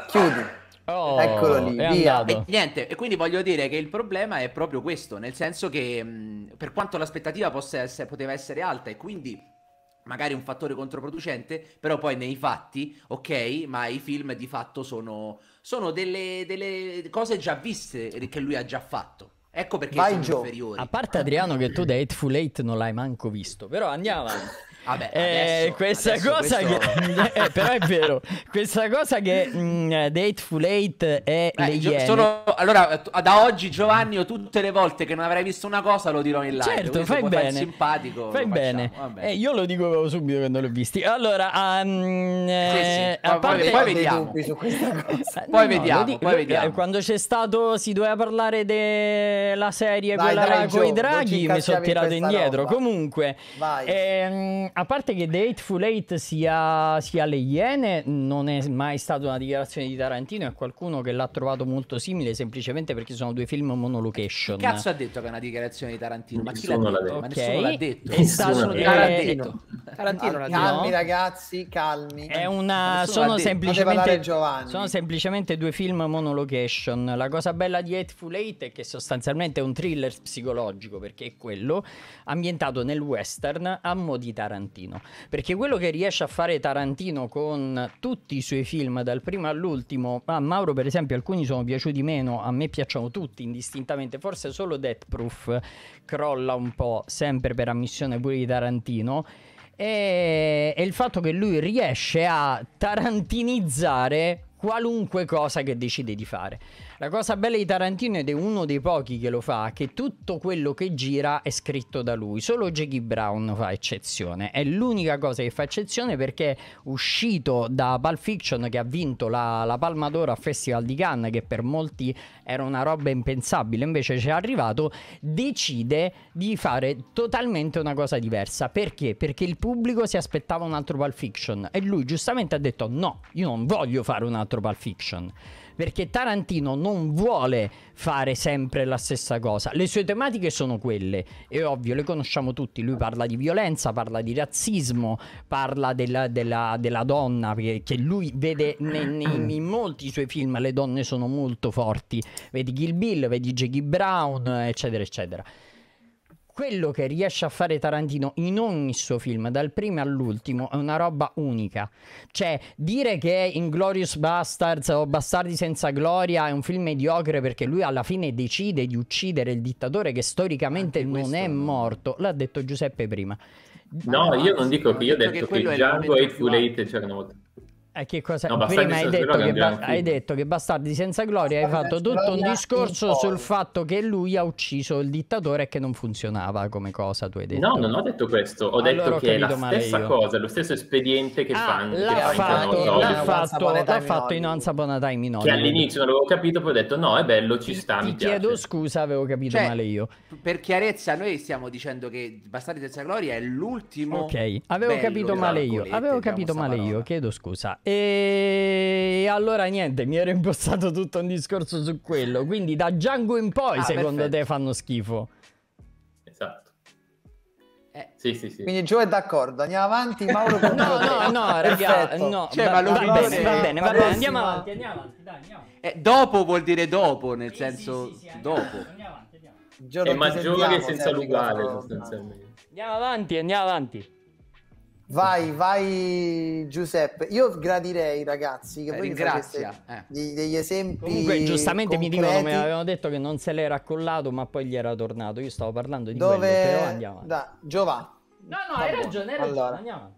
Chiudi. Oh, Eccolo lì, via. E, niente, e quindi voglio dire che il problema è proprio questo, nel senso che mh, per quanto l'aspettativa essere, poteva essere alta e quindi magari un fattore controproducente, però poi nei fatti, ok, ma i film di fatto sono, sono delle, delle cose già viste che lui ha già fatto. Ecco perché Vai sono Joe. inferiori. A parte Adriano che tu da Hateful Eight non l'hai manco visto, però andiamo Vabbè, eh, adesso, eh, questa adesso cosa questo... che eh, però è vero, questa cosa che mh, mm, eh, The Hateful è Beh, Gio- sono... allora da oggi Giovanni io tutte le volte che non avrei visto una cosa lo dirò in live. Certo, fai bene. Simpatico. Fai bene. Eh, io lo dico subito quando l'ho visto. Allora, um, sì, sì. Eh, poi, parte... poi, vediamo. Poi, vediamo, poi vediamo. Quando c'è stato si doveva parlare de la serie Vai, quella con i draghi mi sono tirato indietro. Roba. Comunque, ehm, a parte che The Hateful Eight sia, sia le Iene, non è mai stata una dichiarazione di Tarantino. È qualcuno che l'ha trovato molto simile semplicemente perché sono due film monolocation. Che cazzo ha detto che è una dichiarazione di Tarantino? Ma chi l'ha detto? detto? Ma nessuno okay. l'ha detto. È stato Tarantino. Tarantino l'ha detto. Calmi, ragazzi, calmi. È una... Sono semplicemente... sono semplicemente due film monolocation. La cosa bella di Hateful Eight è che sostanzialmente Sostanzialmente è un thriller psicologico, perché è quello, ambientato nel western a mo' di Tarantino. Perché quello che riesce a fare Tarantino con tutti i suoi film, dal primo all'ultimo, a Mauro per esempio alcuni sono piaciuti meno, a me piacciono tutti indistintamente, forse solo Death Proof crolla un po', sempre per ammissione pure di Tarantino e, il fatto che lui riesce a tarantinizzare qualunque cosa che decide di fare. La cosa bella di Tarantino, ed è uno dei pochi che lo fa, che tutto quello che gira è scritto da lui. Solo Jackie Brown fa eccezione. È l'unica cosa che fa eccezione perché uscito da Pulp Fiction che ha vinto la, la Palma d'Oro a Festival di Cannes, che per molti era una roba impensabile, invece ci è arrivato, decide di fare totalmente una cosa diversa. Perché? Perché il pubblico si aspettava un altro Pulp Fiction e lui giustamente ha detto no, io non voglio fare un altro Pulp Fiction perché Tarantino non vuole fare sempre la stessa cosa. Le sue tematiche sono quelle, è ovvio, le conosciamo tutti. Lui parla di violenza, parla di razzismo, parla della, della, della donna, che, che lui vede nei, nei, in molti suoi film le donne sono molto forti. Vedi Gil Bill, vedi Jackie Brown, eccetera, eccetera quello che riesce a fare Tarantino in ogni suo film, dal primo all'ultimo, è una roba unica. Cioè, dire che Inglorious Bastards o Bastardi senza gloria è un film mediocre perché lui alla fine decide di uccidere il dittatore che storicamente Anche non è morto, l'ha detto Giuseppe prima. No, io non dico che io ho detto che, che Django è Fulate Cernoto. E che cosa? No, Prima hai detto, che ba- hai detto che Bastardi senza gloria Bastardi hai fatto tutto un discorso sul fatto che lui ha ucciso il dittatore e che non funzionava come cosa. Tu hai detto. No, non ho detto questo. Ho allora detto ho che è la stessa io. cosa, lo stesso espediente che ah, fanno. L'ha, che fatto, l'ha, l'ha fatto, l'ha fatto in Once Bonatai a Che all'inizio non avevo capito, poi ho detto no, è bello, ci sta. Ti, mi ti chiedo scusa, avevo capito cioè, male io. Per chiarezza, noi stiamo dicendo che Bastardi senza gloria è l'ultimo. Ok, avevo capito male io. Avevo capito male io, chiedo scusa e allora niente, mi ero impostato tutto un discorso su quello. Quindi da Django in poi, ah, secondo perfetto. te, fanno schifo. Esatto. Eh. Sì, sì, sì. Quindi Gio è d'accordo, andiamo avanti. Mauro no, no, no, raga, no, cioè, va, va, va, bene, va bene, va bene, andiamo avanti, andiamo avanti, dai, andiamo. Eh, dopo vuol dire dopo, nel eh, senso sì, sì, dopo. Andiamo avanti, andiamo. È maggiore senza l'uguale, sostanzialmente. Andiamo avanti, andiamo avanti. Vai, vai Giuseppe. Io gradirei, ragazzi, che eh, voi ringrazia, eh. degli, esempi. Comunque, giustamente completi. mi dicono, mi avevano detto che non se l'era accollato, ma poi gli era tornato. Io stavo parlando di Dove... quello, però andiamo. Da, Giova. No, no, hai ragione, hai ragione, allora. andiamo.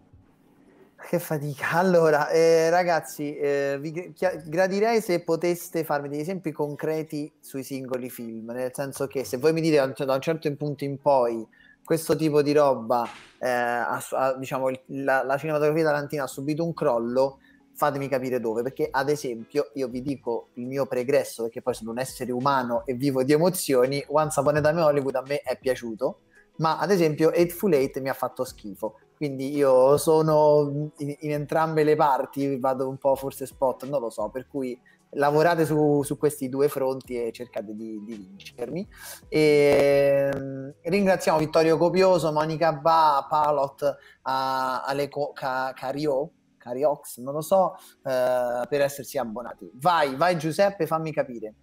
Che fatica. Allora, eh, ragazzi, eh, vi gradirei se poteste farmi degli esempi concreti sui singoli film, nel senso che se voi mi dite da un certo punto in poi questo tipo di roba, eh, ha, ha, diciamo, il, la, la, cinematografia tarantina ha subito un crollo, fatemi capire dove, perché ad esempio io vi dico il mio pregresso, perché poi sono un essere umano e vivo di emozioni, Once Upon a Time Hollywood a me è piaciuto, ma ad esempio Eightful Eight mi ha fatto schifo, quindi io sono in, in entrambe le parti, vado un po' forse spot, non lo so, per cui lavorate su, su, questi due fronti e cercate di, di vincermi. E, ehm, ringraziamo Vittorio Copioso, Monica Ba, Palot, Aleco Cario, Cariox, non lo so, eh, per essersi abbonati. Vai, vai Giuseppe, fammi capire.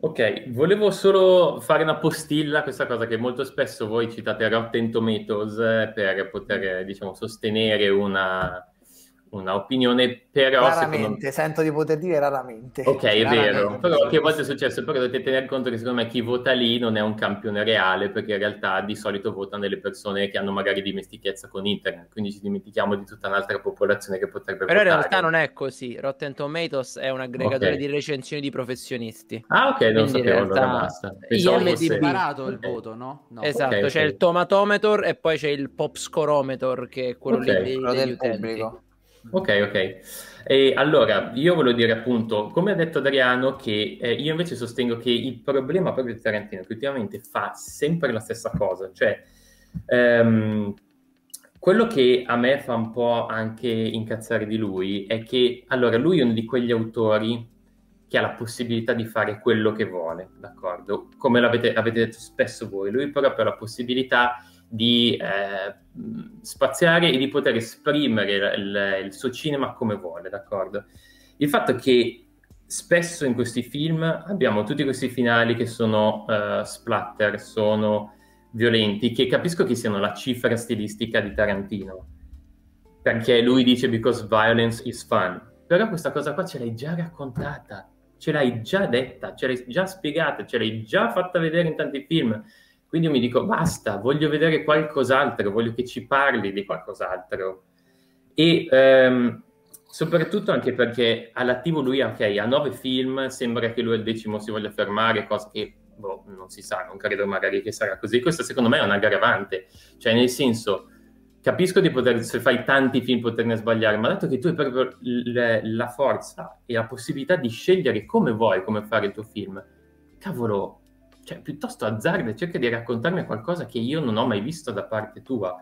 Ok, volevo solo fare una postilla, questa cosa che molto spesso voi citate Rotten Tomatoes eh, per poter, diciamo, sostenere una, una opinione, però... Raramente, me... sento di poter dire raramente. Ok, è vero, però che a volte è successo, però dovete tenere conto che secondo me chi vota lì non è un campione reale, perché in realtà di solito votano delle persone che hanno magari dimestichezza con internet, quindi ci dimentichiamo di tutta un'altra popolazione che potrebbe però votare. in realtà non è così, Rotten Tomatoes è un aggregatore okay. di recensioni di professionisti. Ah ok, non quindi sapevo, realtà... allora basta. Pensavo IMDb. Fosse... Separato il okay. Eh. voto, no? no. Esatto, okay, c'è il tomatometer e poi c'è il popscorometer, che è quello lì dei, degli utenti. Pubblico. Ok, ok. E allora, io volevo dire appunto, come ha detto Adriano, che eh, io invece sostengo che il problema proprio di Tarantino, è che ultimamente fa sempre la stessa cosa, cioè ehm, quello che a me fa un po' anche incazzare di lui è che, allora, lui è uno di quegli autori che ha la possibilità di fare quello che vuole, d'accordo? Come l'avete, l'avete detto spesso voi, lui però ha la possibilità di eh, spaziare e di poter esprimere il, il suo cinema come vuole, d'accordo? Il fatto è che spesso in questi film abbiamo tutti questi finali che sono uh, splatter, sono violenti, che capisco che siano la cifra stilistica di Tarantino, perché lui dice because violence is fun, però questa cosa qua ce l'hai già raccontata, ce l'hai già detta, ce l'hai già spiegata, ce l'hai già fatta vedere in tanti film, quindi io mi dico basta, voglio vedere qualcos'altro, voglio che ci parli di qualcos'altro. E ehm, soprattutto anche perché all'attivo lui, ok, ha nove film, sembra che lui al decimo si voglia fermare, cosa che boh, non si sa, non credo magari che sarà così. Questa secondo me è un aggravante, cioè nel senso capisco di poter, se fai tanti film, poterne sbagliare, ma dato che tu hai proprio le, la forza e la possibilità di scegliere come vuoi, come fare il tuo film, cavolo, cioè, piuttosto azzarda, cerca di raccontarmi qualcosa che io non ho mai visto da parte tua.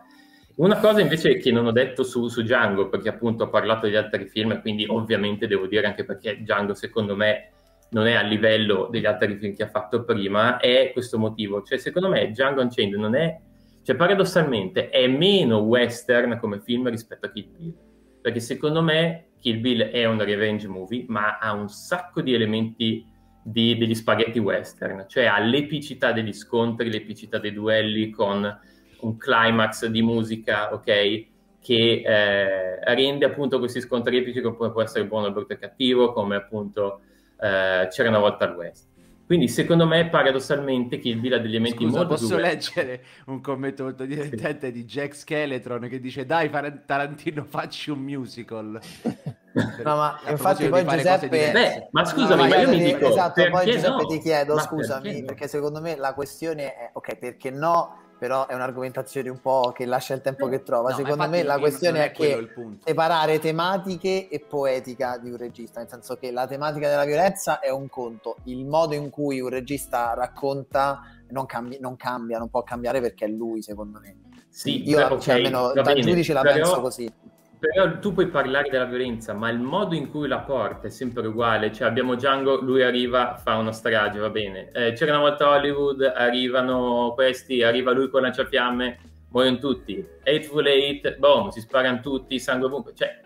Una cosa invece che non ho detto su, su Django, perché appunto ho parlato di altri film, quindi ovviamente devo dire anche perché Django secondo me non è a livello degli altri film che ha fatto prima, è questo motivo. Cioè, secondo me Django Unchained non è, cioè paradossalmente è meno western come film rispetto a Kill Bill, perché secondo me Kill Bill è un revenge movie, ma ha un sacco di elementi di, degli spaghetti western, cioè all'epicità degli scontri, l'epicità dei duelli con un climax di musica, ok? Che eh, rende appunto questi scontri epici come può, essere buono, brutto e cattivo, come appunto eh, c'era una volta al West. Quindi secondo me paradossalmente Kill Bill ha degli elementi Scusa, molto posso più leggere un commento molto divertente sì. di Jack Skeletron che dice dai Tarantino facci un musical. No, ma infatti poi Giuseppe... Beh, ma scusami, no, ma io, mi dico... Esatto, poi Giuseppe no? ti chiedo, ma scusami, perché? perché secondo me la questione è, ok, perché no però è un'argomentazione un po' che lascia il tempo che trova. No, Secondo me la questione è, è che separare tematiche e poetica di un regista, nel senso che la tematica della violenza è un conto, il modo in cui un regista racconta non, cambi- non cambia, non può cambiare perché è lui, secondo me. Sì, io, beh, cioè, almeno da giudice la penso così. Però tu puoi parlare della violenza, ma il modo in cui la porta è sempre uguale. Cioè, abbiamo Django, lui arriva, fa uno strage, va bene. Eh, c'era una volta Hollywood, arrivano questi, arriva lui con lanciafiamme, muoiono tutti. Hateful Eight, boom, si sparano tutti, sangue ovunque. Cioè,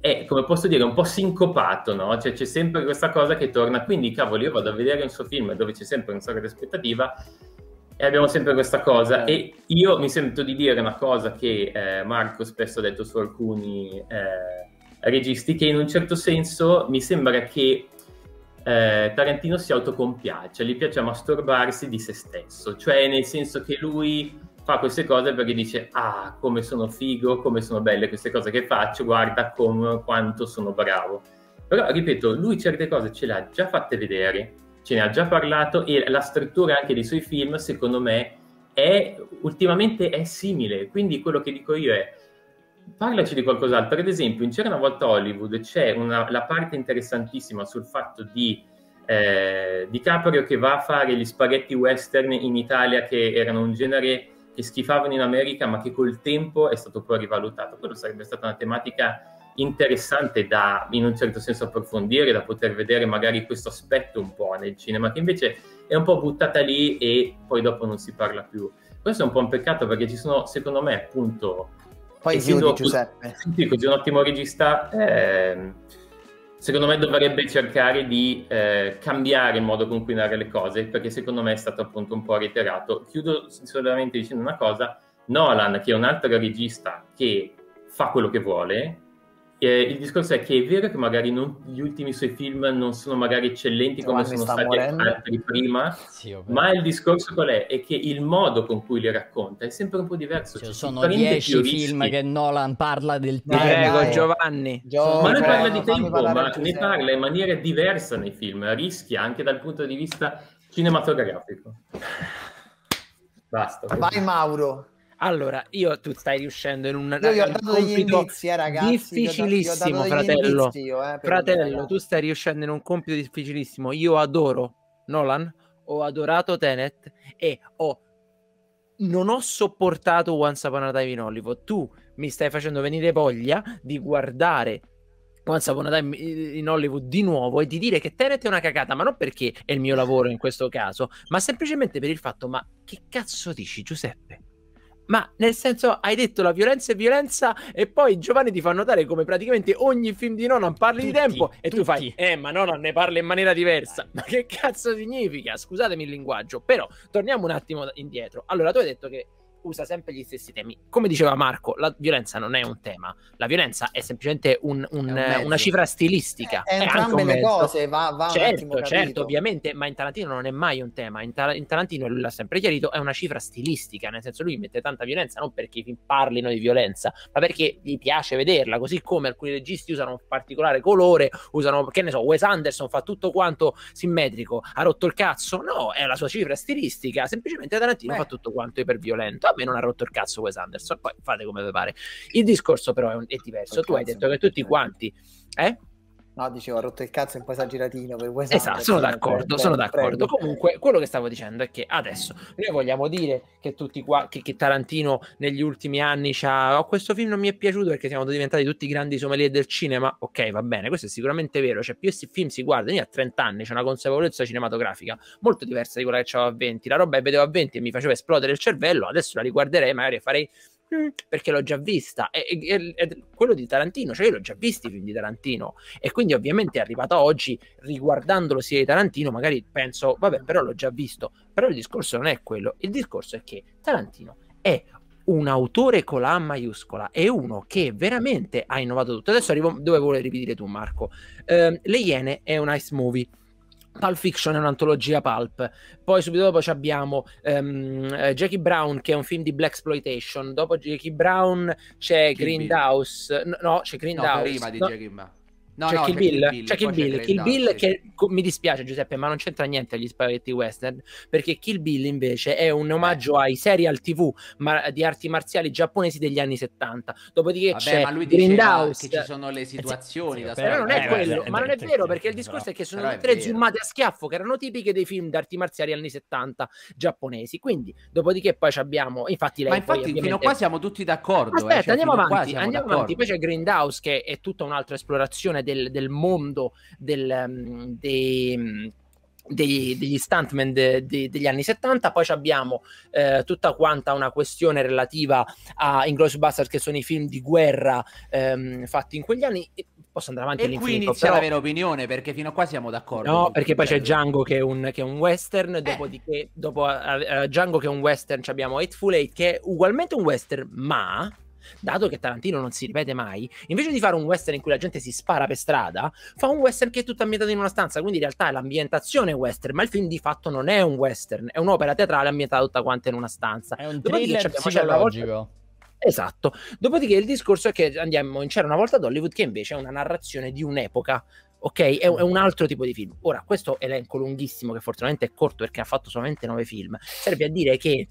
è, come posso dire, un po' sincopato, no? Cioè, c'è sempre questa cosa che torna. Quindi, cavolo, io vado a vedere un suo film dove c'è sempre una sorta di aspettativa e abbiamo sempre questa cosa. Eh. E io mi sento di dire una cosa che eh, Marco spesso ha detto su alcuni eh, registi, che in un certo senso mi sembra che eh, Tarantino si autocompiace, gli piace masturbarsi di se stesso, cioè nel senso che lui fa queste cose perché dice ah come sono figo, come sono belle queste cose che faccio, guarda com, quanto sono bravo. Però ripeto, lui certe cose ce le ha già fatte vedere, ce ne ha già parlato e la struttura anche dei suoi film, secondo me, è ultimamente è simile. Quindi quello che dico io è parlaci di qualcos'altro. Ad esempio, in C'era una volta Hollywood c'è una, la parte interessantissima sul fatto di eh, Di Caprio che va a fare gli spaghetti western in Italia che erano un genere che schifavano in America ma che col tempo è stato poi rivalutato. Quello sarebbe stata una tematica interessante da in un certo senso approfondire, da poter vedere magari questo aspetto un po' nel cinema, che invece è un po' buttata lì e poi dopo non si parla più. Questo è un po' un peccato perché ci sono, secondo me, appunto... Poi chiudi Giuseppe. Sì, così un ottimo regista, eh, secondo me dovrebbe cercare di eh, cambiare il modo con cui narra le cose, perché secondo me è stato appunto un po' reiterato. Chiudo solamente dicendo una cosa, Nolan, che è un altro regista che fa quello che vuole, eh, il discorso è che è vero che magari non, gli ultimi suoi film non sono magari eccellenti come Giovanni sono stati morendo. altri prima, sì, ma il discorso qual è? È che il modo con cui li racconta è sempre un po' diverso. Cioè, cioè, sono dieci film che Nolan parla del tempo. Prego, eh, Giovanni. ma lui parla di tempo, ma ne parla in maniera diversa nei film, rischia anche dal punto di vista cinematografico. Basta. Vai Mauro. Allora, io tu stai riuscendo in un, io io compito eh, difficilissimo, fratello. Eh, fratello, tu stai riuscendo in un compito difficilissimo. Io adoro Nolan, ho adorato Tenet e ho non ho sopportato Once Upon a Time in Hollywood. Tu mi stai facendo venire voglia di guardare Once Upon a Time in Hollywood di nuovo e di dire che Tenet è una cagata, ma non perché è il mio lavoro in questo caso, ma semplicemente per il fatto, ma che cazzo dici Giuseppe? Ma nel senso, hai detto la violenza è violenza, e poi Giovanni ti fa notare come praticamente ogni film di Nolan parli tutti, di tempo, e tutti. tu fai, eh, ma Nolan ne parla in maniera diversa. Ma che cazzo significa? Scusatemi il linguaggio, però torniamo un attimo indietro. Allora, tu hai detto che usa sempre gli stessi temi. Come diceva Marco, la violenza non è un tema, la violenza è semplicemente un, un, è un una cifra stilistica. Eh, è, è entrambe le cose, va, va certo, certo, ovviamente, ma in Tarantino non è mai un tema, in, Tar- in Tarantino, lui l'ha sempre chiarito, è una cifra stilistica, nel senso lui mette tanta violenza non perché i film parlino di violenza, ma perché gli piace vederla, così come alcuni registi usano un particolare colore, usano, che ne so, Wes Anderson fa tutto quanto simmetrico, ha rotto il cazzo, no, è la sua cifra stilistica, semplicemente Tarantino Beh. fa tutto quanto iperviolento me non ha rotto il cazzo Wes Anderson, poi fate come vi pare. Il discorso però è, un, è diverso, oh, tu hai detto che tutti quanti... Eh? No, dicevo, ha rotto il cazzo in paesaggiratino per Wes Esatto, sono d'accordo, sono d'accordo. Comunque, quello che stavo dicendo è che adesso noi vogliamo dire che tutti qua, che, che Tarantino negli ultimi anni c'ha, oh, questo film non mi è piaciuto perché siamo diventati tutti grandi sommelier del cinema. Ok, va bene, questo è sicuramente vero. Cioè, più questi film si guardano, io a 30 anni c'è una consapevolezza cinematografica molto diversa di quella che avevo a 20. La roba che vedevo a 20 e mi faceva esplodere il cervello, adesso la riguarderei magari e farei perché l'ho già vista. è, e, e, quello di Tarantino, cioè io l'ho già visto i film di Tarantino. E quindi ovviamente è arrivato oggi, riguardandolo sia di Tarantino, magari penso, vabbè, però l'ho già visto. Però il discorso non è quello. Il discorso è che Tarantino è un autore con la A maiuscola è uno che veramente ha innovato tutto. Adesso arrivo dove volevi dire tu, Marco. Eh, Le Iene è un ice movie Pulp Fiction è un'antologia pulp. Poi subito dopo abbiamo um, ehm, eh, Jackie Brown, che è un film di Black Exploitation. Dopo Jackie Brown c'è Grindhouse. No, no, c'è Grindhouse. No, prima di no. Jackie Brown. No, c'è no, Kill, Bill, Bill, c'è Kill Bill, Kill Bill che mi dispiace Giuseppe, ma non c'entra niente agli spaghetti western, perché Kill Bill invece è un eh. omaggio ai serial TV ma, di arti marziali giapponesi degli anni 70. Dopodiché Vabbè, c'è ma lui Grindhouse che ci sono le situazioni eh, sì, sì, però non è eh, quello, è ma non è vero perché il discorso però, è che sono le tre zoomate a schiaffo che erano tipiche dei film d'arti marziali anni 70 giapponesi. Quindi, dopodiché poi abbiamo infatti lei Ma infatti ovviamente... fino a qua siamo tutti d'accordo, Aspetta, eh, cioè, andiamo avanti, andiamo d'accordo. avanti. Poi c'è Grindhouse che è tutta un'altra esplorazione del, del mondo del, um, dei, mm, dei, degli stuntman de, de, degli anni 70 poi abbiamo eh, tutta quanta una questione relativa a Inglourious Basterds che sono i film di guerra ehm, fatti in quegli anni e posso andare avanti e all'infinito qui inizia però... la vera opinione perché fino a qua siamo d'accordo no perché poi c'è Django che è un, che è un western eh. dopodiché dopo uh, uh, Django che è un western abbiamo Hateful Eight che è ugualmente un western ma dato che Tarantino non si ripete mai, invece di fare un western in cui la gente si spara per strada, fa un western che è tutto ambientato in una stanza, quindi in realtà è l'ambientazione western, ma il film di fatto non è un western, è un'opera teatrale ambientata tutta quanta in una stanza. È un Dopodiché thriller psicologico. Esatto. Dopodiché il discorso è che andiamo in c'era una volta ad Hollywood che invece è una narrazione di un'epoca. Ok, è, è, un altro tipo di film. Ora, questo elenco lunghissimo, che fortunatamente è corto perché ha fatto solamente nove film, serve a dire che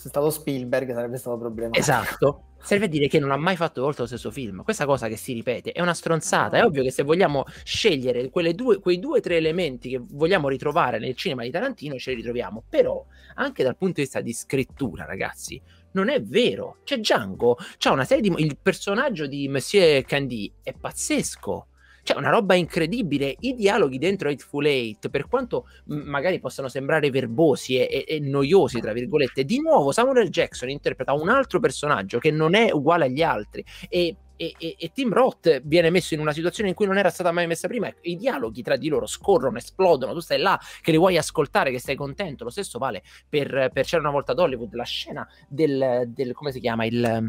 se è stato Spielberg sarebbe stato problematico. Esatto. Serve a dire che non ha mai fatto volte lo stesso film. Questa cosa che si ripete è una stronzata. È ovvio che se vogliamo scegliere due, quei due o tre elementi che vogliamo ritrovare nel cinema di Tarantino, ce li ritroviamo. Però, anche dal punto di vista di scrittura, ragazzi, non è vero. C'è Django, c'è una serie di... Il personaggio di Monsieur Candy è pazzesco. Cioè, una roba incredibile. I dialoghi dentro Hateful Eight, per quanto m- magari possano sembrare verbosi e-, e-, e noiosi, tra virgolette, di nuovo Samuel Jackson interpreta un altro personaggio che non è uguale agli altri. E e, e, e, Tim Roth viene messo in una situazione in cui non era stata mai messa prima. Ecco, I dialoghi tra di loro scorrono, esplodono. Tu stai là che li vuoi ascoltare, che stai contento. Lo stesso vale per, per C'era una volta ad Hollywood, la scena del, del come si chiama il.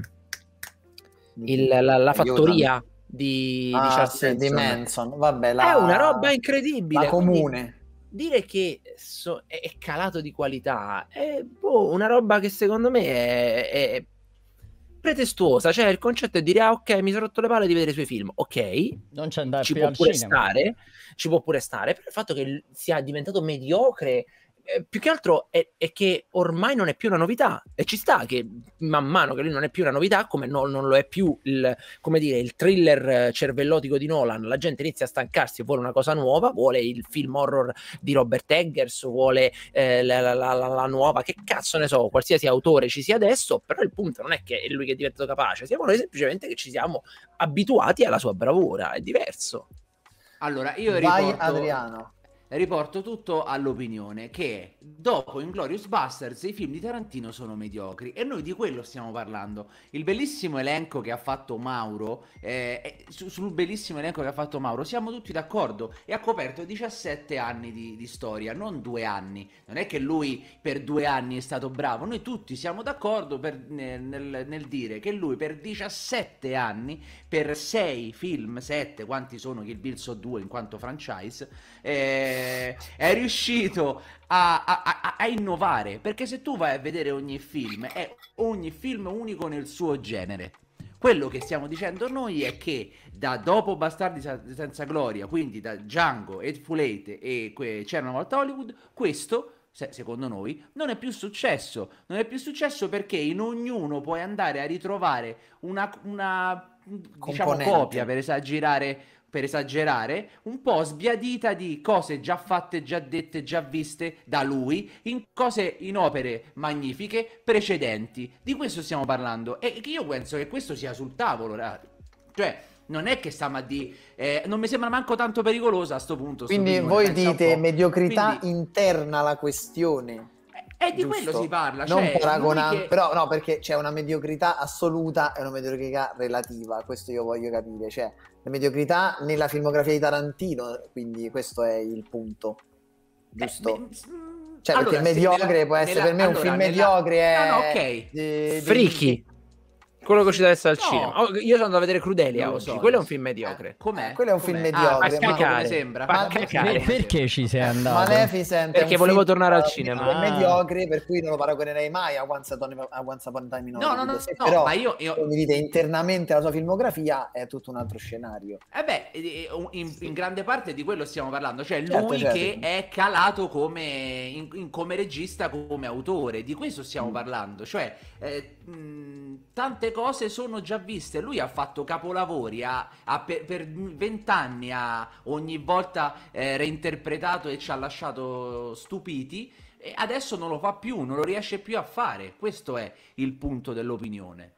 il la, la, fattoria di, ah, di sì, Di Manson. Vabbè, la... È una roba incredibile. La comune. dire che so, è calato di qualità è boh, una roba che secondo me è, è, pretestuosa. Cioè, il concetto è dire: ah, ok, mi sono rotto le palle di vedere i suoi film. Ok, non c'è andare ci può pure cinema. stare, ci può pure stare. Però il fatto che sia diventato mediocre eh, più che altro è, è, che ormai non è più una novità e ci sta che man mano che lui non è più una novità come no, non lo è più il, dire, il, thriller eh, cervellotico di Nolan la gente inizia a stancarsi e vuole una cosa nuova vuole il film horror di Robert Eggers vuole eh, la, la, la, la, nuova che cazzo ne so qualsiasi autore ci sia adesso però il punto non è che è lui che è diventato capace siamo noi semplicemente che ci siamo abituati alla sua bravura è diverso allora io Vai Adriano riporto tutto all'opinione che dopo Inglorious Busters i film di Tarantino sono mediocri e noi di quello stiamo parlando. Il bellissimo elenco che ha fatto Mauro, eh, eh sul bellissimo elenco che ha fatto Mauro, siamo tutti d'accordo e ha coperto 17 anni di, di storia, non due anni. Non è che lui per due anni è stato bravo, noi tutti siamo d'accordo per, nel, nel, dire che lui per 17 anni, per 6 film, 7, quanti sono che il Bill so 2 in quanto franchise, eh, è riuscito a, a, a, innovare. Perché se tu vai a vedere ogni film, è ogni film unico nel suo genere. Quello che stiamo dicendo noi è che da dopo Bastardi senza gloria, quindi da Django, Edful Eight e C'era una volta Hollywood, questo secondo noi, non è più successo. Non è più successo perché in ognuno puoi andare a ritrovare una, una diciamo, copia per esagerare per esagerare, un po' sbiadita di cose già fatte, già dette, già viste da lui, in cose, in opere magnifiche precedenti. Di questo stiamo parlando. E io penso che questo sia sul tavolo, ragazzi. Cioè, non è che stiamo a di... Eh, non mi sembra manco tanto pericolosa a questo punto. Quindi sto voi dite mediocrità Quindi... interna la questione. E eh, di Giusto. quello si parla. Non cioè, paragonando, che... però no, perché c'è una mediocrità assoluta e una mediocrità relativa, questo io voglio capire. Cioè, la mediocrità nella filmografia di Tarantino, quindi questo è il punto, giusto? Beh, beh, cioè, allora, perché mediocre nella, può essere nella, per me allora, un film nella, mediocre. È no, no, eh, ok. Di, di, quello che ci deve essere al no. cinema. Oh, io sono andato a vedere Crudelia no, oggi. So, quello è un film mediocre. Eh, com'è? Quello è un Com'è? film mediocre. Ah, ma come sembra? Ma per, perché ci sei andato? Maleficent. Perché volevo tornare al cinema. È ah. mediocre, per cui non lo paragonerei mai a Once Upon a, Once a Time No, no, no, però, ma io, io... come dite, internamente la sua filmografia è tutto un altro scenario. E eh beh, eh, in, in grande parte di quello stiamo parlando. Cioè, certo, lui certo, certo. che è calato come, in, in, come regista, come autore. Di questo stiamo mm. parlando. Cioè, eh, Mm, tante cose sono già viste. Lui ha fatto capolavori ha, ha per, per vent'anni, ha ogni volta eh, reinterpretato e ci ha lasciato stupiti. E adesso non lo fa più, non lo riesce più a fare. Questo è il punto dell'opinione.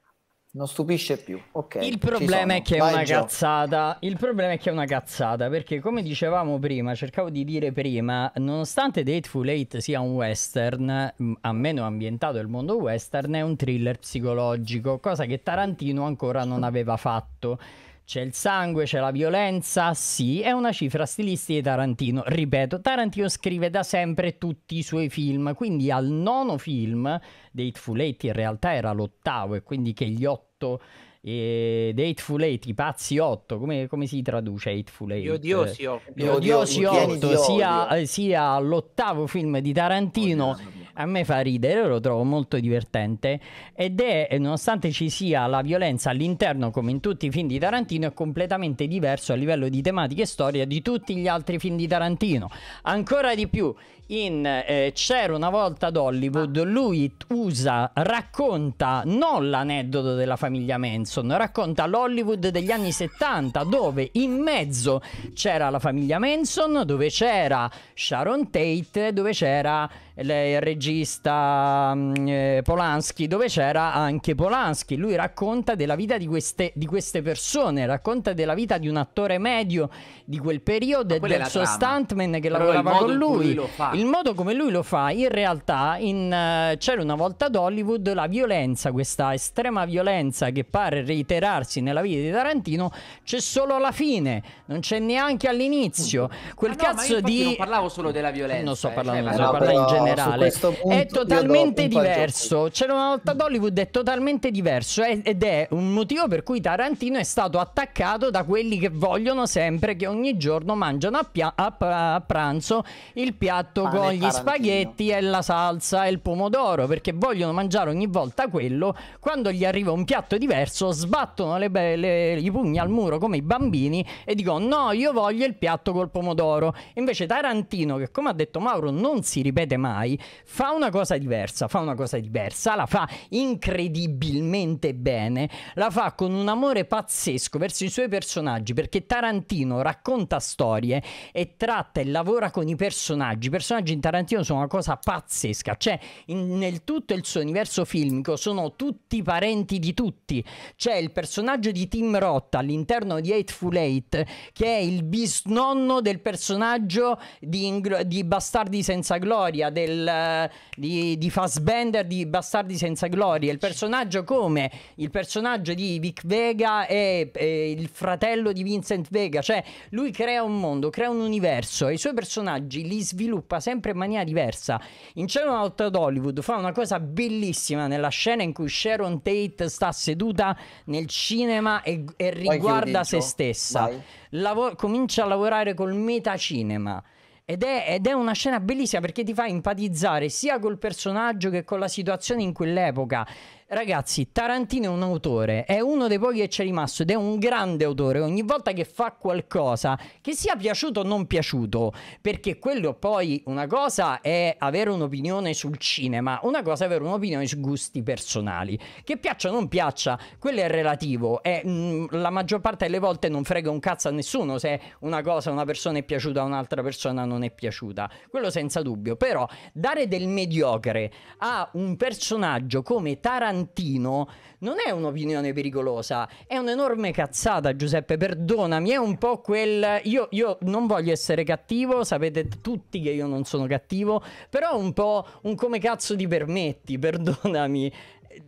Non stupisce più. Okay, il problema è che è una Gio. cazzata. Il problema è che è una cazzata. Perché, come dicevamo prima, cercavo di dire prima, nonostante Dateful Eight sia un western, mm, a meno ambientato il mondo western, è un thriller psicologico, cosa che Tarantino ancora non aveva fatto. C'è il sangue, c'è la violenza, sì, è una cifra stilistica di Tarantino. Ripeto, Tarantino scrive da sempre tutti i suoi film, quindi al nono film, Date Eight in realtà era l'ottavo e quindi che gli otto... E Dateful Eight, i pazzi 8, come, come, si traduce Hateful Eight? Gli odiosi 8, gli odiosi 8 sia, sia l'ottavo film di Tarantino. Odioso a me fa ridere, lo trovo molto divertente ed è, nonostante ci sia la violenza all'interno come in tutti i film di Tarantino, è completamente diverso a livello di tematiche e storia di tutti gli altri film di Tarantino. Ancora di più, in eh, C'era una volta ad Hollywood, ah. lui usa, racconta non l'aneddoto della famiglia Manson, racconta l'Hollywood degli anni 70 dove in mezzo c'era la famiglia Manson, dove c'era Sharon Tate, dove c'era il regista mm, eh, Polanski, dove c'era anche Polanski. Lui racconta della vita di queste, di queste, persone, racconta della vita di un attore medio di quel periodo e del suo trama. stuntman che Però lavorava con lui. lui il modo come lui lo fa, in realtà, in, uh, c'era una volta ad Hollywood la violenza, questa estrema violenza che pare reiterarsi nella vita di Tarantino, c'è solo alla fine, non c'è neanche all'inizio. Ah, Quel no, cazzo di... Non parlavo solo della violenza. Non sto parlando, eh, cioè, no, in generale. È totalmente diverso. C'era una volta ad Hollywood, è totalmente diverso è, ed è un motivo per cui Tarantino è stato attaccato da quelli che vogliono sempre che ogni giorno mangiano a, pia- a, p- a pranzo il piatto fatto con gli spaghetti e la salsa e il pomodoro perché vogliono mangiare ogni volta quello. Quando gli arriva un piatto diverso, sbattono le belle, i pugni al muro come i bambini e dicono: No, io voglio il piatto col pomodoro. Invece Tarantino, che come ha detto Mauro, non si ripete mai, fa una cosa diversa. Fa una cosa diversa, la fa incredibilmente bene, la fa con un amore pazzesco verso i suoi personaggi perché Tarantino racconta storie e tratta e lavora con i personaggi. personaggi personaggi in Tarantino sono una cosa pazzesca. Cioè, in, nel tutto il suo universo filmico sono tutti parenti di tutti. C'è il personaggio di Tim Roth all'interno di Hateful Eight, che è il bisnonno del personaggio di, di Bastardi senza gloria, del, di, di Fassbender di Bastardi senza gloria. Il personaggio come il personaggio di Vic Vega è, è il fratello di Vincent Vega. Cioè, lui crea un mondo, crea un universo e i suoi personaggi li sviluppa sempre in maniera diversa. In C'era un ad Hollywood fa una cosa bellissima nella scena in cui Sharon Tate sta seduta nel cinema e, e riguarda se stessa. Lav- comincia a lavorare col metacinema. Ed è, ed è, una scena bellissima perché ti fa empatizzare sia col personaggio che con la situazione in quell'epoca ragazzi, Tarantino è un autore, è uno dei pochi che ci è rimasto ed è un grande autore. Ogni volta che fa qualcosa, che sia piaciuto o non piaciuto, perché quello poi una cosa è avere un'opinione sul cinema, una cosa è avere un'opinione sui gusti personali. Che piaccia o non piaccia, quello è relativo. È, mh, mm, la maggior parte delle volte non frega un cazzo a nessuno se una cosa a una persona è piaciuta a un'altra persona non è piaciuta. Quello senza dubbio. Però dare del mediocre a un personaggio come Tarantino Tarantino non è un'opinione pericolosa, è un'enorme cazzata, Giuseppe. Perdonami, è un po' quel. Io, io, non voglio essere cattivo, sapete tutti che io non sono cattivo, però è un po' un come cazzo ti permetti, perdonami.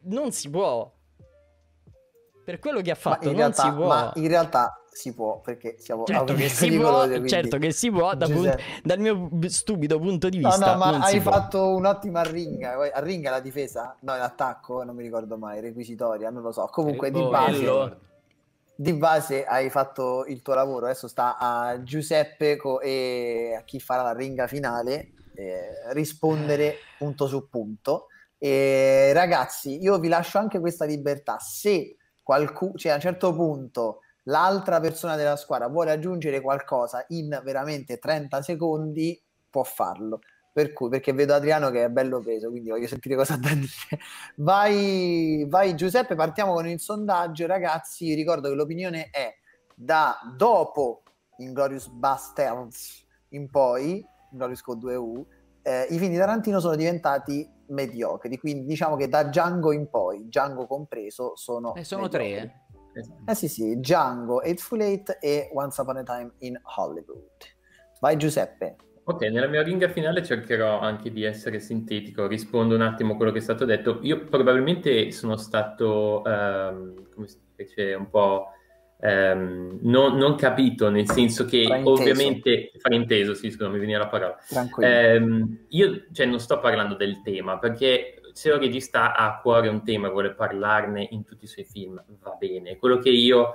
Non si può. Per quello che ha fatto, non realtà, si può. Ma in realtà si può perché siamo certo che si può, quindi... certo che si può da pun- dal mio stupido punto di vista no no ma hai fatto può. un'ottima arringa arringa la difesa no l'attacco non mi ricordo mai requisitoria non lo so comunque di base di base hai fatto il tuo lavoro adesso sta a Giuseppe co- e a chi farà la ringa finale eh, rispondere punto su punto e ragazzi io vi lascio anche questa libertà se qualcuno cioè a un certo punto l'altra persona della squadra vuole aggiungere qualcosa in veramente 30 secondi, può farlo. Per cui, perché vedo Adriano che è bello peso, quindi voglio sentire cosa ha da dire. Vai, vai Giuseppe, partiamo con il sondaggio. Ragazzi, ricordo che l'opinione è da dopo Inglorious Bastards in poi, Inglorious con 2U, eh, i film di Tarantino sono diventati mediocri, quindi diciamo che da Django in poi, Django compreso, sono... E eh, sono mediocri. tre, eh? Esatto. Eh sì, sì, Django, Eightful Eight e Once Upon a Time in Hollywood. Vai Giuseppe. Ok, nella mia ringa finale cercherò anche di essere sintetico, rispondo un attimo a quello che è stato detto. Io probabilmente sono stato, ehm, come si dice, un po'... Ehm, non, non, capito, nel senso che frainteso. ovviamente frainteso, sì, scusami, mi veniva la parola. Ehm, io cioè, non sto parlando del tema perché se un regista ha a cuore un tema e vuole parlarne in tutti i suoi film, va bene. Quello che io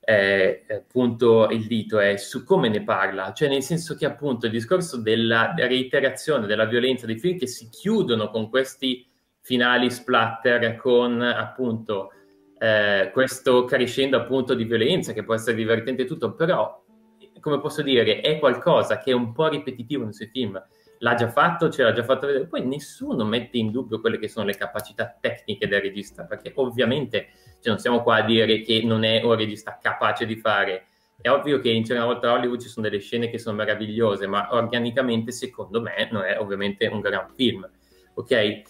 eh, appunto il dito è su come ne parla, cioè nel senso che appunto il discorso della reiterazione, della violenza dei film che si chiudono con questi finali splatter, con appunto eh, questo crescendo appunto di violenza che può essere divertente tutto, però come posso dire è qualcosa che è un po' ripetitivo nei suoi film l'ha già fatto, ce l'ha già fatto vedere. Poi nessuno mette in dubbio quelle che sono le capacità tecniche del regista, perché ovviamente cioè, non siamo qua a dire che non è un regista capace di fare. È ovvio che in una volta a Hollywood ci sono delle scene che sono meravigliose, ma organicamente, secondo me, non è ovviamente un gran film. Ok? E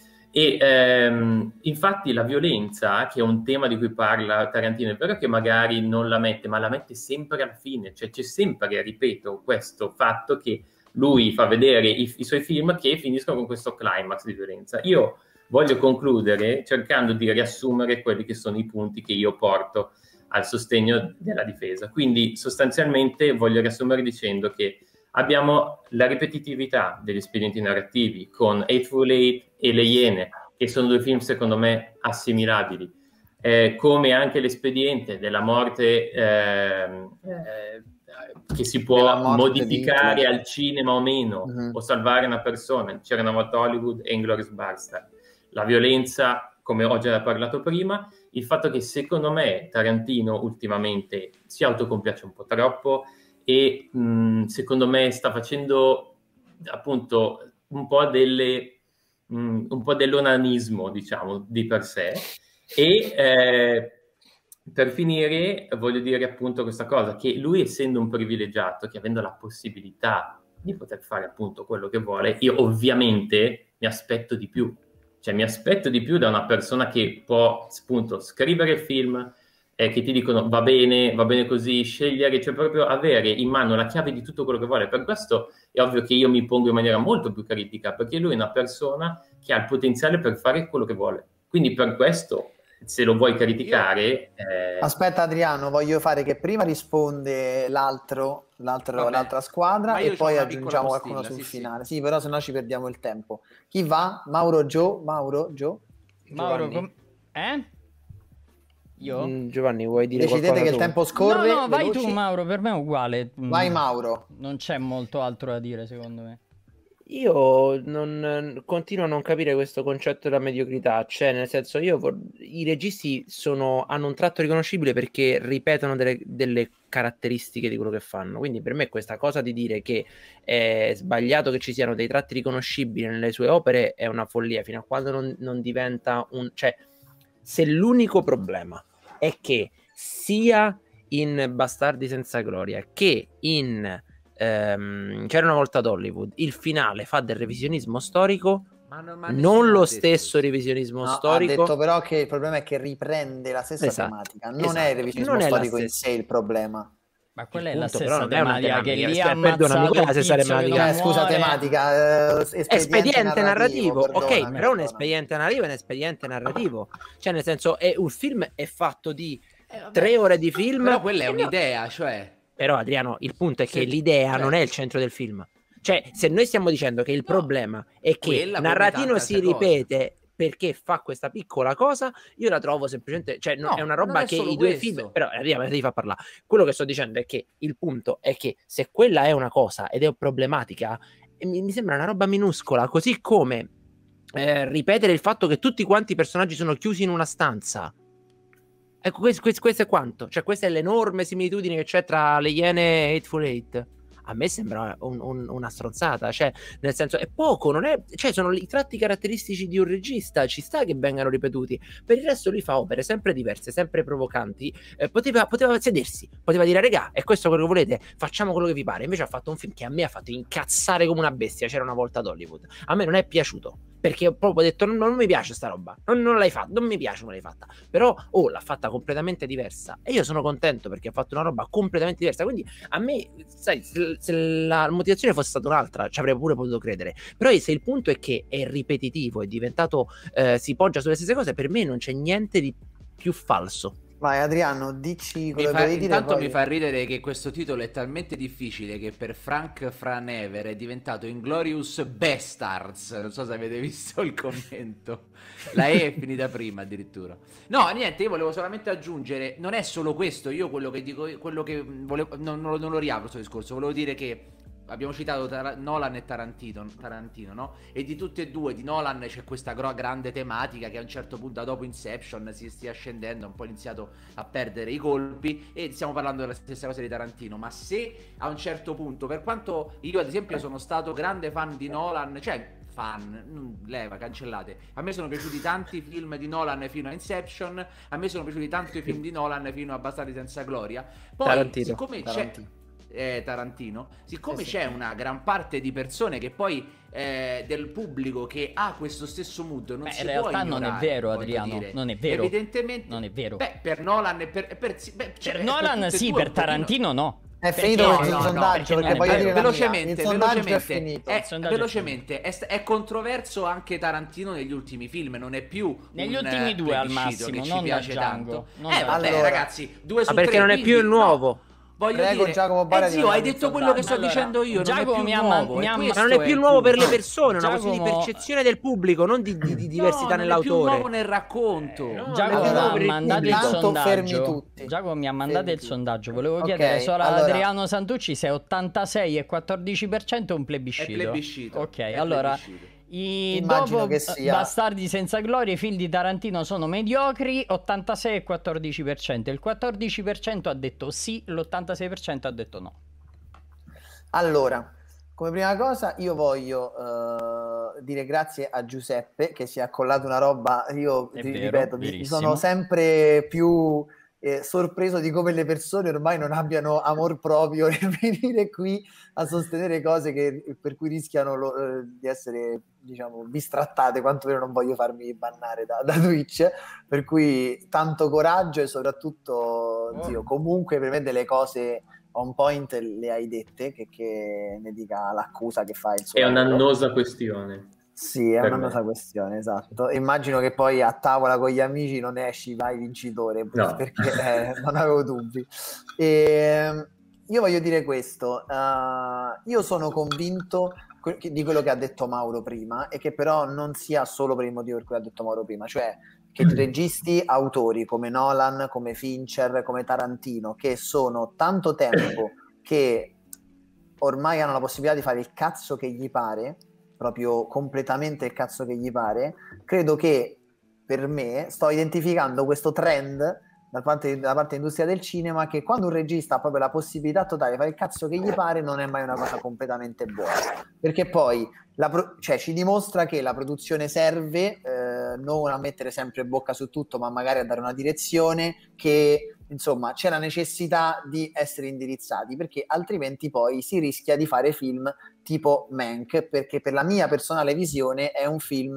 ehm, infatti la violenza, che è un tema di cui parla Tarantino, è vero che magari non la mette, ma la mette sempre alla fine, cioè c'è sempre, ripeto, questo fatto che lui fa vedere i, i, suoi film che finiscono con questo climax di violenza. Io voglio concludere cercando di riassumere quelli che sono i punti che io porto al sostegno della difesa. Quindi sostanzialmente voglio riassumere dicendo che abbiamo la ripetitività degli espedienti narrativi con Hateful Eight e Le Iene, che sono due film secondo me assimilabili, eh, come anche l'espediente della morte ehm, eh, eh, eh, che si può modificare al cinema o meno uh-huh. o salvare una persona. C'era una volta Hollywood e Inglourious Barsta. La violenza, come ho già parlato prima, il fatto che secondo me Tarantino ultimamente si autocompiace un po' troppo e mh, mm, secondo me sta facendo appunto un po' delle mh, mm, un po' dell'onanismo diciamo di per sé e eh, per finire voglio dire appunto questa cosa, che lui essendo un privilegiato, che avendo la possibilità di poter fare appunto quello che vuole, io ovviamente mi aspetto di più. Cioè mi aspetto di più da una persona che può appunto scrivere film, eh, che ti dicono va bene, va bene così, scegliere, cioè proprio avere in mano la chiave di tutto quello che vuole. Per questo è ovvio che io mi pongo in maniera molto più critica, perché lui è una persona che ha il potenziale per fare quello che vuole. Quindi per questo se lo vuoi criticare... Eh... Aspetta Adriano, voglio fare che prima risponde l'altro, l'altro l'altra squadra e poi aggiungiamo qualcuno sul sì, finale. Sì. sì, però sennò ci perdiamo il tempo. Chi va? Mauro Gio? Mauro Gio? Mauro, com- eh? Io? Mm, Giovanni, vuoi dire Decidete che tu? il tempo scorre. No, no, vai veloci. tu Mauro, per me è uguale. Vai mm, Mauro. Non c'è molto altro da dire secondo me. Io non, continuo a non capire questo concetto della mediocrità, cioè nel senso io i registi sono, hanno un tratto riconoscibile perché ripetono delle, delle, caratteristiche di quello che fanno, quindi per me questa cosa di dire che è sbagliato che ci siano dei tratti riconoscibili nelle sue opere è una follia, fino a quando non, non diventa un... cioè se l'unico problema è che sia in Bastardi senza gloria che in ehm, c'era una volta ad Hollywood, il finale fa del revisionismo storico non, non lo stesso revisionismo no, storico. Ha detto però che il problema è che riprende la stessa esatto, tematica. Non esatto. è il esatto. revisionismo non storico in sé il problema. Ma quella è punto, la stessa tematica che lì ha perdonami, la stessa tematica. scusa, tematica eh, espediente, narrativo. narrativo ok, però un ecco. espediente narrativo è un espediente narrativo. Cioè, nel senso, è un film è fatto di eh, tre ore di film. Però quella è un'idea, cioè però Adriano, il punto è che sì, l'idea certo. non è il centro del film. Cioè, se noi stiamo dicendo che il no, problema è che Narratino si ripete cose. perché fa questa piccola cosa, io la trovo semplicemente, cioè no, no, è una roba è che i due questo. film, però arriva, devi far parlare. Quello che sto dicendo è che il punto è che se quella è una cosa ed è problematica, mi, mi sembra una roba minuscola, così come eh, ripetere il fatto che tutti quanti i personaggi sono chiusi in una stanza Ecco, questo, questo, questo, è quanto. Cioè, questa è l'enorme similitudine che c'è tra le Iene e Hateful Eight a me sembra un, un, una stronzata, cioè nel senso è poco, non è, cioè sono i tratti caratteristici di un regista, ci sta che vengano ripetuti, per il resto lui fa opere sempre diverse, sempre provocanti, eh, poteva, poteva, sedersi, poteva dire regà, è questo quello che volete, facciamo quello che vi pare, invece ha fatto un film che a me ha fatto incazzare come una bestia, c'era una volta ad Hollywood, a me non è piaciuto, perché ho proprio detto non, non mi piace sta roba, non, non l'hai fatta, non mi piace come l'hai fatta, però oh, l'ha fatta completamente diversa e io sono contento perché ha fatto una roba completamente diversa, quindi a me, sai, se, la motivazione fosse stata un'altra ci avrei pure potuto credere. Però se il punto è che è ripetitivo, è diventato, eh, si poggia sulle stesse cose, per me non c'è niente di più falso. Vai Adriano, dici cosa mi fa, dire. Intanto poi... mi fa ridere che questo titolo è talmente difficile che per Frank Franever è diventato Inglorious Bastards. Non so se avete visto il commento. La E è finita prima addirittura. No, niente, io volevo solamente aggiungere, non è solo questo, io quello che dico, quello che volevo, non, non, non lo riapro questo discorso, volevo dire che abbiamo citato Tar- Nolan e Tarantino, Tarantino, no? E di tutti e due, di Nolan c'è questa gro- grande tematica che a un certo punto, dopo Inception, si stia scendendo, un po' iniziato a perdere i colpi. E stiamo parlando della stessa cosa di Tarantino. Ma se a un certo punto, per quanto io, ad esempio, sono stato grande fan di Nolan, cioè fan, mm, leva, cancellate. A me sono piaciuti tanti film di Nolan fino a Inception, a me sono piaciuti tanti film di Nolan fino a Bastardi senza gloria. Poi, Tarantino, siccome Tarantino. c'è eh, Tarantino, siccome eh sì. c'è una gran parte di persone che poi eh, del pubblico che ha questo stesso mood non beh, si in realtà ignorare, non è vero Adriano non è vero evidentemente non è vero beh, per Nolan e per, per, beh, cioè, per Nolan sì per Tarantino no è finito no, il no, sondaggio no, perché velocemente, velocemente, eh, è, È, velocemente è, è, controverso anche Tarantino negli ultimi film non è più negli ultimi due al massimo che non ci piace Django, tanto non eh vabbè allora. ragazzi due su ma ah, perché tre, non è più il nuovo Voglio Prego, dire, Giacomo Bara eh, zio, hai detto quello che sto allora, dicendo io. Giacomo non mi nuovo, mi ama, eh, ma non è più nuovo per le persone, è una cosa di percezione del pubblico, non di, di, di diversità no, nell'autore. è più nuovo nel racconto. Eh, no, Giacomo allora, ha mandato il sondaggio. Giacomo mi ha mandato fermi. il sondaggio. Volevo okay, chiedere solo allora... ad Adriano Santucci se 86 e 14% è un plebiscito. È plebiscito. Ok, è allora. Plebiscito. I, dopo che sia. Bastardi senza gloria, i film di Tarantino sono mediocri, 86 e 14%. Il 14% ha detto sì, l'86% ha detto no. Allora, come prima cosa io voglio uh, dire grazie a Giuseppe che si è accollato una roba, io ti ripeto, verissimo. sono sempre più eh, sorpreso di come le persone ormai non abbiano amor proprio nel venire qui a sostenere cose che, per cui rischiano lo, eh, di essere diciamo bistrattate quantomeno non voglio farmi bannare da, da Twitch per cui tanto coraggio e soprattutto oh. zio comunque per me delle cose on point le hai dette che, che ne dica l'accusa che fa il suo è un'annosa questione sì, è una me. cosa questione, esatto. Immagino che poi a tavola con gli amici non esci, vai vincitore, no. perché eh, non avevo dubbi. E, ehm, io voglio dire questo, uh, io sono convinto di quello che ha detto Mauro prima e che però non sia solo per il motivo per cui ha detto Mauro prima, cioè che mm. registi autori come Nolan, come Fincher, come Tarantino, che sono tanto tempo che ormai hanno la possibilità di fare il cazzo che gli pare, proprio completamente il cazzo che gli pare, credo che per me sto identificando questo trend da parte, da parte dell'industria del cinema che quando un regista ha proprio la possibilità totale di fare il cazzo che gli pare non è mai una cosa completamente buona perché poi pro- cioè, ci dimostra che la produzione serve eh, non a mettere sempre bocca su tutto ma magari a dare una direzione che insomma c'è la necessità di essere indirizzati perché altrimenti poi si rischia di fare film tipo Mank perché per la mia personale visione è un film,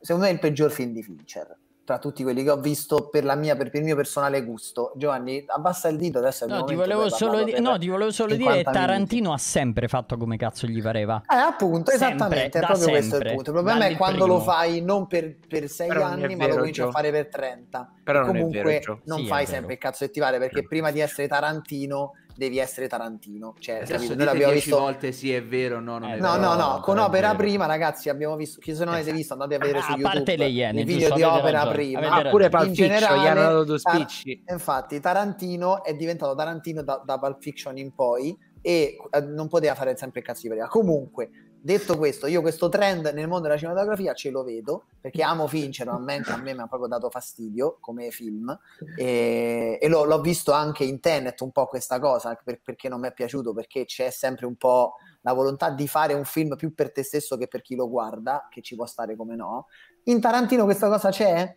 secondo me è il peggior film di Fincher tra tutti quelli che ho visto per, mia, per, per il mio personale gusto. Giovanni, abbassa il dito adesso. No, ti volevo solo, di- no, ti volevo solo dire che Tarantino minuti. ha sempre fatto come cazzo gli pareva. Eh, appunto, sempre, esattamente, è proprio sempre, questo il punto. Il problema è quando primo. lo fai non per, per sei Però anni, vero, ma lo cominci Gio. a fare per 30. Però non comunque vero, non, sì, fai sempre il cazzo che attivare pare, perché prima di essere Tarantino devi essere Tarantino. Cioè, Adesso noi l'abbiamo visto volte sì, è vero, no, non eh, è no, vero. No, no, con Opera Prima, ragazzi, abbiamo visto, chi se non l'avete esatto. visto andate a vedere ah, su a YouTube. A parte le Iene, il video di Opera Prima. Ah, pure Pulp in generale, gli hanno dato due spicci. Tar- infatti, Tarantino è diventato Tarantino da, da Pulp Fiction in poi e eh, non poteva fare sempre il cazzo di prima. Comunque, detto questo, io questo trend nel mondo della cinematografia ce lo vedo perché amo Fincher, a me, a me mi ha proprio dato fastidio come film e, e l'ho, l'ho, visto anche in Tenet un po' questa cosa per, perché non mi è piaciuto, perché c'è sempre un po' la volontà di fare un film più per te stesso che per chi lo guarda, che ci può stare come no. In Tarantino questa cosa c'è?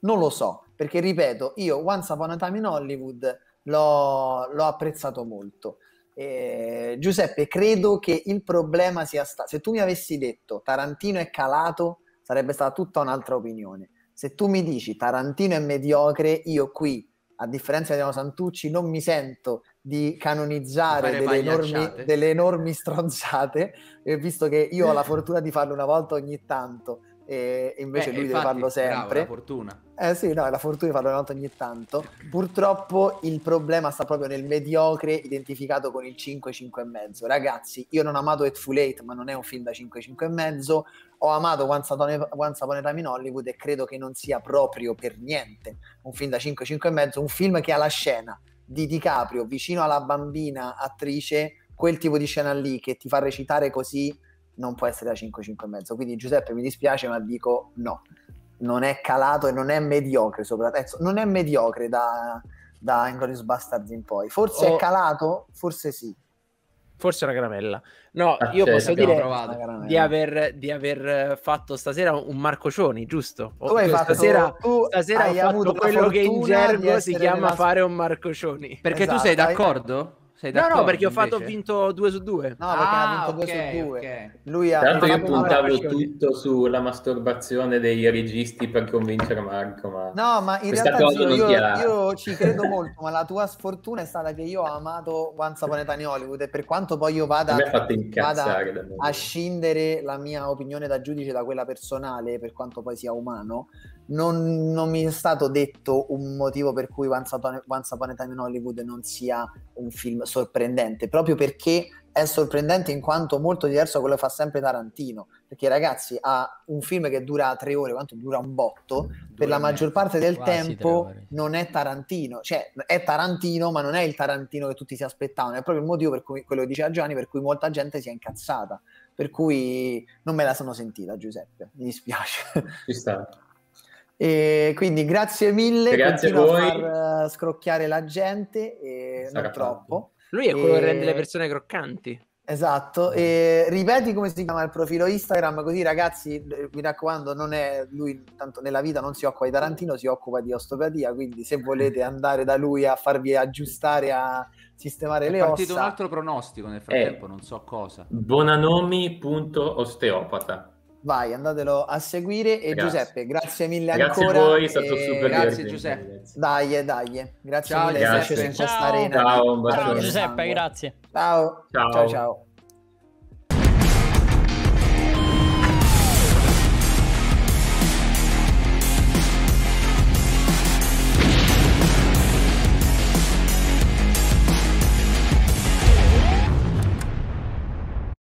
Non lo so, perché ripeto, io Once Upon a Time in Hollywood l'ho, l'ho apprezzato molto eh, Giuseppe, credo che il problema sia stato, se tu mi avessi detto Tarantino è calato, sarebbe stata tutta un'altra opinione. Se tu mi dici Tarantino è mediocre, io qui, a differenza di Adriano Santucci, non mi sento di canonizzare delle enormi, delle enormi, stronzate, eh, visto che io ho la fortuna di farlo una volta ogni tanto e invece eh, lui infatti, deve farlo sempre. Bravo, la fortuna. Eh sì, no, è la fortuna di farlo una ogni tanto. Purtroppo il problema sta proprio nel mediocre identificato con il 5 5,5. Ragazzi, io non ho amato It Full Eight, ma non è un film da 5 5,5. Ho amato Once Upon a Time in Hollywood e credo che non sia proprio per niente un film da 5 5,5, un film che ha la scena di DiCaprio vicino alla bambina attrice, quel tipo di scena lì che ti fa recitare così non può essere da 5, 5,5. Quindi Giuseppe mi dispiace, ma dico no. Non è calato e non è mediocre soprattutto. Non è mediocre da, da Inglourious Bastards in poi. Forse oh. è calato, forse sì. Forse una caramella. No, ah, io cioè, posso dire di aver, di aver, fatto stasera un Marco Cioni, giusto? Tu hai fatto, stasera, tu stasera hai avuto quello che in gergo si chiama nella... fare un Marco Cioni. Perché esatto, tu sei esatto. d'accordo? Hai no, no, perché ho, fatto, ho vinto 2 su 2. No, perché ah, ha vinto 2 okay, su 2. Okay. Lui ha Tanto io puntavo tutto sulla masturbazione dei registi per convincere Marco, ma No, ma in realtà io, io, io, ci credo molto, ma la tua sfortuna è stata che io ho amato Once Upon a Time in Hollywood e per quanto poi io vada, vada a scindere la mia opinione da giudice da quella personale, per quanto poi sia umano, non, non, mi è stato detto un motivo per cui Once Upon, a Time in Hollywood non sia un film sorprendente, proprio perché è sorprendente in quanto molto diverso da quello che fa sempre Tarantino. Perché, ragazzi, ha un film che dura tre ore, quanto dura un botto, dura per la maggior parte del tempo non è Tarantino, cioè è Tarantino, ma non è il Tarantino che tutti si aspettavano. È proprio il motivo per cui quello che diceva Gianni, per cui molta gente si è incazzata. Per cui non me la sono sentita, Giuseppe. Mi dispiace. Ci sta. E quindi grazie mille, grazie a, voi. far eh, scrocchiare la gente, e Sarà non troppo. Lui è quello e... che rende le persone croccanti. Esatto, e ripeti come si chiama il profilo Instagram, così ragazzi, eh, mi raccomando, non è lui, tanto nella vita non si occupa di Tarantino, si occupa di osteopatia, quindi se volete andare da lui a farvi aggiustare, a sistemare è le ossa... È partito un altro pronostico nel frattempo, eh, non so cosa. Bonanomi.osteopata Vai, andatelo a seguire e Ragazzi. Giuseppe, grazie mille grazie ancora. Grazie a voi, è stato super Grazie Giuseppe. Dai, eh, dai. Eh. Grazie ciao, mille grazie. Giuseppe. Ciao, ciao, ciao Giuseppe, grazie. Ciao. Ciao ciao.